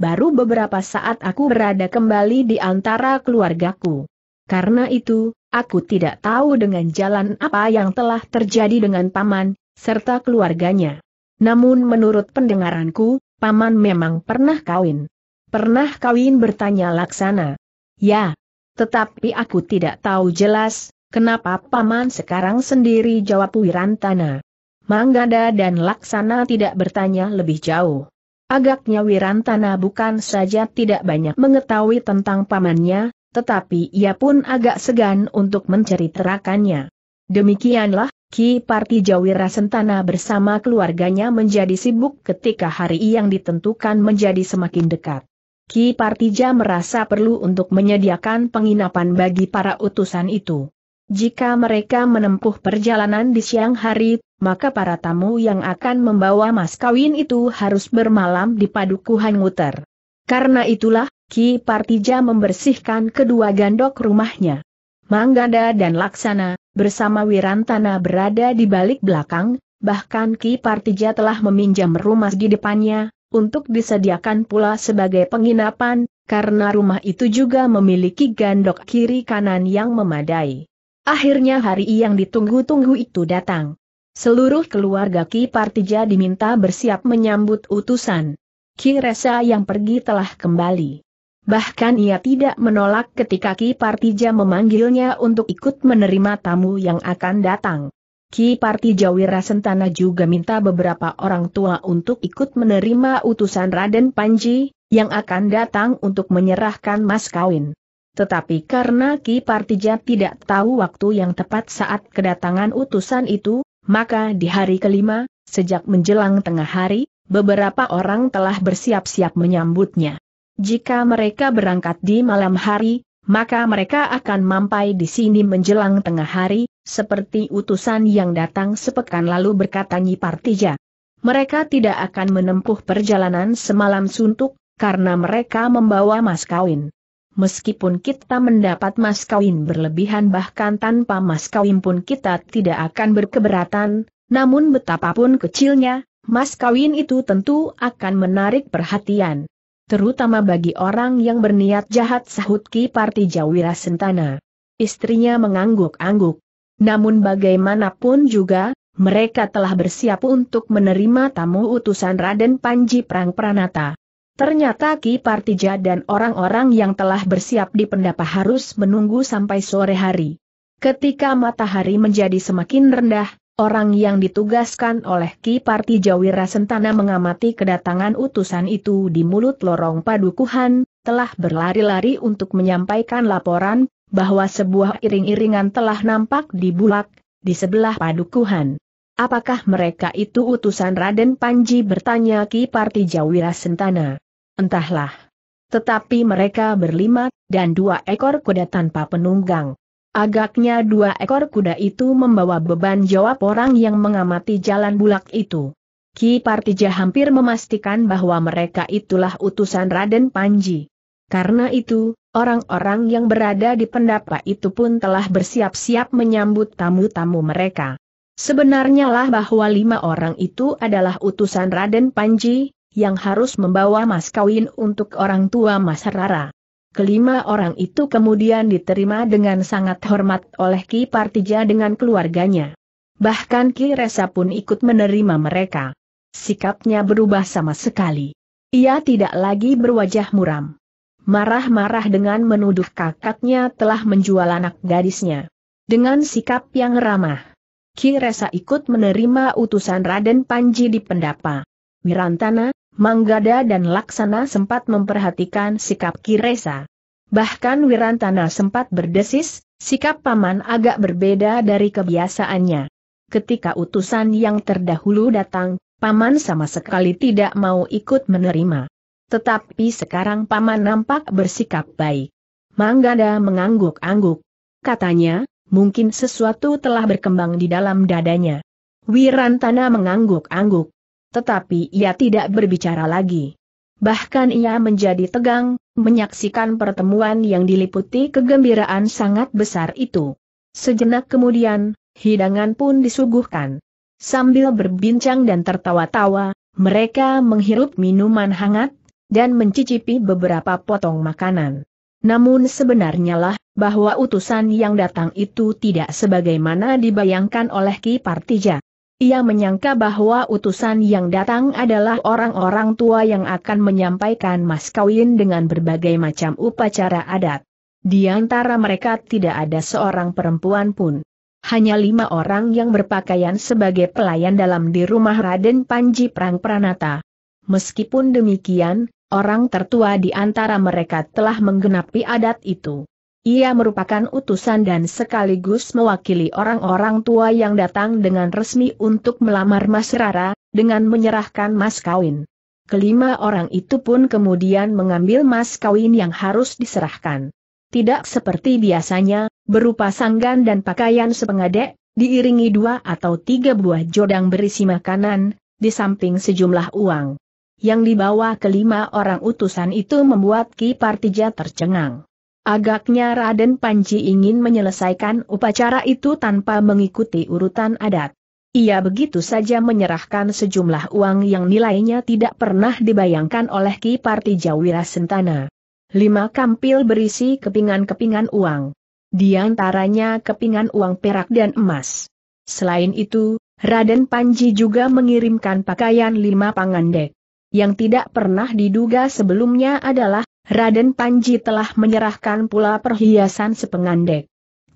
Baru beberapa saat aku berada kembali di antara keluargaku. Karena itu, aku tidak tahu dengan jalan apa yang telah terjadi dengan paman, serta keluarganya. Namun menurut pendengaranku, paman memang pernah kawin. Pernah kawin bertanya Laksana. Ya, tetapi aku tidak tahu jelas, kenapa paman sekarang sendiri jawab Wirantana. Manggada dan Laksana tidak bertanya lebih jauh. Agaknya Wirantana bukan saja tidak banyak mengetahui tentang pamannya, tetapi ia pun agak segan untuk menceritakannya. Demikianlah, Ki Parti Jawira Sentana bersama keluarganya menjadi sibuk ketika hari yang ditentukan menjadi semakin dekat. Ki Partija merasa perlu untuk menyediakan penginapan bagi para utusan itu. Jika mereka menempuh perjalanan di siang hari, maka para tamu yang akan membawa mas kawin itu harus bermalam di padukuhan nguter. Karena itulah, Ki Partija membersihkan kedua gandok rumahnya. Manggada dan Laksana, bersama Wirantana berada di balik belakang, bahkan Ki Partija telah meminjam rumah di depannya, untuk disediakan pula sebagai penginapan, karena rumah itu juga memiliki gandok kiri kanan yang memadai. Akhirnya hari yang ditunggu-tunggu itu datang. Seluruh keluarga Ki Partija diminta bersiap menyambut utusan. Ki Resa yang pergi telah kembali. Bahkan ia tidak menolak ketika Ki Partija memanggilnya untuk ikut menerima tamu yang akan datang. Ki Parti Jawira Sentana juga minta beberapa orang tua untuk ikut menerima utusan Raden Panji, yang akan datang untuk menyerahkan mas kawin. Tetapi karena Ki Partija tidak tahu waktu yang tepat saat kedatangan utusan itu, maka di hari kelima, sejak menjelang tengah hari, beberapa orang telah bersiap-siap menyambutnya. Jika mereka berangkat di malam hari, maka mereka akan mampai di sini menjelang tengah hari, seperti utusan yang datang sepekan lalu berkata nyi Partija, Mereka tidak akan menempuh perjalanan semalam suntuk, karena mereka membawa mas kawin. Meskipun kita mendapat mas kawin berlebihan bahkan tanpa mas kawin pun kita tidak akan berkeberatan, namun betapapun kecilnya, mas kawin itu tentu akan menarik perhatian. Terutama bagi orang yang berniat jahat sahut Ki Partija Wirasentana. Istrinya mengangguk-angguk. Namun bagaimanapun juga, mereka telah bersiap untuk menerima tamu utusan Raden Panji Prang Pranata. Ternyata Ki Partija dan orang-orang yang telah bersiap di pendapa harus menunggu sampai sore hari. Ketika matahari menjadi semakin rendah, orang yang ditugaskan oleh Ki Partija Wirasentana mengamati kedatangan utusan itu di mulut lorong padukuhan, telah berlari-lari untuk menyampaikan laporan, bahwa sebuah iring-iringan telah nampak di bulak, di sebelah padukuhan. Apakah mereka itu utusan Raden Panji bertanya Ki Parti Jawira Sentana? Entahlah. Tetapi mereka berlima, dan dua ekor kuda tanpa penunggang. Agaknya dua ekor kuda itu membawa beban jawab orang yang mengamati jalan bulak itu. Ki Partija hampir memastikan bahwa mereka itulah utusan Raden Panji. Karena itu, Orang-orang yang berada di pendapa itu pun telah bersiap-siap menyambut tamu-tamu mereka. Sebenarnya lah bahwa lima orang itu adalah utusan Raden Panji, yang harus membawa mas kawin untuk orang tua Mas Rara. Kelima orang itu kemudian diterima dengan sangat hormat oleh Ki Partija dengan keluarganya. Bahkan Ki Resa pun ikut menerima mereka. Sikapnya berubah sama sekali. Ia tidak lagi berwajah muram marah-marah dengan menuduh kakaknya telah menjual anak gadisnya. Dengan sikap yang ramah, Ki Kiresa ikut menerima utusan Raden Panji di pendapa. Wirantana, Manggada dan Laksana sempat memperhatikan sikap Ki Kiresa. Bahkan Wirantana sempat berdesis, sikap paman agak berbeda dari kebiasaannya. Ketika utusan yang terdahulu datang, paman sama sekali tidak mau ikut menerima. Tetapi sekarang paman nampak bersikap baik. Manggada mengangguk-angguk. Katanya, mungkin sesuatu telah berkembang di dalam dadanya. Wirantana mengangguk-angguk. Tetapi ia tidak berbicara lagi. Bahkan ia menjadi tegang, menyaksikan pertemuan yang diliputi kegembiraan sangat besar itu. Sejenak kemudian, hidangan pun disuguhkan. Sambil berbincang dan tertawa-tawa, mereka menghirup minuman hangat, dan mencicipi beberapa potong makanan. Namun sebenarnya lah, bahwa utusan yang datang itu tidak sebagaimana dibayangkan oleh Ki Partija. Ia menyangka bahwa utusan yang datang adalah orang-orang tua yang akan menyampaikan mas kawin dengan berbagai macam upacara adat. Di antara mereka tidak ada seorang perempuan pun. Hanya lima orang yang berpakaian sebagai pelayan dalam di rumah Raden Panji Prang Pranata. Meskipun demikian, orang tertua di antara mereka telah menggenapi adat itu. Ia merupakan utusan dan sekaligus mewakili orang-orang tua yang datang dengan resmi untuk melamar Mas Rara, dengan menyerahkan mas kawin. Kelima orang itu pun kemudian mengambil mas kawin yang harus diserahkan. Tidak seperti biasanya, berupa sanggan dan pakaian sepengadek, diiringi dua atau tiga buah jodang berisi makanan, di samping sejumlah uang yang dibawa kelima orang utusan itu membuat Ki Partija tercengang. Agaknya Raden Panji ingin menyelesaikan upacara itu tanpa mengikuti urutan adat. Ia begitu saja menyerahkan sejumlah uang yang nilainya tidak pernah dibayangkan oleh Ki Partija Wirasentana. Lima kampil berisi kepingan-kepingan uang. Di antaranya kepingan uang perak dan emas. Selain itu, Raden Panji juga mengirimkan pakaian lima pangandek yang tidak pernah diduga sebelumnya adalah, Raden Panji telah menyerahkan pula perhiasan sepengandek.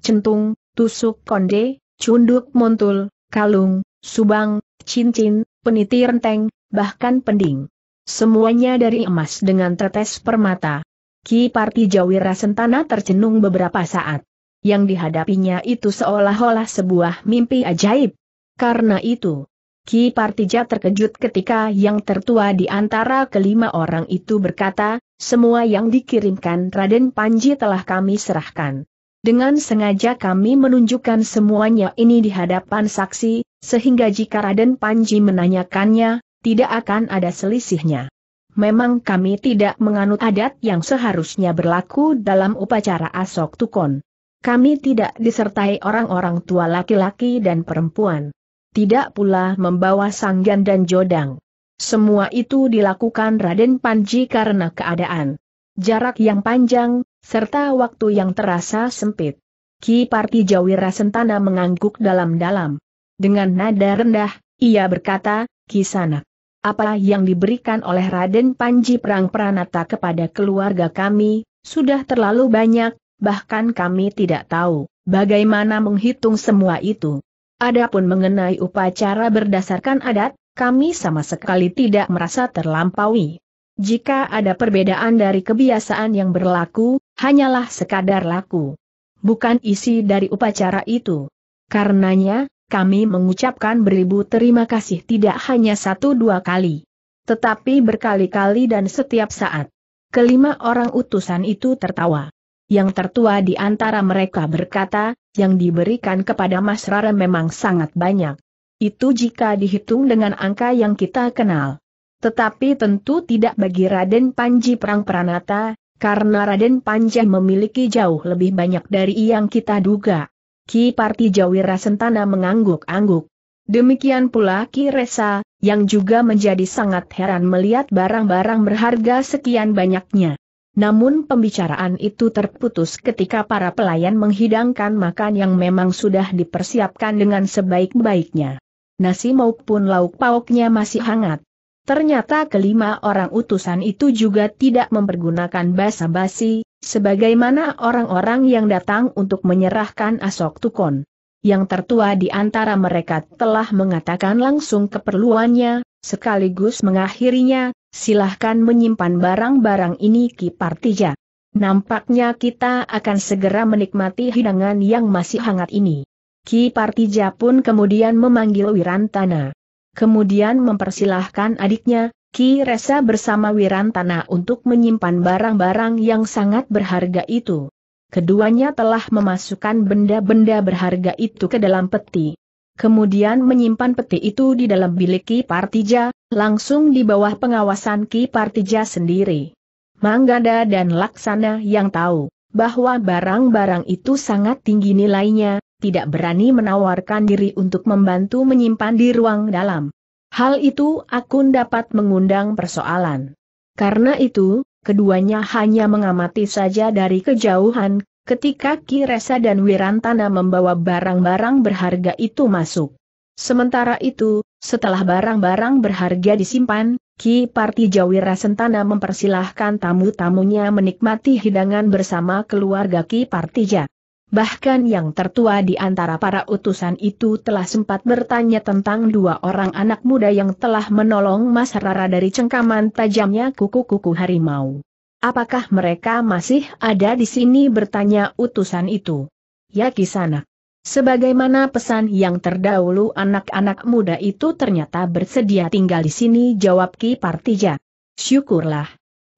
Centung, tusuk konde, cunduk montul, kalung, subang, cincin, peniti renteng, bahkan pending. Semuanya dari emas dengan tetes permata. Ki Parti Jawira Sentana tercenung beberapa saat. Yang dihadapinya itu seolah-olah sebuah mimpi ajaib. Karena itu, Ki Partija terkejut ketika yang tertua di antara kelima orang itu berkata, semua yang dikirimkan Raden Panji telah kami serahkan. Dengan sengaja kami menunjukkan semuanya ini di hadapan saksi, sehingga jika Raden Panji menanyakannya, tidak akan ada selisihnya. Memang kami tidak menganut adat yang seharusnya berlaku dalam upacara Asok Tukon. Kami tidak disertai orang-orang tua laki-laki dan perempuan tidak pula membawa sanggan dan jodang. Semua itu dilakukan Raden Panji karena keadaan jarak yang panjang, serta waktu yang terasa sempit. Ki Parti Jawira Sentana mengangguk dalam-dalam. Dengan nada rendah, ia berkata, Ki Sanak, apa yang diberikan oleh Raden Panji Perang Pranata kepada keluarga kami, sudah terlalu banyak, bahkan kami tidak tahu bagaimana menghitung semua itu. Adapun mengenai upacara berdasarkan adat, kami sama sekali tidak merasa terlampaui. Jika ada perbedaan dari kebiasaan yang berlaku, hanyalah sekadar laku. Bukan isi dari upacara itu. Karenanya, kami mengucapkan beribu terima kasih tidak hanya satu dua kali. Tetapi berkali-kali dan setiap saat. Kelima orang utusan itu tertawa. Yang tertua di antara mereka berkata, yang diberikan kepada Mas Rara memang sangat banyak. Itu jika dihitung dengan angka yang kita kenal. Tetapi tentu tidak bagi Raden Panji Perang Pranata, karena Raden Panji memiliki jauh lebih banyak dari yang kita duga. Ki Parti Jawira Sentana mengangguk-angguk. Demikian pula Ki Resa, yang juga menjadi sangat heran melihat barang-barang berharga sekian banyaknya. Namun pembicaraan itu terputus ketika para pelayan menghidangkan makan yang memang sudah dipersiapkan dengan sebaik-baiknya. Nasi maupun lauk pauknya masih hangat. Ternyata kelima orang utusan itu juga tidak mempergunakan basa-basi, sebagaimana orang-orang yang datang untuk menyerahkan asok tukon. Yang tertua di antara mereka telah mengatakan langsung keperluannya, sekaligus mengakhirinya, silahkan menyimpan barang-barang ini Ki Partija. Nampaknya kita akan segera menikmati hidangan yang masih hangat ini. Ki Partija pun kemudian memanggil Wirantana. Kemudian mempersilahkan adiknya, Ki Resa bersama Wirantana untuk menyimpan barang-barang yang sangat berharga itu. Keduanya telah memasukkan benda-benda berharga itu ke dalam peti kemudian menyimpan peti itu di dalam bilik Ki Partija, langsung di bawah pengawasan Ki Partija sendiri. Manggada dan Laksana yang tahu bahwa barang-barang itu sangat tinggi nilainya, tidak berani menawarkan diri untuk membantu menyimpan di ruang dalam. Hal itu akun dapat mengundang persoalan. Karena itu, keduanya hanya mengamati saja dari kejauhan, ketika Ki Kiresa dan Wirantana membawa barang-barang berharga itu masuk. Sementara itu, setelah barang-barang berharga disimpan, Ki Parti Jawira mempersilahkan tamu-tamunya menikmati hidangan bersama keluarga Ki Partija. Bahkan yang tertua di antara para utusan itu telah sempat bertanya tentang dua orang anak muda yang telah menolong Mas Rara dari cengkaman tajamnya kuku-kuku harimau. Apakah mereka masih ada di sini bertanya utusan itu? Ya kisanak. Sebagaimana pesan yang terdahulu anak-anak muda itu ternyata bersedia tinggal di sini jawab Ki Partija. Syukurlah.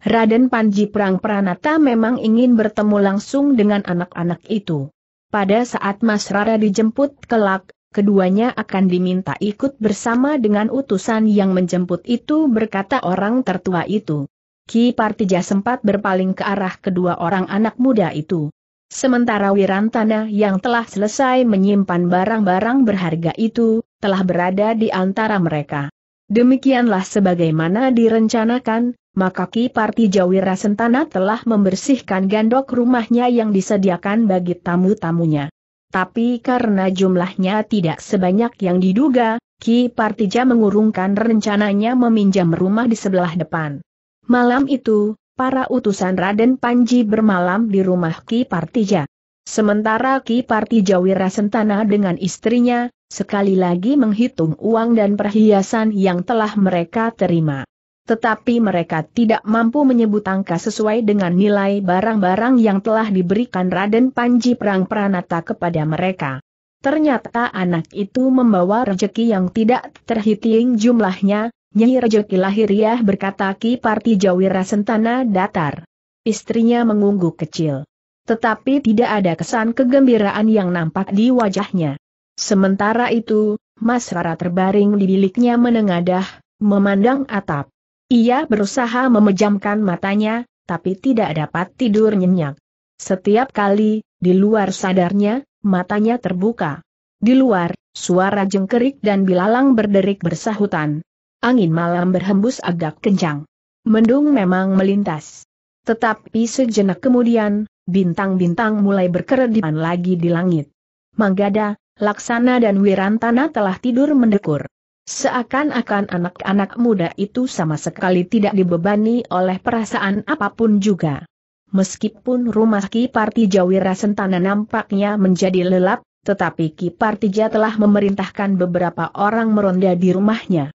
Raden Panji Prang Pranata memang ingin bertemu langsung dengan anak-anak itu. Pada saat Mas Rara dijemput kelak, keduanya akan diminta ikut bersama dengan utusan yang menjemput itu berkata orang tertua itu. Ki Partija sempat berpaling ke arah kedua orang anak muda itu. Sementara Wirantana yang telah selesai menyimpan barang-barang berharga itu, telah berada di antara mereka. Demikianlah sebagaimana direncanakan, maka Ki Partija Wirasentana telah membersihkan gandok rumahnya yang disediakan bagi tamu-tamunya. Tapi karena jumlahnya tidak sebanyak yang diduga, Ki Partija mengurungkan rencananya meminjam rumah di sebelah depan. Malam itu, para utusan Raden Panji bermalam di rumah Ki Partija. Sementara Ki Partija Wirasentana dengan istrinya, sekali lagi menghitung uang dan perhiasan yang telah mereka terima. Tetapi mereka tidak mampu menyebut angka sesuai dengan nilai barang-barang yang telah diberikan Raden Panji Perang Pranata kepada mereka. Ternyata anak itu membawa rejeki yang tidak terhitung jumlahnya, Nyai Rejeki Lahiriah berkata Ki Parti Jawira Sentana datar. Istrinya mengungguk kecil. Tetapi tidak ada kesan kegembiraan yang nampak di wajahnya. Sementara itu, Mas Rara terbaring di biliknya menengadah, memandang atap. Ia berusaha memejamkan matanya, tapi tidak dapat tidur nyenyak. Setiap kali, di luar sadarnya, matanya terbuka. Di luar, suara jengkerik dan bilalang berderik bersahutan. Angin malam berhembus agak kencang. Mendung memang melintas. Tetapi sejenak kemudian, bintang-bintang mulai berkeredipan lagi di langit. Manggada, Laksana dan Wirantana telah tidur mendekur. Seakan-akan anak-anak muda itu sama sekali tidak dibebani oleh perasaan apapun juga. Meskipun rumah Ki Partija Wirasentana nampaknya menjadi lelap, tetapi Ki Partija telah memerintahkan beberapa orang meronda di rumahnya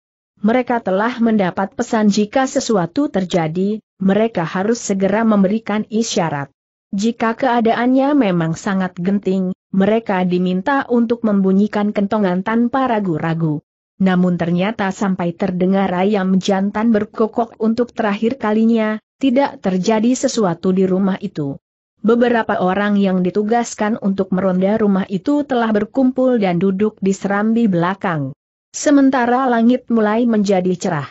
mereka telah mendapat pesan jika sesuatu terjadi, mereka harus segera memberikan isyarat. Jika keadaannya memang sangat genting, mereka diminta untuk membunyikan kentongan tanpa ragu-ragu. Namun ternyata sampai terdengar ayam jantan berkokok untuk terakhir kalinya, tidak terjadi sesuatu di rumah itu. Beberapa orang yang ditugaskan untuk meronda rumah itu telah berkumpul dan duduk di serambi belakang. Sementara langit mulai menjadi cerah.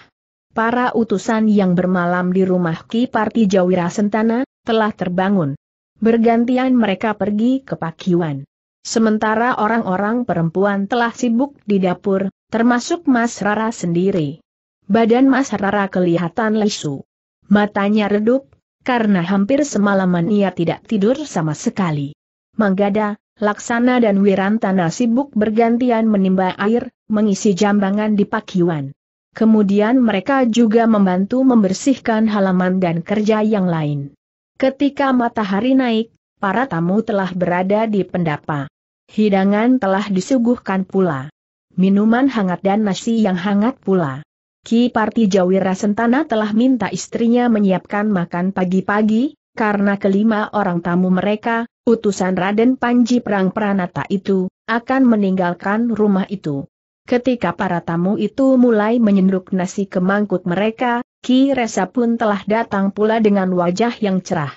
Para utusan yang bermalam di rumah Ki Parti Jawira Sentana, telah terbangun. Bergantian mereka pergi ke Pakiwan. Sementara orang-orang perempuan telah sibuk di dapur, termasuk Mas Rara sendiri. Badan Mas Rara kelihatan lesu. Matanya redup, karena hampir semalaman ia tidak tidur sama sekali. Manggada, Laksana dan Wirantana sibuk bergantian menimba air, mengisi jambangan di Pakiwan. Kemudian mereka juga membantu membersihkan halaman dan kerja yang lain. Ketika matahari naik, para tamu telah berada di pendapa. Hidangan telah disuguhkan pula. Minuman hangat dan nasi yang hangat pula. Ki Parti Jawira Sentana telah minta istrinya menyiapkan makan pagi-pagi, karena kelima orang tamu mereka, utusan Raden Panji Perang Pranata itu, akan meninggalkan rumah itu. Ketika para tamu itu mulai menyenduk nasi ke mangkuk mereka, Ki Resa pun telah datang pula dengan wajah yang cerah.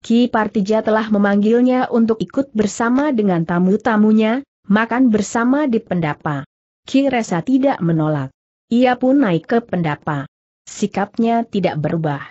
Ki Partija telah memanggilnya untuk ikut bersama dengan tamu-tamunya, makan bersama di pendapa. Ki Resa tidak menolak. Ia pun naik ke pendapa. Sikapnya tidak berubah.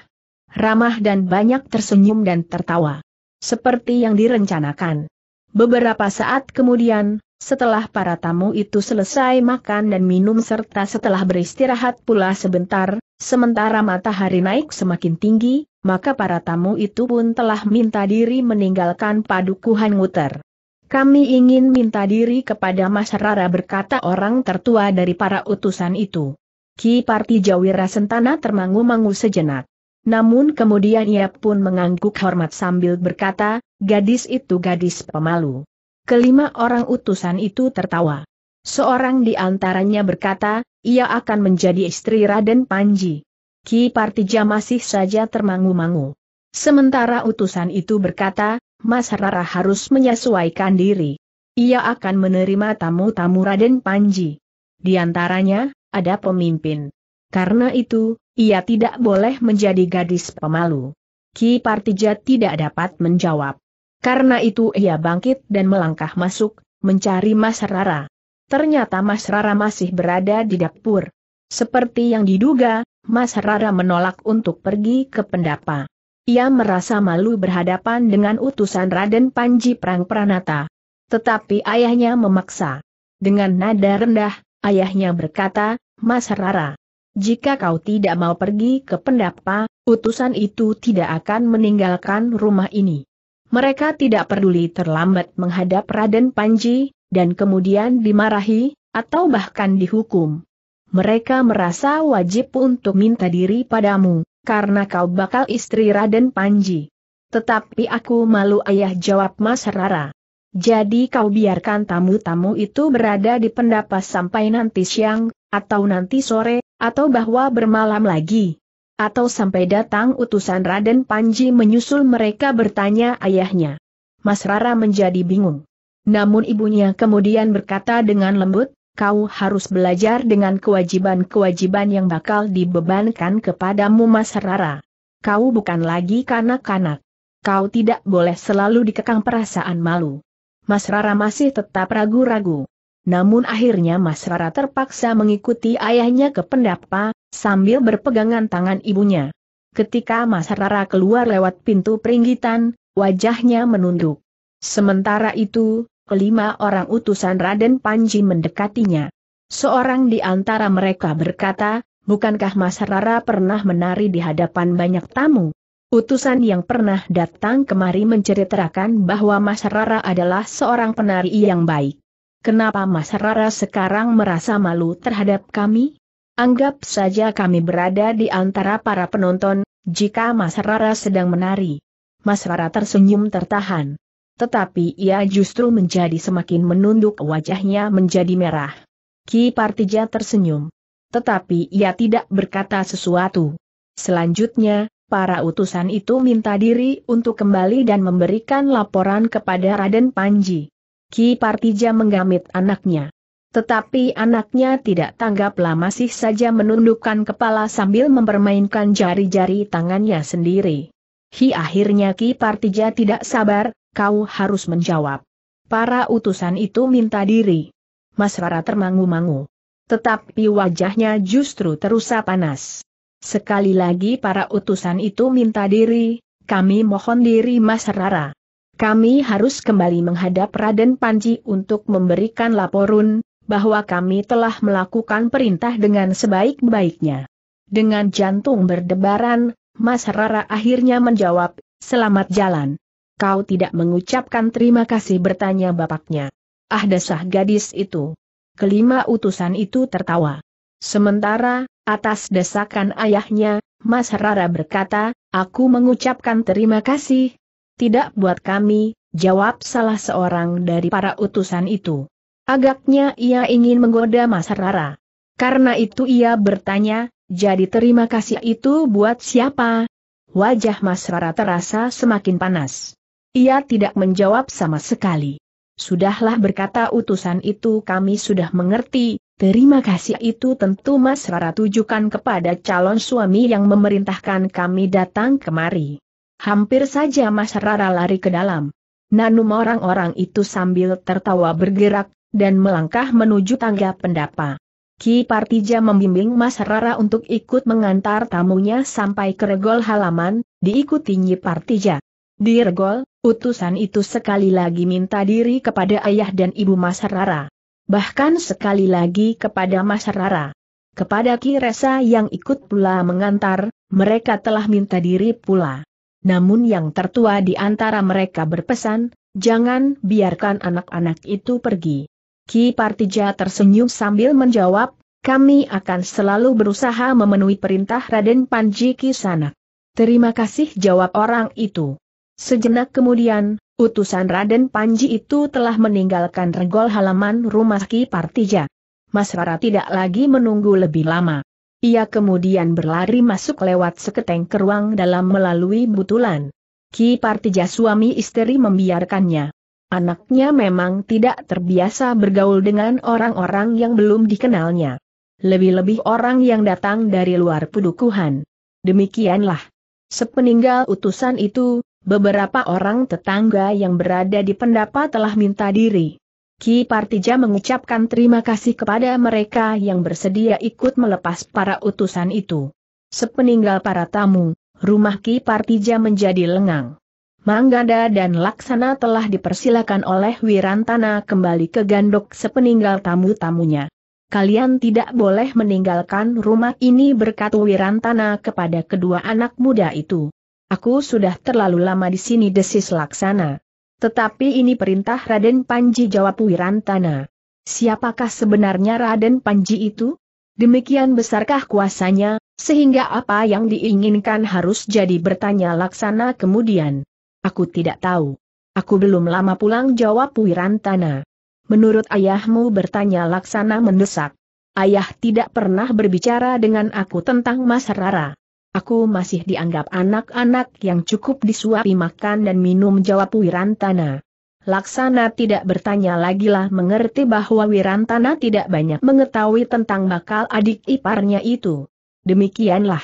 Ramah dan banyak tersenyum dan tertawa. Seperti yang direncanakan. Beberapa saat kemudian, setelah para tamu itu selesai makan dan minum serta setelah beristirahat pula sebentar, sementara matahari naik semakin tinggi, maka para tamu itu pun telah minta diri meninggalkan padukuhan nguter. Kami ingin minta diri kepada Mas Rara berkata orang tertua dari para utusan itu. Ki Parti Jawira Sentana termangu-mangu sejenak. Namun kemudian ia pun mengangguk hormat sambil berkata, gadis itu gadis pemalu. Kelima orang utusan itu tertawa. Seorang di antaranya berkata, ia akan menjadi istri Raden Panji. Ki Partija masih saja termangu-mangu. Sementara utusan itu berkata, Mas Rara harus menyesuaikan diri. Ia akan menerima tamu-tamu Raden Panji. Di antaranya, ada pemimpin. Karena itu, ia tidak boleh menjadi gadis pemalu. Ki Partija tidak dapat menjawab. Karena itu ia bangkit dan melangkah masuk, mencari Mas Rara. Ternyata Mas Rara masih berada di dapur. Seperti yang diduga, Mas Rara menolak untuk pergi ke pendapa. Ia merasa malu berhadapan dengan utusan Raden Panji Prang Pranata. Tetapi ayahnya memaksa. Dengan nada rendah, ayahnya berkata, Mas Rara, jika kau tidak mau pergi ke pendapa, utusan itu tidak akan meninggalkan rumah ini. Mereka tidak peduli terlambat menghadap Raden Panji, dan kemudian dimarahi, atau bahkan dihukum. Mereka merasa wajib untuk minta diri padamu, karena kau bakal istri Raden Panji. Tetapi aku malu ayah jawab Mas Rara. Jadi kau biarkan tamu-tamu itu berada di pendapa sampai nanti siang, atau nanti sore, atau bahwa bermalam lagi. Atau sampai datang utusan Raden Panji menyusul mereka bertanya ayahnya. Mas Rara menjadi bingung. Namun ibunya kemudian berkata dengan lembut, kau harus belajar dengan kewajiban-kewajiban yang bakal dibebankan kepadamu Mas Rara. Kau bukan lagi kanak-kanak. Kau tidak boleh selalu dikekang perasaan malu. Mas Rara masih tetap ragu-ragu. Namun akhirnya Mas Rara terpaksa mengikuti ayahnya ke pendapa, sambil berpegangan tangan ibunya. Ketika Mas Rara keluar lewat pintu peringgitan, wajahnya menunduk. Sementara itu, kelima orang utusan Raden Panji mendekatinya. Seorang di antara mereka berkata, bukankah Mas Rara pernah menari di hadapan banyak tamu? Utusan yang pernah datang kemari menceritakan bahwa Mas Rara adalah seorang penari yang baik. Kenapa Mas Rara sekarang merasa malu terhadap kami? Anggap saja kami berada di antara para penonton, jika Mas Rara sedang menari. Mas Rara tersenyum tertahan. Tetapi ia justru menjadi semakin menunduk wajahnya menjadi merah. Ki Partija tersenyum. Tetapi ia tidak berkata sesuatu. Selanjutnya, para utusan itu minta diri untuk kembali dan memberikan laporan kepada Raden Panji. Ki Partija menggamit anaknya. Tetapi anaknya tidak tanggaplah masih saja menundukkan kepala sambil mempermainkan jari-jari tangannya sendiri. Hi akhirnya Ki Partija tidak sabar, kau harus menjawab. Para utusan itu minta diri. Mas Rara termangu-mangu. Tetapi wajahnya justru terusap panas. Sekali lagi para utusan itu minta diri, kami mohon diri Mas Rara. Kami harus kembali menghadap Raden Panji untuk memberikan laporan bahwa kami telah melakukan perintah dengan sebaik-baiknya. Dengan jantung berdebaran, Mas Rara akhirnya menjawab, selamat jalan. Kau tidak mengucapkan terima kasih bertanya bapaknya. Ah dasah gadis itu. Kelima utusan itu tertawa. Sementara, atas desakan ayahnya, Mas Rara berkata, aku mengucapkan terima kasih. Tidak buat kami, jawab salah seorang dari para utusan itu. Agaknya ia ingin menggoda Mas Rara. Karena itu ia bertanya, jadi terima kasih itu buat siapa? Wajah Mas Rara terasa semakin panas. Ia tidak menjawab sama sekali. Sudahlah berkata utusan itu kami sudah mengerti, terima kasih itu tentu Mas Rara tujukan kepada calon suami yang memerintahkan kami datang kemari. Hampir saja Mas Rara lari ke dalam. Nanum orang-orang itu sambil tertawa bergerak, dan melangkah menuju tangga pendapa. Ki Partija membimbing Mas Rara untuk ikut mengantar tamunya sampai ke regol halaman, diikuti Nyi Partija. Di regol, utusan itu sekali lagi minta diri kepada ayah dan ibu Mas Rara. Bahkan sekali lagi kepada Mas Rara. Kepada Ki Resa yang ikut pula mengantar, mereka telah minta diri pula. Namun yang tertua di antara mereka berpesan, jangan biarkan anak-anak itu pergi. Ki Partija tersenyum sambil menjawab, kami akan selalu berusaha memenuhi perintah Raden Panji Kisanak. Terima kasih jawab orang itu. Sejenak kemudian, utusan Raden Panji itu telah meninggalkan regol halaman rumah Ki Partija. Mas Rara tidak lagi menunggu lebih lama. Ia kemudian berlari masuk lewat seketeng ke ruang dalam melalui butulan. Ki Partija suami istri membiarkannya. Anaknya memang tidak terbiasa bergaul dengan orang-orang yang belum dikenalnya. Lebih-lebih orang yang datang dari luar pedukuhan. Demikianlah. Sepeninggal utusan itu, beberapa orang tetangga yang berada di pendapa telah minta diri. Ki Partija mengucapkan terima kasih kepada mereka yang bersedia ikut melepas para utusan itu. Sepeninggal para tamu, rumah Ki Partija menjadi lengang. Manggada dan Laksana telah dipersilakan oleh Wirantana kembali ke Gandok sepeninggal tamu-tamunya. Kalian tidak boleh meninggalkan rumah ini berkat Wirantana kepada kedua anak muda itu. Aku sudah terlalu lama di sini desis Laksana. Tetapi ini perintah Raden Panji jawab Wirantana. Siapakah sebenarnya Raden Panji itu? Demikian besarkah kuasanya, sehingga apa yang diinginkan harus jadi bertanya Laksana kemudian. Aku tidak tahu. Aku belum lama pulang jawab Wirantana. Menurut ayahmu bertanya Laksana mendesak. Ayah tidak pernah berbicara dengan aku tentang Mas Rara. Aku masih dianggap anak-anak yang cukup disuapi makan dan minum jawab Wirantana. Laksana tidak bertanya lagi lah mengerti bahwa Wirantana tidak banyak mengetahui tentang bakal adik iparnya itu. Demikianlah.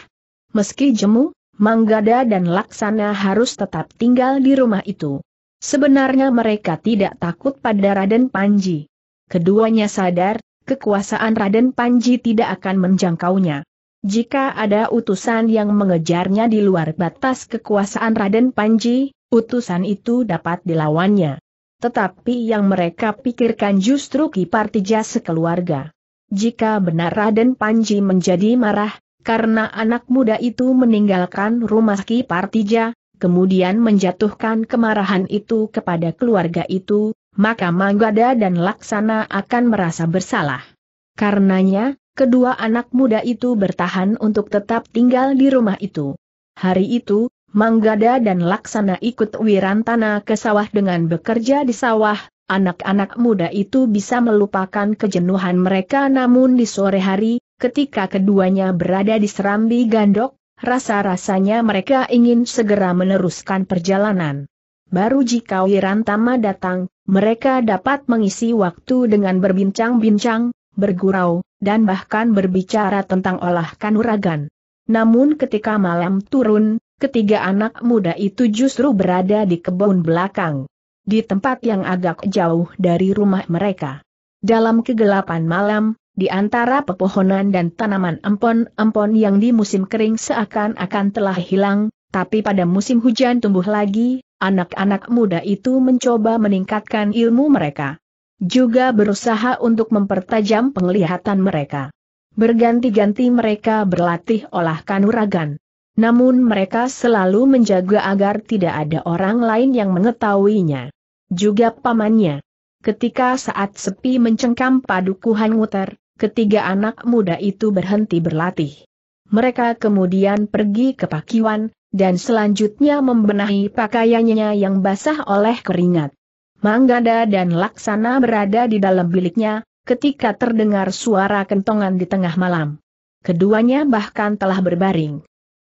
Meski jemu, Manggada dan Laksana harus tetap tinggal di rumah itu. Sebenarnya mereka tidak takut pada Raden Panji. Keduanya sadar, kekuasaan Raden Panji tidak akan menjangkaunya. Jika ada utusan yang mengejarnya di luar batas kekuasaan Raden Panji, utusan itu dapat dilawannya. Tetapi yang mereka pikirkan justru Kipartija sekeluarga. Jika benar Raden Panji menjadi marah, karena anak muda itu meninggalkan rumah Ki Partija, kemudian menjatuhkan kemarahan itu kepada keluarga itu, maka Manggada dan Laksana akan merasa bersalah. Karenanya, kedua anak muda itu bertahan untuk tetap tinggal di rumah itu. Hari itu, Manggada dan Laksana ikut Wirantana ke sawah dengan bekerja di sawah, anak-anak muda itu bisa melupakan kejenuhan mereka namun di sore hari, ketika keduanya berada di Serambi Gandok, rasa-rasanya mereka ingin segera meneruskan perjalanan. Baru jika Wirantama datang, mereka dapat mengisi waktu dengan berbincang-bincang, bergurau, dan bahkan berbicara tentang olah kanuragan. Namun ketika malam turun, ketiga anak muda itu justru berada di kebun belakang. Di tempat yang agak jauh dari rumah mereka. Dalam kegelapan malam, di antara pepohonan dan tanaman empon-empon yang di musim kering seakan-akan telah hilang, tapi pada musim hujan tumbuh lagi, anak-anak muda itu mencoba meningkatkan ilmu mereka. Juga berusaha untuk mempertajam penglihatan mereka. Berganti-ganti mereka berlatih olah kanuragan. Namun mereka selalu menjaga agar tidak ada orang lain yang mengetahuinya. Juga pamannya. Ketika saat sepi mencengkam padukuhan muter ketiga anak muda itu berhenti berlatih. Mereka kemudian pergi ke pakiwan, dan selanjutnya membenahi pakaiannya yang basah oleh keringat. Manggada dan Laksana berada di dalam biliknya, ketika terdengar suara kentongan di tengah malam. Keduanya bahkan telah berbaring.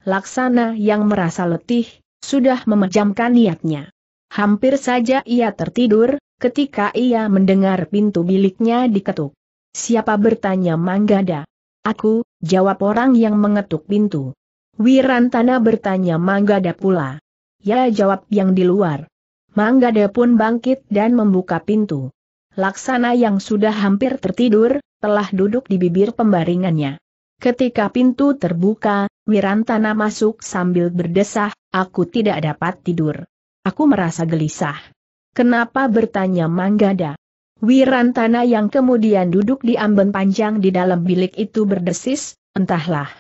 Laksana yang merasa letih, sudah memejamkan niatnya. Hampir saja ia tertidur, ketika ia mendengar pintu biliknya diketuk. Siapa bertanya Manggada? Aku, jawab orang yang mengetuk pintu. Wirantana bertanya Manggada pula. Ya jawab yang di luar. Manggada pun bangkit dan membuka pintu. Laksana yang sudah hampir tertidur, telah duduk di bibir pembaringannya. Ketika pintu terbuka, Wirantana masuk sambil berdesah, aku tidak dapat tidur. Aku merasa gelisah. Kenapa bertanya Manggada? Wirantana yang kemudian duduk di amben panjang di dalam bilik itu berdesis, entahlah.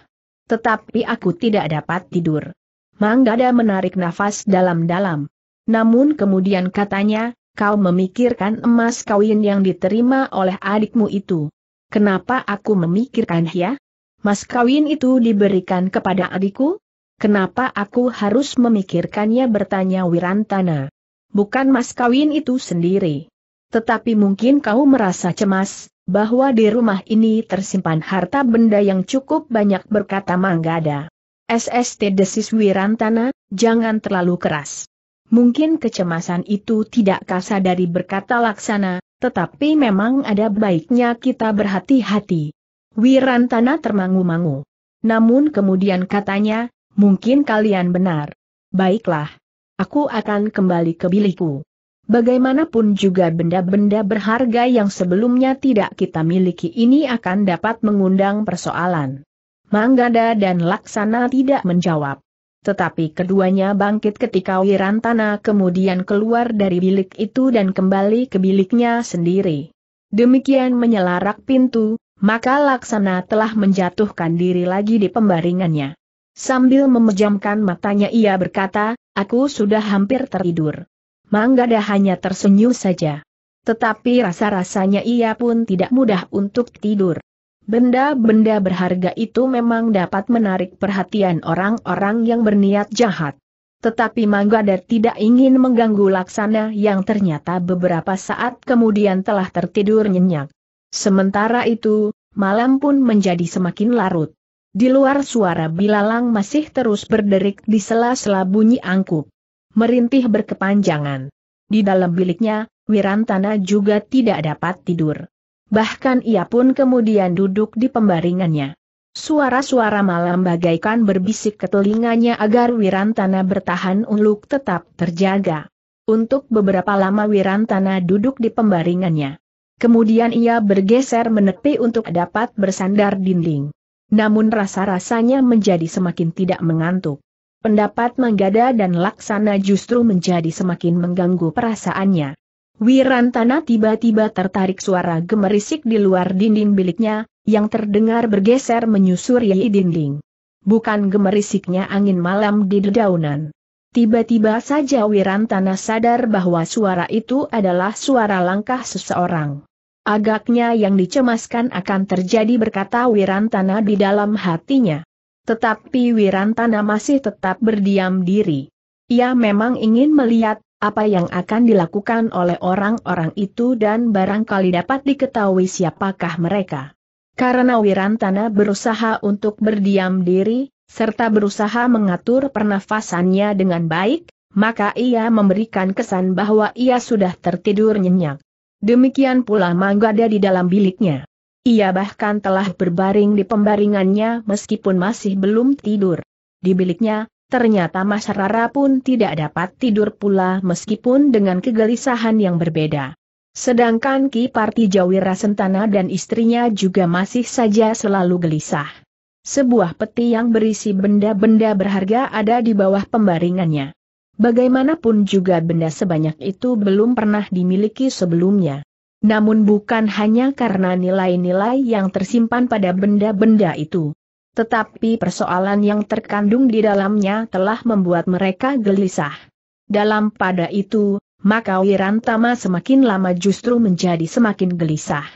Tetapi aku tidak dapat tidur. Manggada menarik nafas dalam-dalam. Namun kemudian katanya, kau memikirkan emas kawin yang diterima oleh adikmu itu. Kenapa aku memikirkan ya? Mas kawin itu diberikan kepada adikku? Kenapa aku harus memikirkannya bertanya Wirantana? Bukan mas kawin itu sendiri. Tetapi mungkin kau merasa cemas, bahwa di rumah ini tersimpan harta benda yang cukup banyak berkata Manggada. SST Desis Wirantana, jangan terlalu keras. Mungkin kecemasan itu tidak kasar dari berkata laksana, tetapi memang ada baiknya kita berhati-hati. Wirantana termangu-mangu. Namun kemudian katanya, mungkin kalian benar. Baiklah. Aku akan kembali ke biliku. Bagaimanapun juga benda-benda berharga yang sebelumnya tidak kita miliki ini akan dapat mengundang persoalan. Manggada dan Laksana tidak menjawab. Tetapi keduanya bangkit ketika Wirantana kemudian keluar dari bilik itu dan kembali ke biliknya sendiri. Demikian menyelarak pintu, maka Laksana telah menjatuhkan diri lagi di pembaringannya. Sambil memejamkan matanya ia berkata, aku sudah hampir tertidur. Manggada hanya tersenyum saja. Tetapi rasa-rasanya ia pun tidak mudah untuk tidur. Benda-benda berharga itu memang dapat menarik perhatian orang-orang yang berniat jahat. Tetapi Manggada tidak ingin mengganggu Laksana yang ternyata beberapa saat kemudian telah tertidur nyenyak. Sementara itu, malam pun menjadi semakin larut. Di luar suara bilalang masih terus berderik di sela-sela bunyi angkup merintih berkepanjangan. Di dalam biliknya, Wirantana juga tidak dapat tidur. Bahkan ia pun kemudian duduk di pembaringannya. Suara-suara malam bagaikan berbisik ke telinganya agar Wirantana bertahan uluk tetap terjaga. Untuk beberapa lama Wirantana duduk di pembaringannya. Kemudian ia bergeser menepi untuk dapat bersandar dinding. Namun rasa-rasanya menjadi semakin tidak mengantuk. Pendapat Manggada dan Laksana justru menjadi semakin mengganggu perasaannya. Wirantana tiba-tiba tertarik suara gemerisik di luar dinding biliknya, yang terdengar bergeser menyusuri dinding. Bukan gemerisiknya angin malam di dedaunan. Tiba-tiba saja Wirantana sadar bahwa suara itu adalah suara langkah seseorang. Agaknya yang dicemaskan akan terjadi berkata Wirantana di dalam hatinya. Tetapi Wirantana masih tetap berdiam diri. Ia memang ingin melihat apa yang akan dilakukan oleh orang-orang itu dan barangkali dapat diketahui siapakah mereka. Karena Wirantana berusaha untuk berdiam diri, serta berusaha mengatur pernafasannya dengan baik, maka ia memberikan kesan bahwa ia sudah tertidur nyenyak. Demikian pula Manggada di dalam biliknya. Ia bahkan telah berbaring di pembaringannya meskipun masih belum tidur. Di biliknya, ternyata Mas Rara pun tidak dapat tidur pula meskipun dengan kegelisahan yang berbeda. Sedangkan Ki Parti Jawira Sentana dan istrinya juga masih saja selalu gelisah. Sebuah peti yang berisi benda-benda berharga ada di bawah pembaringannya. Bagaimanapun juga benda sebanyak itu belum pernah dimiliki sebelumnya. Namun bukan hanya karena nilai-nilai yang tersimpan pada benda-benda itu. Tetapi persoalan yang terkandung di dalamnya telah membuat mereka gelisah. Dalam pada itu, maka Wirantama semakin lama justru menjadi semakin gelisah.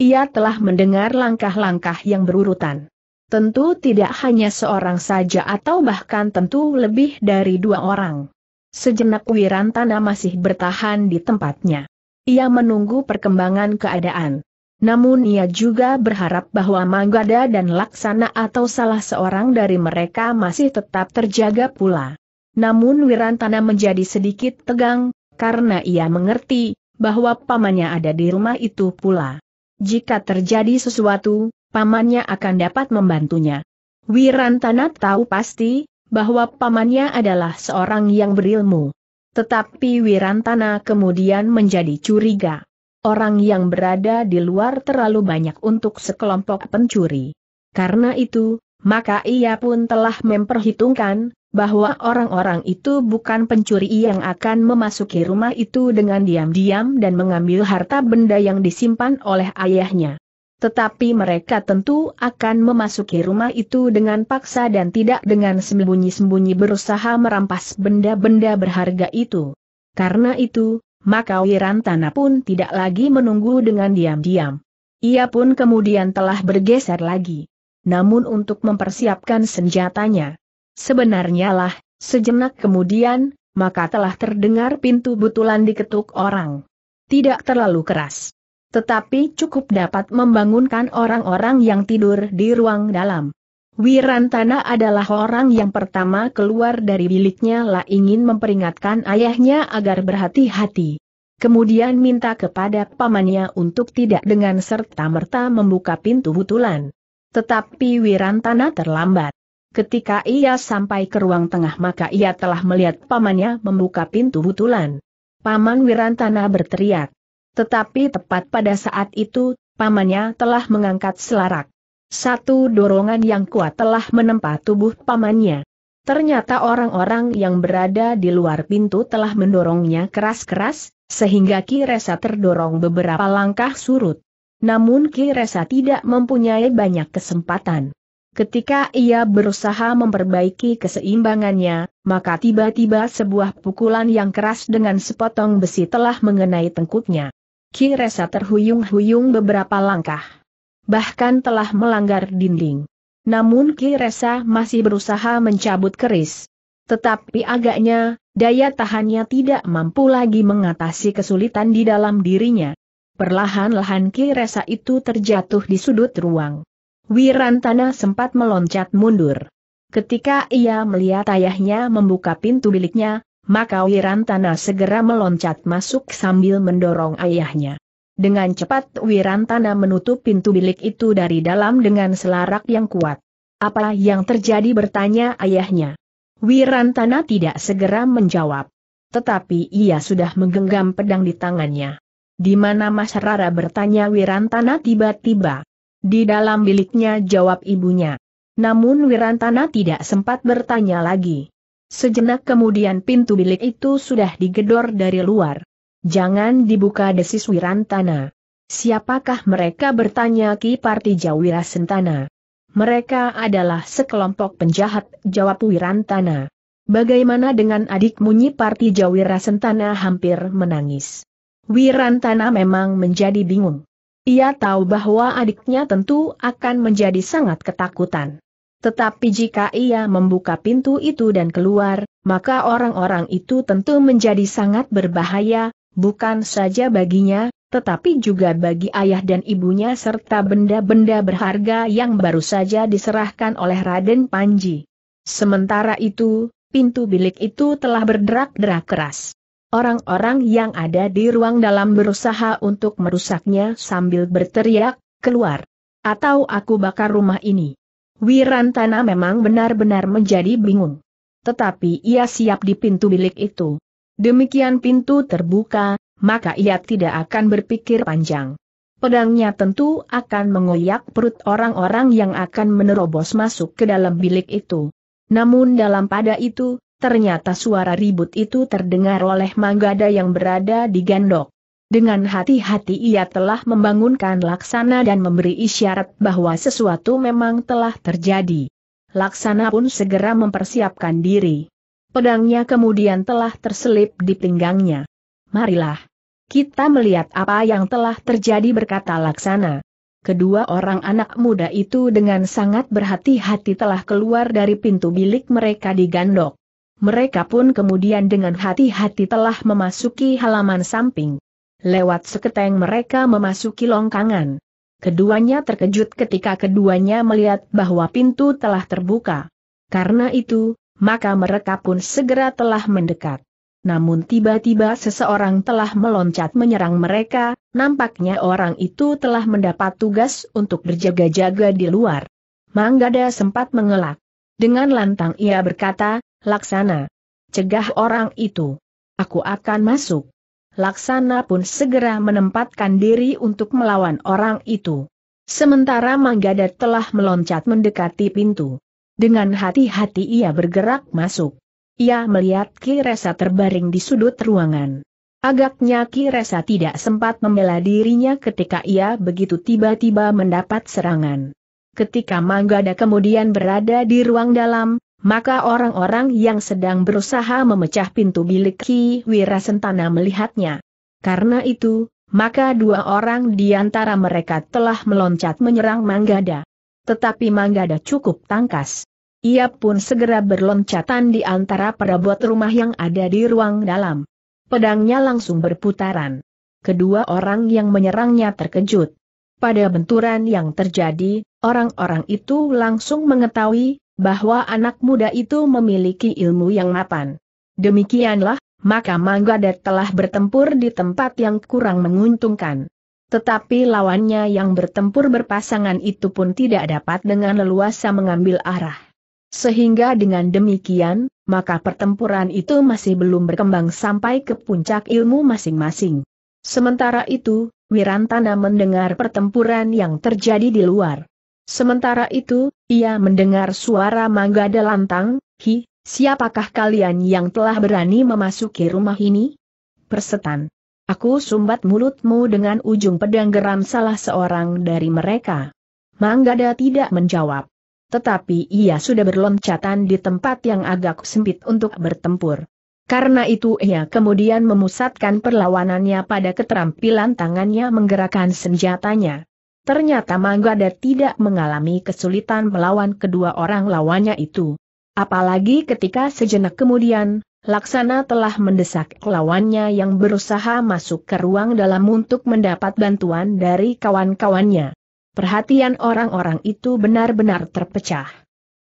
Ia telah mendengar langkah-langkah yang berurutan. Tentu tidak hanya seorang saja atau bahkan tentu lebih dari dua orang. Sejenak Wirantana masih bertahan di tempatnya. Ia menunggu perkembangan keadaan. Namun ia juga berharap bahwa Manggada dan Laksana atau salah seorang dari mereka masih tetap terjaga pula. Namun Wirantana menjadi sedikit tegang, karena ia mengerti, bahwa pamannya ada di rumah itu pula. Jika terjadi sesuatu, pamannya akan dapat membantunya. Wirantana tahu pasti, bahwa pamannya adalah seorang yang berilmu. Tetapi Wirantana kemudian menjadi curiga. Orang yang berada di luar terlalu banyak untuk sekelompok pencuri. Karena itu, maka ia pun telah memperhitungkan, bahwa orang-orang itu bukan pencuri yang akan memasuki rumah itu dengan diam-diam dan mengambil harta benda yang disimpan oleh ayahnya. Tetapi mereka tentu akan memasuki rumah itu dengan paksa dan tidak dengan sembunyi-sembunyi berusaha merampas benda-benda berharga itu. Karena itu, maka Wirantana pun tidak lagi menunggu dengan diam-diam. Ia pun kemudian telah bergeser lagi. Namun untuk mempersiapkan senjatanya. Sebenarnya lah, sejenak kemudian, maka telah terdengar pintu butulan diketuk orang. Tidak terlalu keras tetapi cukup dapat membangunkan orang-orang yang tidur di ruang dalam. Wirantana adalah orang yang pertama keluar dari biliknya lah ingin memperingatkan ayahnya agar berhati-hati. Kemudian minta kepada pamannya untuk tidak dengan serta-merta membuka pintu butulan. Tetapi Wirantana terlambat. Ketika ia sampai ke ruang tengah maka ia telah melihat pamannya membuka pintu butulan. Paman Wirantana berteriak. Tetapi tepat pada saat itu, pamannya telah mengangkat selarak. Satu dorongan yang kuat telah menempa tubuh pamannya. Ternyata orang-orang yang berada di luar pintu telah mendorongnya keras-keras, sehingga Kiresa terdorong beberapa langkah surut. Namun Kiresa tidak mempunyai banyak kesempatan. Ketika ia berusaha memperbaiki keseimbangannya, maka tiba-tiba sebuah pukulan yang keras dengan sepotong besi telah mengenai tengkuknya. Kiresa terhuyung-huyung beberapa langkah. Bahkan telah melanggar dinding. Namun Kiresa masih berusaha mencabut keris. Tetapi agaknya, daya tahannya tidak mampu lagi mengatasi kesulitan di dalam dirinya. Perlahan-lahan Kiresa itu terjatuh di sudut ruang. Wirantana sempat meloncat mundur. Ketika ia melihat ayahnya membuka pintu biliknya, maka Wirantana segera meloncat masuk sambil mendorong ayahnya. Dengan cepat Wirantana menutup pintu bilik itu dari dalam dengan selarak yang kuat. Apa yang terjadi bertanya ayahnya. Wirantana tidak segera menjawab. Tetapi ia sudah menggenggam pedang di tangannya. Di mana Mas Rara bertanya Wirantana tiba-tiba. Di dalam biliknya jawab ibunya. Namun Wirantana tidak sempat bertanya lagi. Sejenak kemudian pintu bilik itu sudah digedor dari luar. Jangan dibuka desis Wirantana. Siapakah mereka bertanya Ki Partija Wirasentana? Mereka adalah sekelompok penjahat, jawab Wirantana. Bagaimana dengan adikmu Parti Partija Wirasentana hampir menangis. Wirantana memang menjadi bingung. Ia tahu bahwa adiknya tentu akan menjadi sangat ketakutan. Tetapi jika ia membuka pintu itu dan keluar, maka orang-orang itu tentu menjadi sangat berbahaya, bukan saja baginya, tetapi juga bagi ayah dan ibunya serta benda-benda berharga yang baru saja diserahkan oleh Raden Panji. Sementara itu, pintu bilik itu telah berderak-derak keras. Orang-orang yang ada di ruang dalam berusaha untuk merusaknya sambil berteriak, keluar. Atau aku bakar rumah ini. Wirantana memang benar-benar menjadi bingung. Tetapi ia siap di pintu bilik itu. Demikian pintu terbuka, maka ia tidak akan berpikir panjang. Pedangnya tentu akan mengoyak perut orang-orang yang akan menerobos masuk ke dalam bilik itu. Namun dalam pada itu, ternyata suara ribut itu terdengar oleh Manggada yang berada di gandok. Dengan hati-hati ia telah membangunkan laksana dan memberi isyarat bahwa sesuatu memang telah terjadi. Laksana pun segera mempersiapkan diri. Pedangnya kemudian telah terselip di pinggangnya. Marilah. Kita melihat apa yang telah terjadi berkata Laksana. Kedua orang anak muda itu dengan sangat berhati-hati telah keluar dari pintu bilik mereka di Gandok. Mereka pun kemudian dengan hati-hati telah memasuki halaman samping. Lewat seketeng mereka memasuki longkangan. Keduanya terkejut ketika keduanya melihat bahwa pintu telah terbuka. Karena itu, maka mereka pun segera telah mendekat. Namun tiba-tiba seseorang telah meloncat menyerang mereka, nampaknya orang itu telah mendapat tugas untuk berjaga-jaga di luar. Manggada sempat mengelak. Dengan lantang ia berkata, Laksana, cegah orang itu. Aku akan masuk. Laksana pun segera menempatkan diri untuk melawan orang itu. Sementara Manggadat telah meloncat mendekati pintu. Dengan hati-hati ia bergerak masuk. Ia melihat Ki Kiresa terbaring di sudut ruangan. Agaknya Ki Kiresa tidak sempat membela dirinya ketika ia begitu tiba-tiba mendapat serangan. Ketika Manggada kemudian berada di ruang dalam, maka orang-orang yang sedang berusaha memecah pintu bilik Ki Wirasentana melihatnya. Karena itu, maka dua orang di antara mereka telah meloncat menyerang Manggada. Tetapi Manggada cukup tangkas. Ia pun segera berloncatan di antara perabot rumah yang ada di ruang dalam. Pedangnya langsung berputaran. Kedua orang yang menyerangnya terkejut. Pada benturan yang terjadi, orang-orang itu langsung mengetahui bahwa anak muda itu memiliki ilmu yang mapan. Demikianlah, maka Manggadat telah bertempur di tempat yang kurang menguntungkan. Tetapi lawannya yang bertempur berpasangan itu pun tidak dapat dengan leluasa mengambil arah. Sehingga dengan demikian, maka pertempuran itu masih belum berkembang sampai ke puncak ilmu masing-masing. Sementara itu, Wirantana mendengar pertempuran yang terjadi di luar. Sementara itu, ia mendengar suara mangga lantang, Hi, siapakah kalian yang telah berani memasuki rumah ini? Persetan. Aku sumbat mulutmu dengan ujung pedang geram salah seorang dari mereka. Manggada tidak menjawab. Tetapi ia sudah berloncatan di tempat yang agak sempit untuk bertempur. Karena itu ia kemudian memusatkan perlawanannya pada keterampilan tangannya menggerakkan senjatanya. Ternyata Manggada tidak mengalami kesulitan melawan kedua orang lawannya itu. Apalagi ketika sejenak kemudian, Laksana telah mendesak lawannya yang berusaha masuk ke ruang dalam untuk mendapat bantuan dari kawan-kawannya. Perhatian orang-orang itu benar-benar terpecah.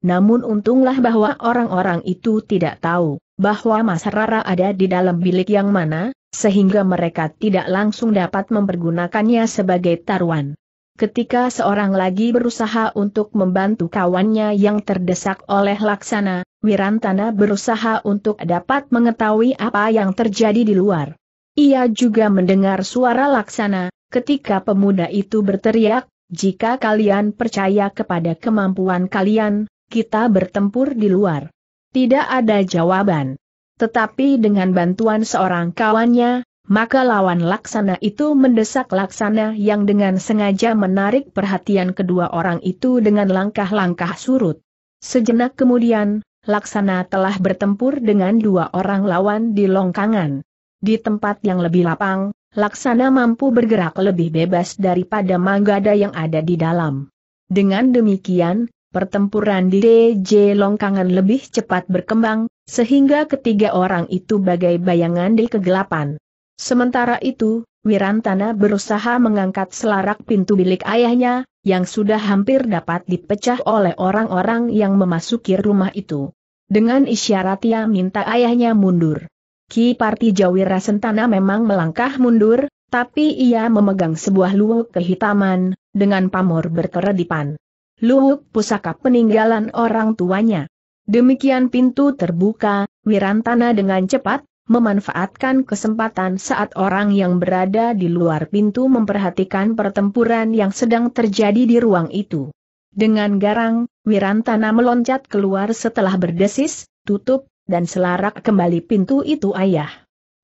Namun untunglah bahwa orang-orang itu tidak tahu bahwa Mas Rara ada di dalam bilik yang mana, sehingga mereka tidak langsung dapat mempergunakannya sebagai taruhan ketika seorang lagi berusaha untuk membantu kawannya yang terdesak oleh Laksana, Wirantana berusaha untuk dapat mengetahui apa yang terjadi di luar. Ia juga mendengar suara Laksana, ketika pemuda itu berteriak, jika kalian percaya kepada kemampuan kalian, kita bertempur di luar. Tidak ada jawaban. Tetapi dengan bantuan seorang kawannya, maka lawan laksana itu mendesak laksana yang dengan sengaja menarik perhatian kedua orang itu dengan langkah-langkah surut. Sejenak kemudian, laksana telah bertempur dengan dua orang lawan di longkangan. Di tempat yang lebih lapang, laksana mampu bergerak lebih bebas daripada manggada yang ada di dalam. Dengan demikian, pertempuran di DJ longkangan lebih cepat berkembang, sehingga ketiga orang itu bagai bayangan di kegelapan. Sementara itu, Wirantana berusaha mengangkat selarak pintu bilik ayahnya, yang sudah hampir dapat dipecah oleh orang-orang yang memasuki rumah itu. Dengan isyarat ia minta ayahnya mundur. Ki Parti Jawira Sentana memang melangkah mundur, tapi ia memegang sebuah luwuk kehitaman, dengan pamor berkeredipan. Luwuk pusaka peninggalan orang tuanya. Demikian pintu terbuka, Wirantana dengan cepat memanfaatkan kesempatan saat orang yang berada di luar pintu memperhatikan pertempuran yang sedang terjadi di ruang itu. Dengan garang, Wirantana meloncat keluar setelah berdesis, tutup, dan selarak kembali pintu itu ayah.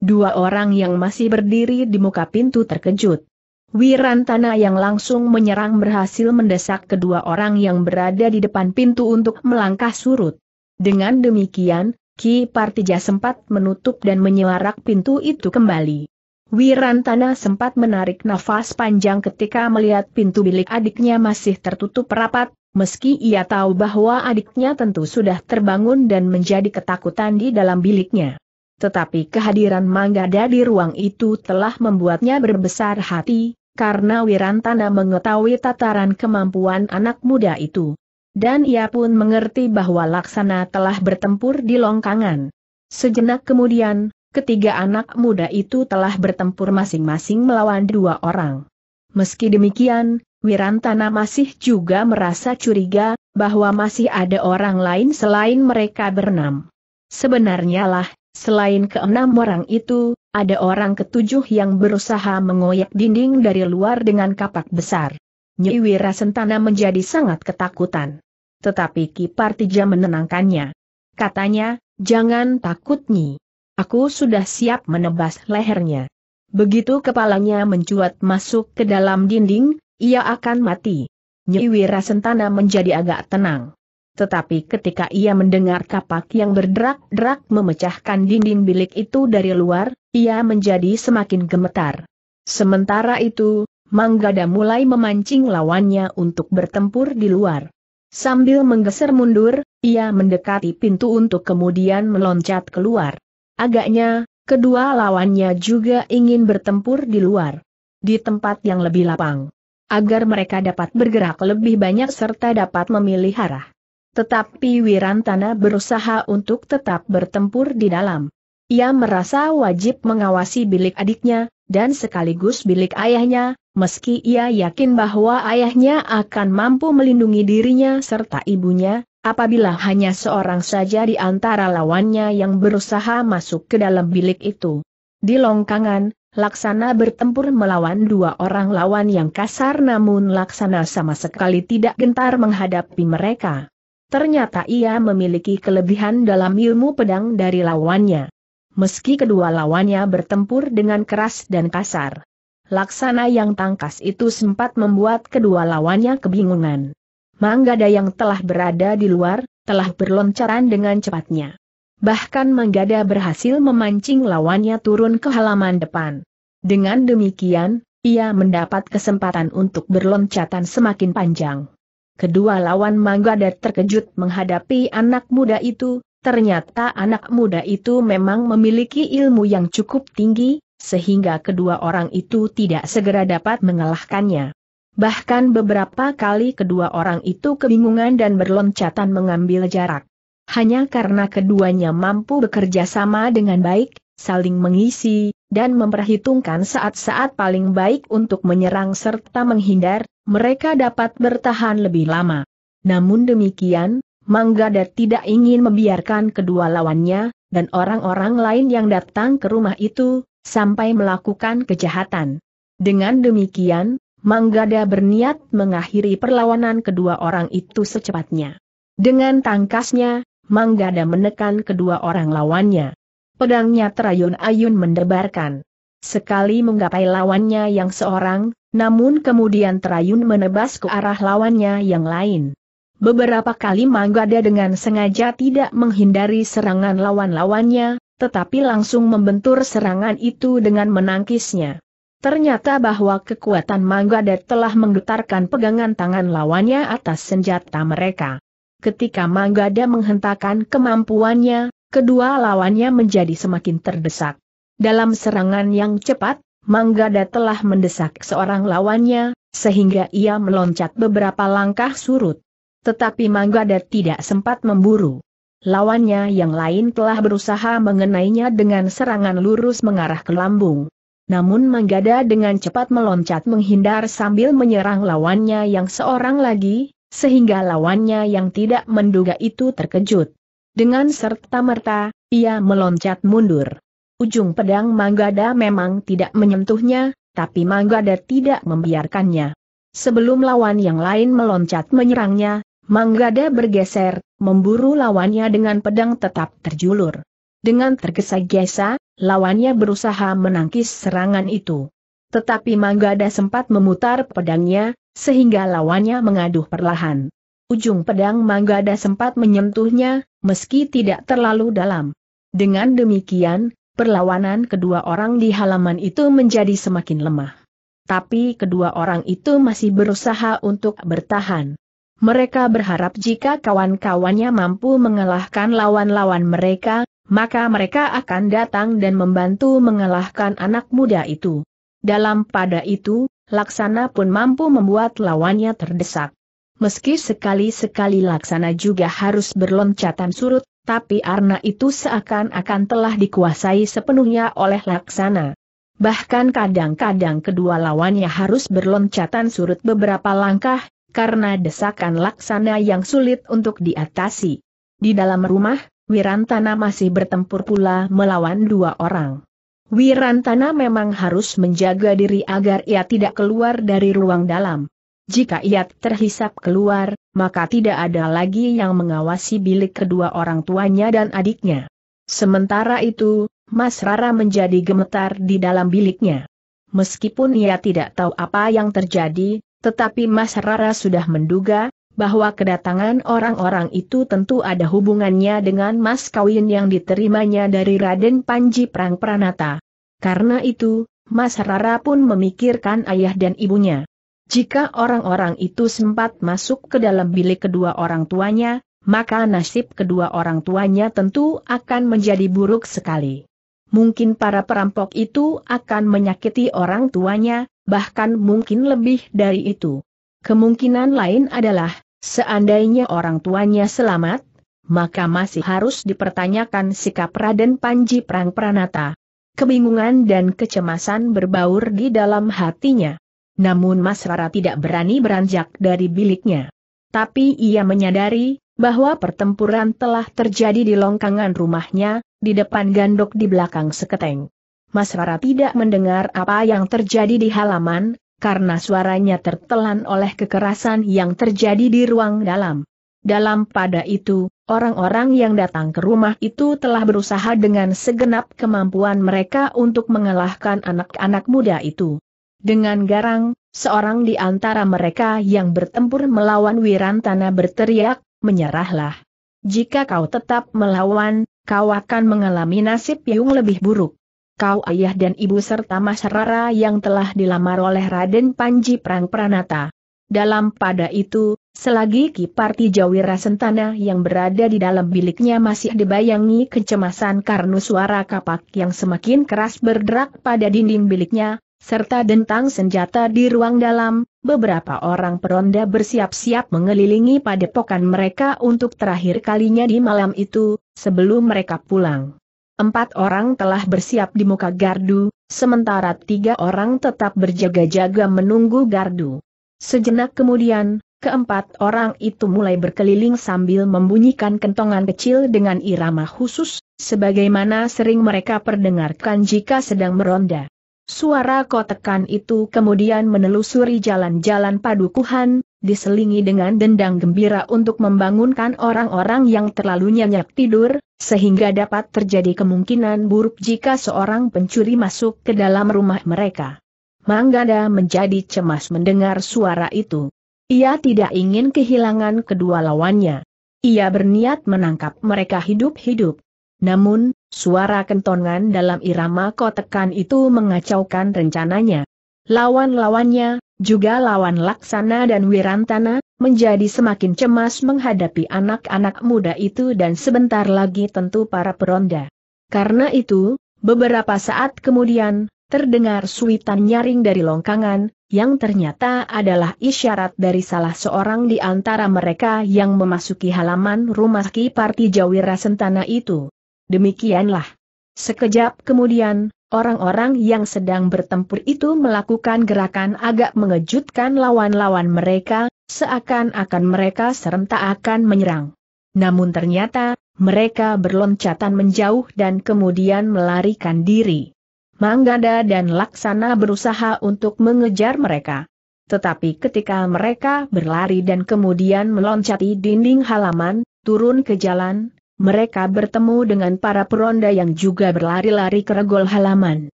Dua orang yang masih berdiri di muka pintu terkejut. Wirantana yang langsung menyerang berhasil mendesak kedua orang yang berada di depan pintu untuk melangkah surut. Dengan demikian, Ki Partija sempat menutup dan menyelarak pintu itu kembali. Wirantana sempat menarik nafas panjang ketika melihat pintu bilik adiknya masih tertutup rapat, meski ia tahu bahwa adiknya tentu sudah terbangun dan menjadi ketakutan di dalam biliknya. Tetapi kehadiran Manggada di ruang itu telah membuatnya berbesar hati, karena Wirantana mengetahui tataran kemampuan anak muda itu. Dan ia pun mengerti bahwa Laksana telah bertempur di longkangan. Sejenak kemudian, ketiga anak muda itu telah bertempur masing-masing melawan dua orang. Meski demikian, Wirantana masih juga merasa curiga, bahwa masih ada orang lain selain mereka berenam. Sebenarnya lah, selain keenam orang itu, ada orang ketujuh yang berusaha mengoyak dinding dari luar dengan kapak besar. Nyi Wirasentana menjadi sangat ketakutan. Tetapi Ki Partija menenangkannya. Katanya, jangan takut Nyi. Aku sudah siap menebas lehernya. Begitu kepalanya mencuat masuk ke dalam dinding, ia akan mati. Nyi Wirasentana menjadi agak tenang. Tetapi ketika ia mendengar kapak yang berderak-derak memecahkan dinding bilik itu dari luar, ia menjadi semakin gemetar. Sementara itu, Manggada mulai memancing lawannya untuk bertempur di luar. Sambil menggeser mundur, ia mendekati pintu untuk kemudian meloncat keluar. Agaknya, kedua lawannya juga ingin bertempur di luar. Di tempat yang lebih lapang. Agar mereka dapat bergerak lebih banyak serta dapat memilih arah. Tetapi Wirantana berusaha untuk tetap bertempur di dalam. Ia merasa wajib mengawasi bilik adiknya, dan sekaligus bilik ayahnya, Meski ia yakin bahwa ayahnya akan mampu melindungi dirinya serta ibunya, apabila hanya seorang saja di antara lawannya yang berusaha masuk ke dalam bilik itu. Di longkangan, Laksana bertempur melawan dua orang lawan yang kasar namun Laksana sama sekali tidak gentar menghadapi mereka. Ternyata ia memiliki kelebihan dalam ilmu pedang dari lawannya. Meski kedua lawannya bertempur dengan keras dan kasar laksana yang tangkas itu sempat membuat kedua lawannya kebingungan. Manggada yang telah berada di luar, telah berloncaran dengan cepatnya. Bahkan Manggada berhasil memancing lawannya turun ke halaman depan. Dengan demikian, ia mendapat kesempatan untuk berloncatan semakin panjang. Kedua lawan Manggada terkejut menghadapi anak muda itu, ternyata anak muda itu memang memiliki ilmu yang cukup tinggi, sehingga kedua orang itu tidak segera dapat mengalahkannya. Bahkan beberapa kali kedua orang itu kebingungan dan berloncatan mengambil jarak. Hanya karena keduanya mampu bekerja sama dengan baik, saling mengisi, dan memperhitungkan saat-saat paling baik untuk menyerang serta menghindar, mereka dapat bertahan lebih lama. Namun demikian, Manggada tidak ingin membiarkan kedua lawannya, dan orang-orang lain yang datang ke rumah itu, sampai melakukan kejahatan. Dengan demikian, Manggada berniat mengakhiri perlawanan kedua orang itu secepatnya. Dengan tangkasnya, Manggada menekan kedua orang lawannya. Pedangnya terayun-ayun mendebarkan. Sekali menggapai lawannya yang seorang, namun kemudian terayun menebas ke arah lawannya yang lain. Beberapa kali Manggada dengan sengaja tidak menghindari serangan lawan-lawannya, tetapi langsung membentur serangan itu dengan menangkisnya. Ternyata bahwa kekuatan Manggadat telah menggetarkan pegangan tangan lawannya atas senjata mereka. Ketika Manggada menghentakkan kemampuannya, kedua lawannya menjadi semakin terdesak. Dalam serangan yang cepat, Manggada telah mendesak seorang lawannya, sehingga ia meloncat beberapa langkah surut. Tetapi Manggada tidak sempat memburu. Lawannya yang lain telah berusaha mengenainya dengan serangan lurus mengarah ke lambung. Namun Manggada dengan cepat meloncat menghindar sambil menyerang lawannya yang seorang lagi, sehingga lawannya yang tidak menduga itu terkejut. Dengan serta-merta, ia meloncat mundur. Ujung pedang Manggada memang tidak menyentuhnya, tapi Manggada tidak membiarkannya. Sebelum lawan yang lain meloncat menyerangnya, Manggada bergeser, memburu lawannya dengan pedang tetap terjulur. Dengan tergesa-gesa, lawannya berusaha menangkis serangan itu. Tetapi Manggada sempat memutar pedangnya, sehingga lawannya mengaduh perlahan. Ujung pedang Manggada sempat menyentuhnya, meski tidak terlalu dalam. Dengan demikian, perlawanan kedua orang di halaman itu menjadi semakin lemah. Tapi kedua orang itu masih berusaha untuk bertahan. Mereka berharap jika kawan-kawannya mampu mengalahkan lawan-lawan mereka, maka mereka akan datang dan membantu mengalahkan anak muda itu. Dalam pada itu, Laksana pun mampu membuat lawannya terdesak. Meski sekali-sekali Laksana juga harus berloncatan surut, tapi Arna itu seakan-akan telah dikuasai sepenuhnya oleh Laksana. Bahkan kadang-kadang kedua lawannya harus berloncatan surut beberapa langkah, karena desakan laksana yang sulit untuk diatasi. Di dalam rumah, Wirantana masih bertempur pula melawan dua orang. Wirantana memang harus menjaga diri agar ia tidak keluar dari ruang dalam. Jika ia terhisap keluar, maka tidak ada lagi yang mengawasi bilik kedua orang tuanya dan adiknya. Sementara itu, Mas Rara menjadi gemetar di dalam biliknya. Meskipun ia tidak tahu apa yang terjadi, tetapi Mas Rara sudah menduga, bahwa kedatangan orang-orang itu tentu ada hubungannya dengan mas kawin yang diterimanya dari Raden Panji Prang Pranata. Karena itu, Mas Rara pun memikirkan ayah dan ibunya. Jika orang-orang itu sempat masuk ke dalam bilik kedua orang tuanya, maka nasib kedua orang tuanya tentu akan menjadi buruk sekali. Mungkin para perampok itu akan menyakiti orang tuanya, bahkan mungkin lebih dari itu. Kemungkinan lain adalah, seandainya orang tuanya selamat, maka masih harus dipertanyakan sikap Raden Panji Prang Pranata. Kebingungan dan kecemasan berbaur di dalam hatinya. Namun Mas Rara tidak berani beranjak dari biliknya. Tapi ia menyadari, bahwa pertempuran telah terjadi di longkangan rumahnya, di depan gandok di belakang seketeng. Mas Rara tidak mendengar apa yang terjadi di halaman, karena suaranya tertelan oleh kekerasan yang terjadi di ruang dalam. Dalam pada itu, orang-orang yang datang ke rumah itu telah berusaha dengan segenap kemampuan mereka untuk mengalahkan anak-anak muda itu. Dengan garang, seorang di antara mereka yang bertempur melawan Wirantana berteriak, menyerahlah. Jika kau tetap melawan, kau akan mengalami nasib yang lebih buruk kau ayah dan ibu serta Mas Rara yang telah dilamar oleh Raden Panji Prang Pranata. Dalam pada itu, selagi Kiparti Jawira Sentana yang berada di dalam biliknya masih dibayangi kecemasan karena suara kapak yang semakin keras berderak pada dinding biliknya, serta dentang senjata di ruang dalam, beberapa orang peronda bersiap-siap mengelilingi padepokan mereka untuk terakhir kalinya di malam itu, sebelum mereka pulang. Empat orang telah bersiap di muka gardu, sementara tiga orang tetap berjaga-jaga menunggu gardu. Sejenak kemudian, keempat orang itu mulai berkeliling sambil membunyikan kentongan kecil dengan irama khusus, sebagaimana sering mereka perdengarkan jika sedang meronda. Suara kotekan itu kemudian menelusuri jalan-jalan padukuhan, diselingi dengan dendang gembira untuk membangunkan orang-orang yang terlalu nyenyak tidur, sehingga dapat terjadi kemungkinan buruk jika seorang pencuri masuk ke dalam rumah mereka. Manggada menjadi cemas mendengar suara itu. Ia tidak ingin kehilangan kedua lawannya. Ia berniat menangkap mereka hidup-hidup. Namun, suara kentongan dalam irama kotekan itu mengacaukan rencananya. Lawan-lawannya, juga lawan Laksana dan Wirantana, menjadi semakin cemas menghadapi anak-anak muda itu dan sebentar lagi tentu para peronda. Karena itu, beberapa saat kemudian, terdengar suitan nyaring dari longkangan, yang ternyata adalah isyarat dari salah seorang di antara mereka yang memasuki halaman rumah Ki Parti Jawira Sentana itu. Demikianlah. Sekejap kemudian, Orang-orang yang sedang bertempur itu melakukan gerakan agak mengejutkan lawan-lawan mereka, seakan-akan mereka serentak akan menyerang. Namun ternyata, mereka berloncatan menjauh dan kemudian melarikan diri. Manggada dan Laksana berusaha untuk mengejar mereka. Tetapi ketika mereka berlari dan kemudian meloncati dinding halaman, turun ke jalan, mereka bertemu dengan para peronda yang juga berlari-lari ke regol halaman.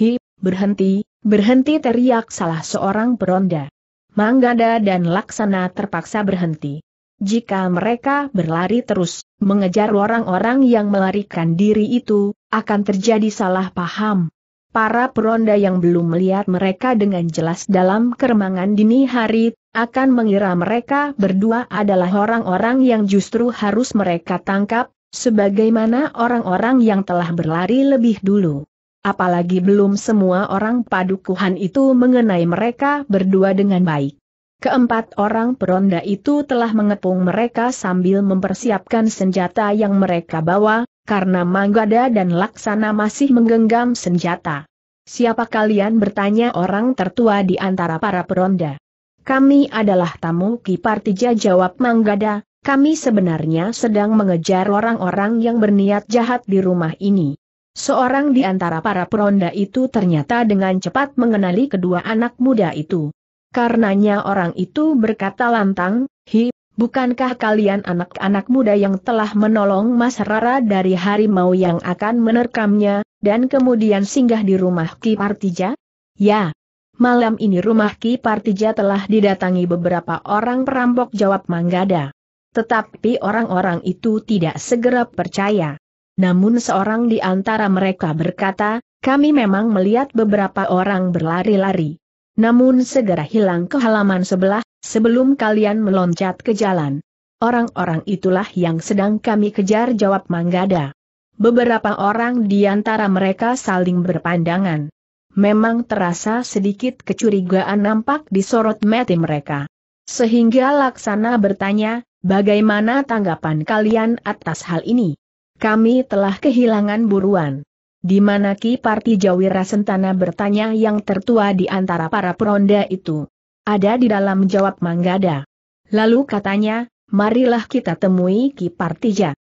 Hi, berhenti, berhenti teriak salah seorang peronda. Manggada dan Laksana terpaksa berhenti. Jika mereka berlari terus, mengejar orang-orang yang melarikan diri itu, akan terjadi salah paham. Para peronda yang belum melihat mereka dengan jelas dalam keremangan dini hari akan mengira mereka berdua adalah orang-orang yang justru harus mereka tangkap, Sebagaimana orang-orang yang telah berlari lebih dulu. Apalagi belum semua orang padukuhan itu mengenai mereka berdua dengan baik. Keempat orang peronda itu telah mengepung mereka sambil mempersiapkan senjata yang mereka bawa, karena Manggada dan Laksana masih menggenggam senjata. Siapa kalian bertanya orang tertua di antara para peronda? Kami adalah tamu Kipartija jawab Manggada, kami sebenarnya sedang mengejar orang-orang yang berniat jahat di rumah ini. Seorang di antara para peronda itu ternyata dengan cepat mengenali kedua anak muda itu. Karenanya orang itu berkata lantang, Hi, bukankah kalian anak-anak muda yang telah menolong Mas Rara dari harimau yang akan menerkamnya, dan kemudian singgah di rumah Ki Partija? Ya. Malam ini rumah Ki Partija telah didatangi beberapa orang perampok jawab Manggada. Tetapi orang-orang itu tidak segera percaya. Namun seorang di antara mereka berkata, kami memang melihat beberapa orang berlari-lari. Namun segera hilang ke halaman sebelah, sebelum kalian meloncat ke jalan. Orang-orang itulah yang sedang kami kejar jawab Manggada. Beberapa orang di antara mereka saling berpandangan. Memang terasa sedikit kecurigaan nampak di sorot mati mereka. Sehingga Laksana bertanya, Bagaimana tanggapan kalian atas hal ini? Kami telah kehilangan buruan. Di mana Ki Parti Jawira Sentana bertanya yang tertua di antara para peronda itu. Ada di dalam jawab Manggada. Lalu katanya, marilah kita temui Ki Partija.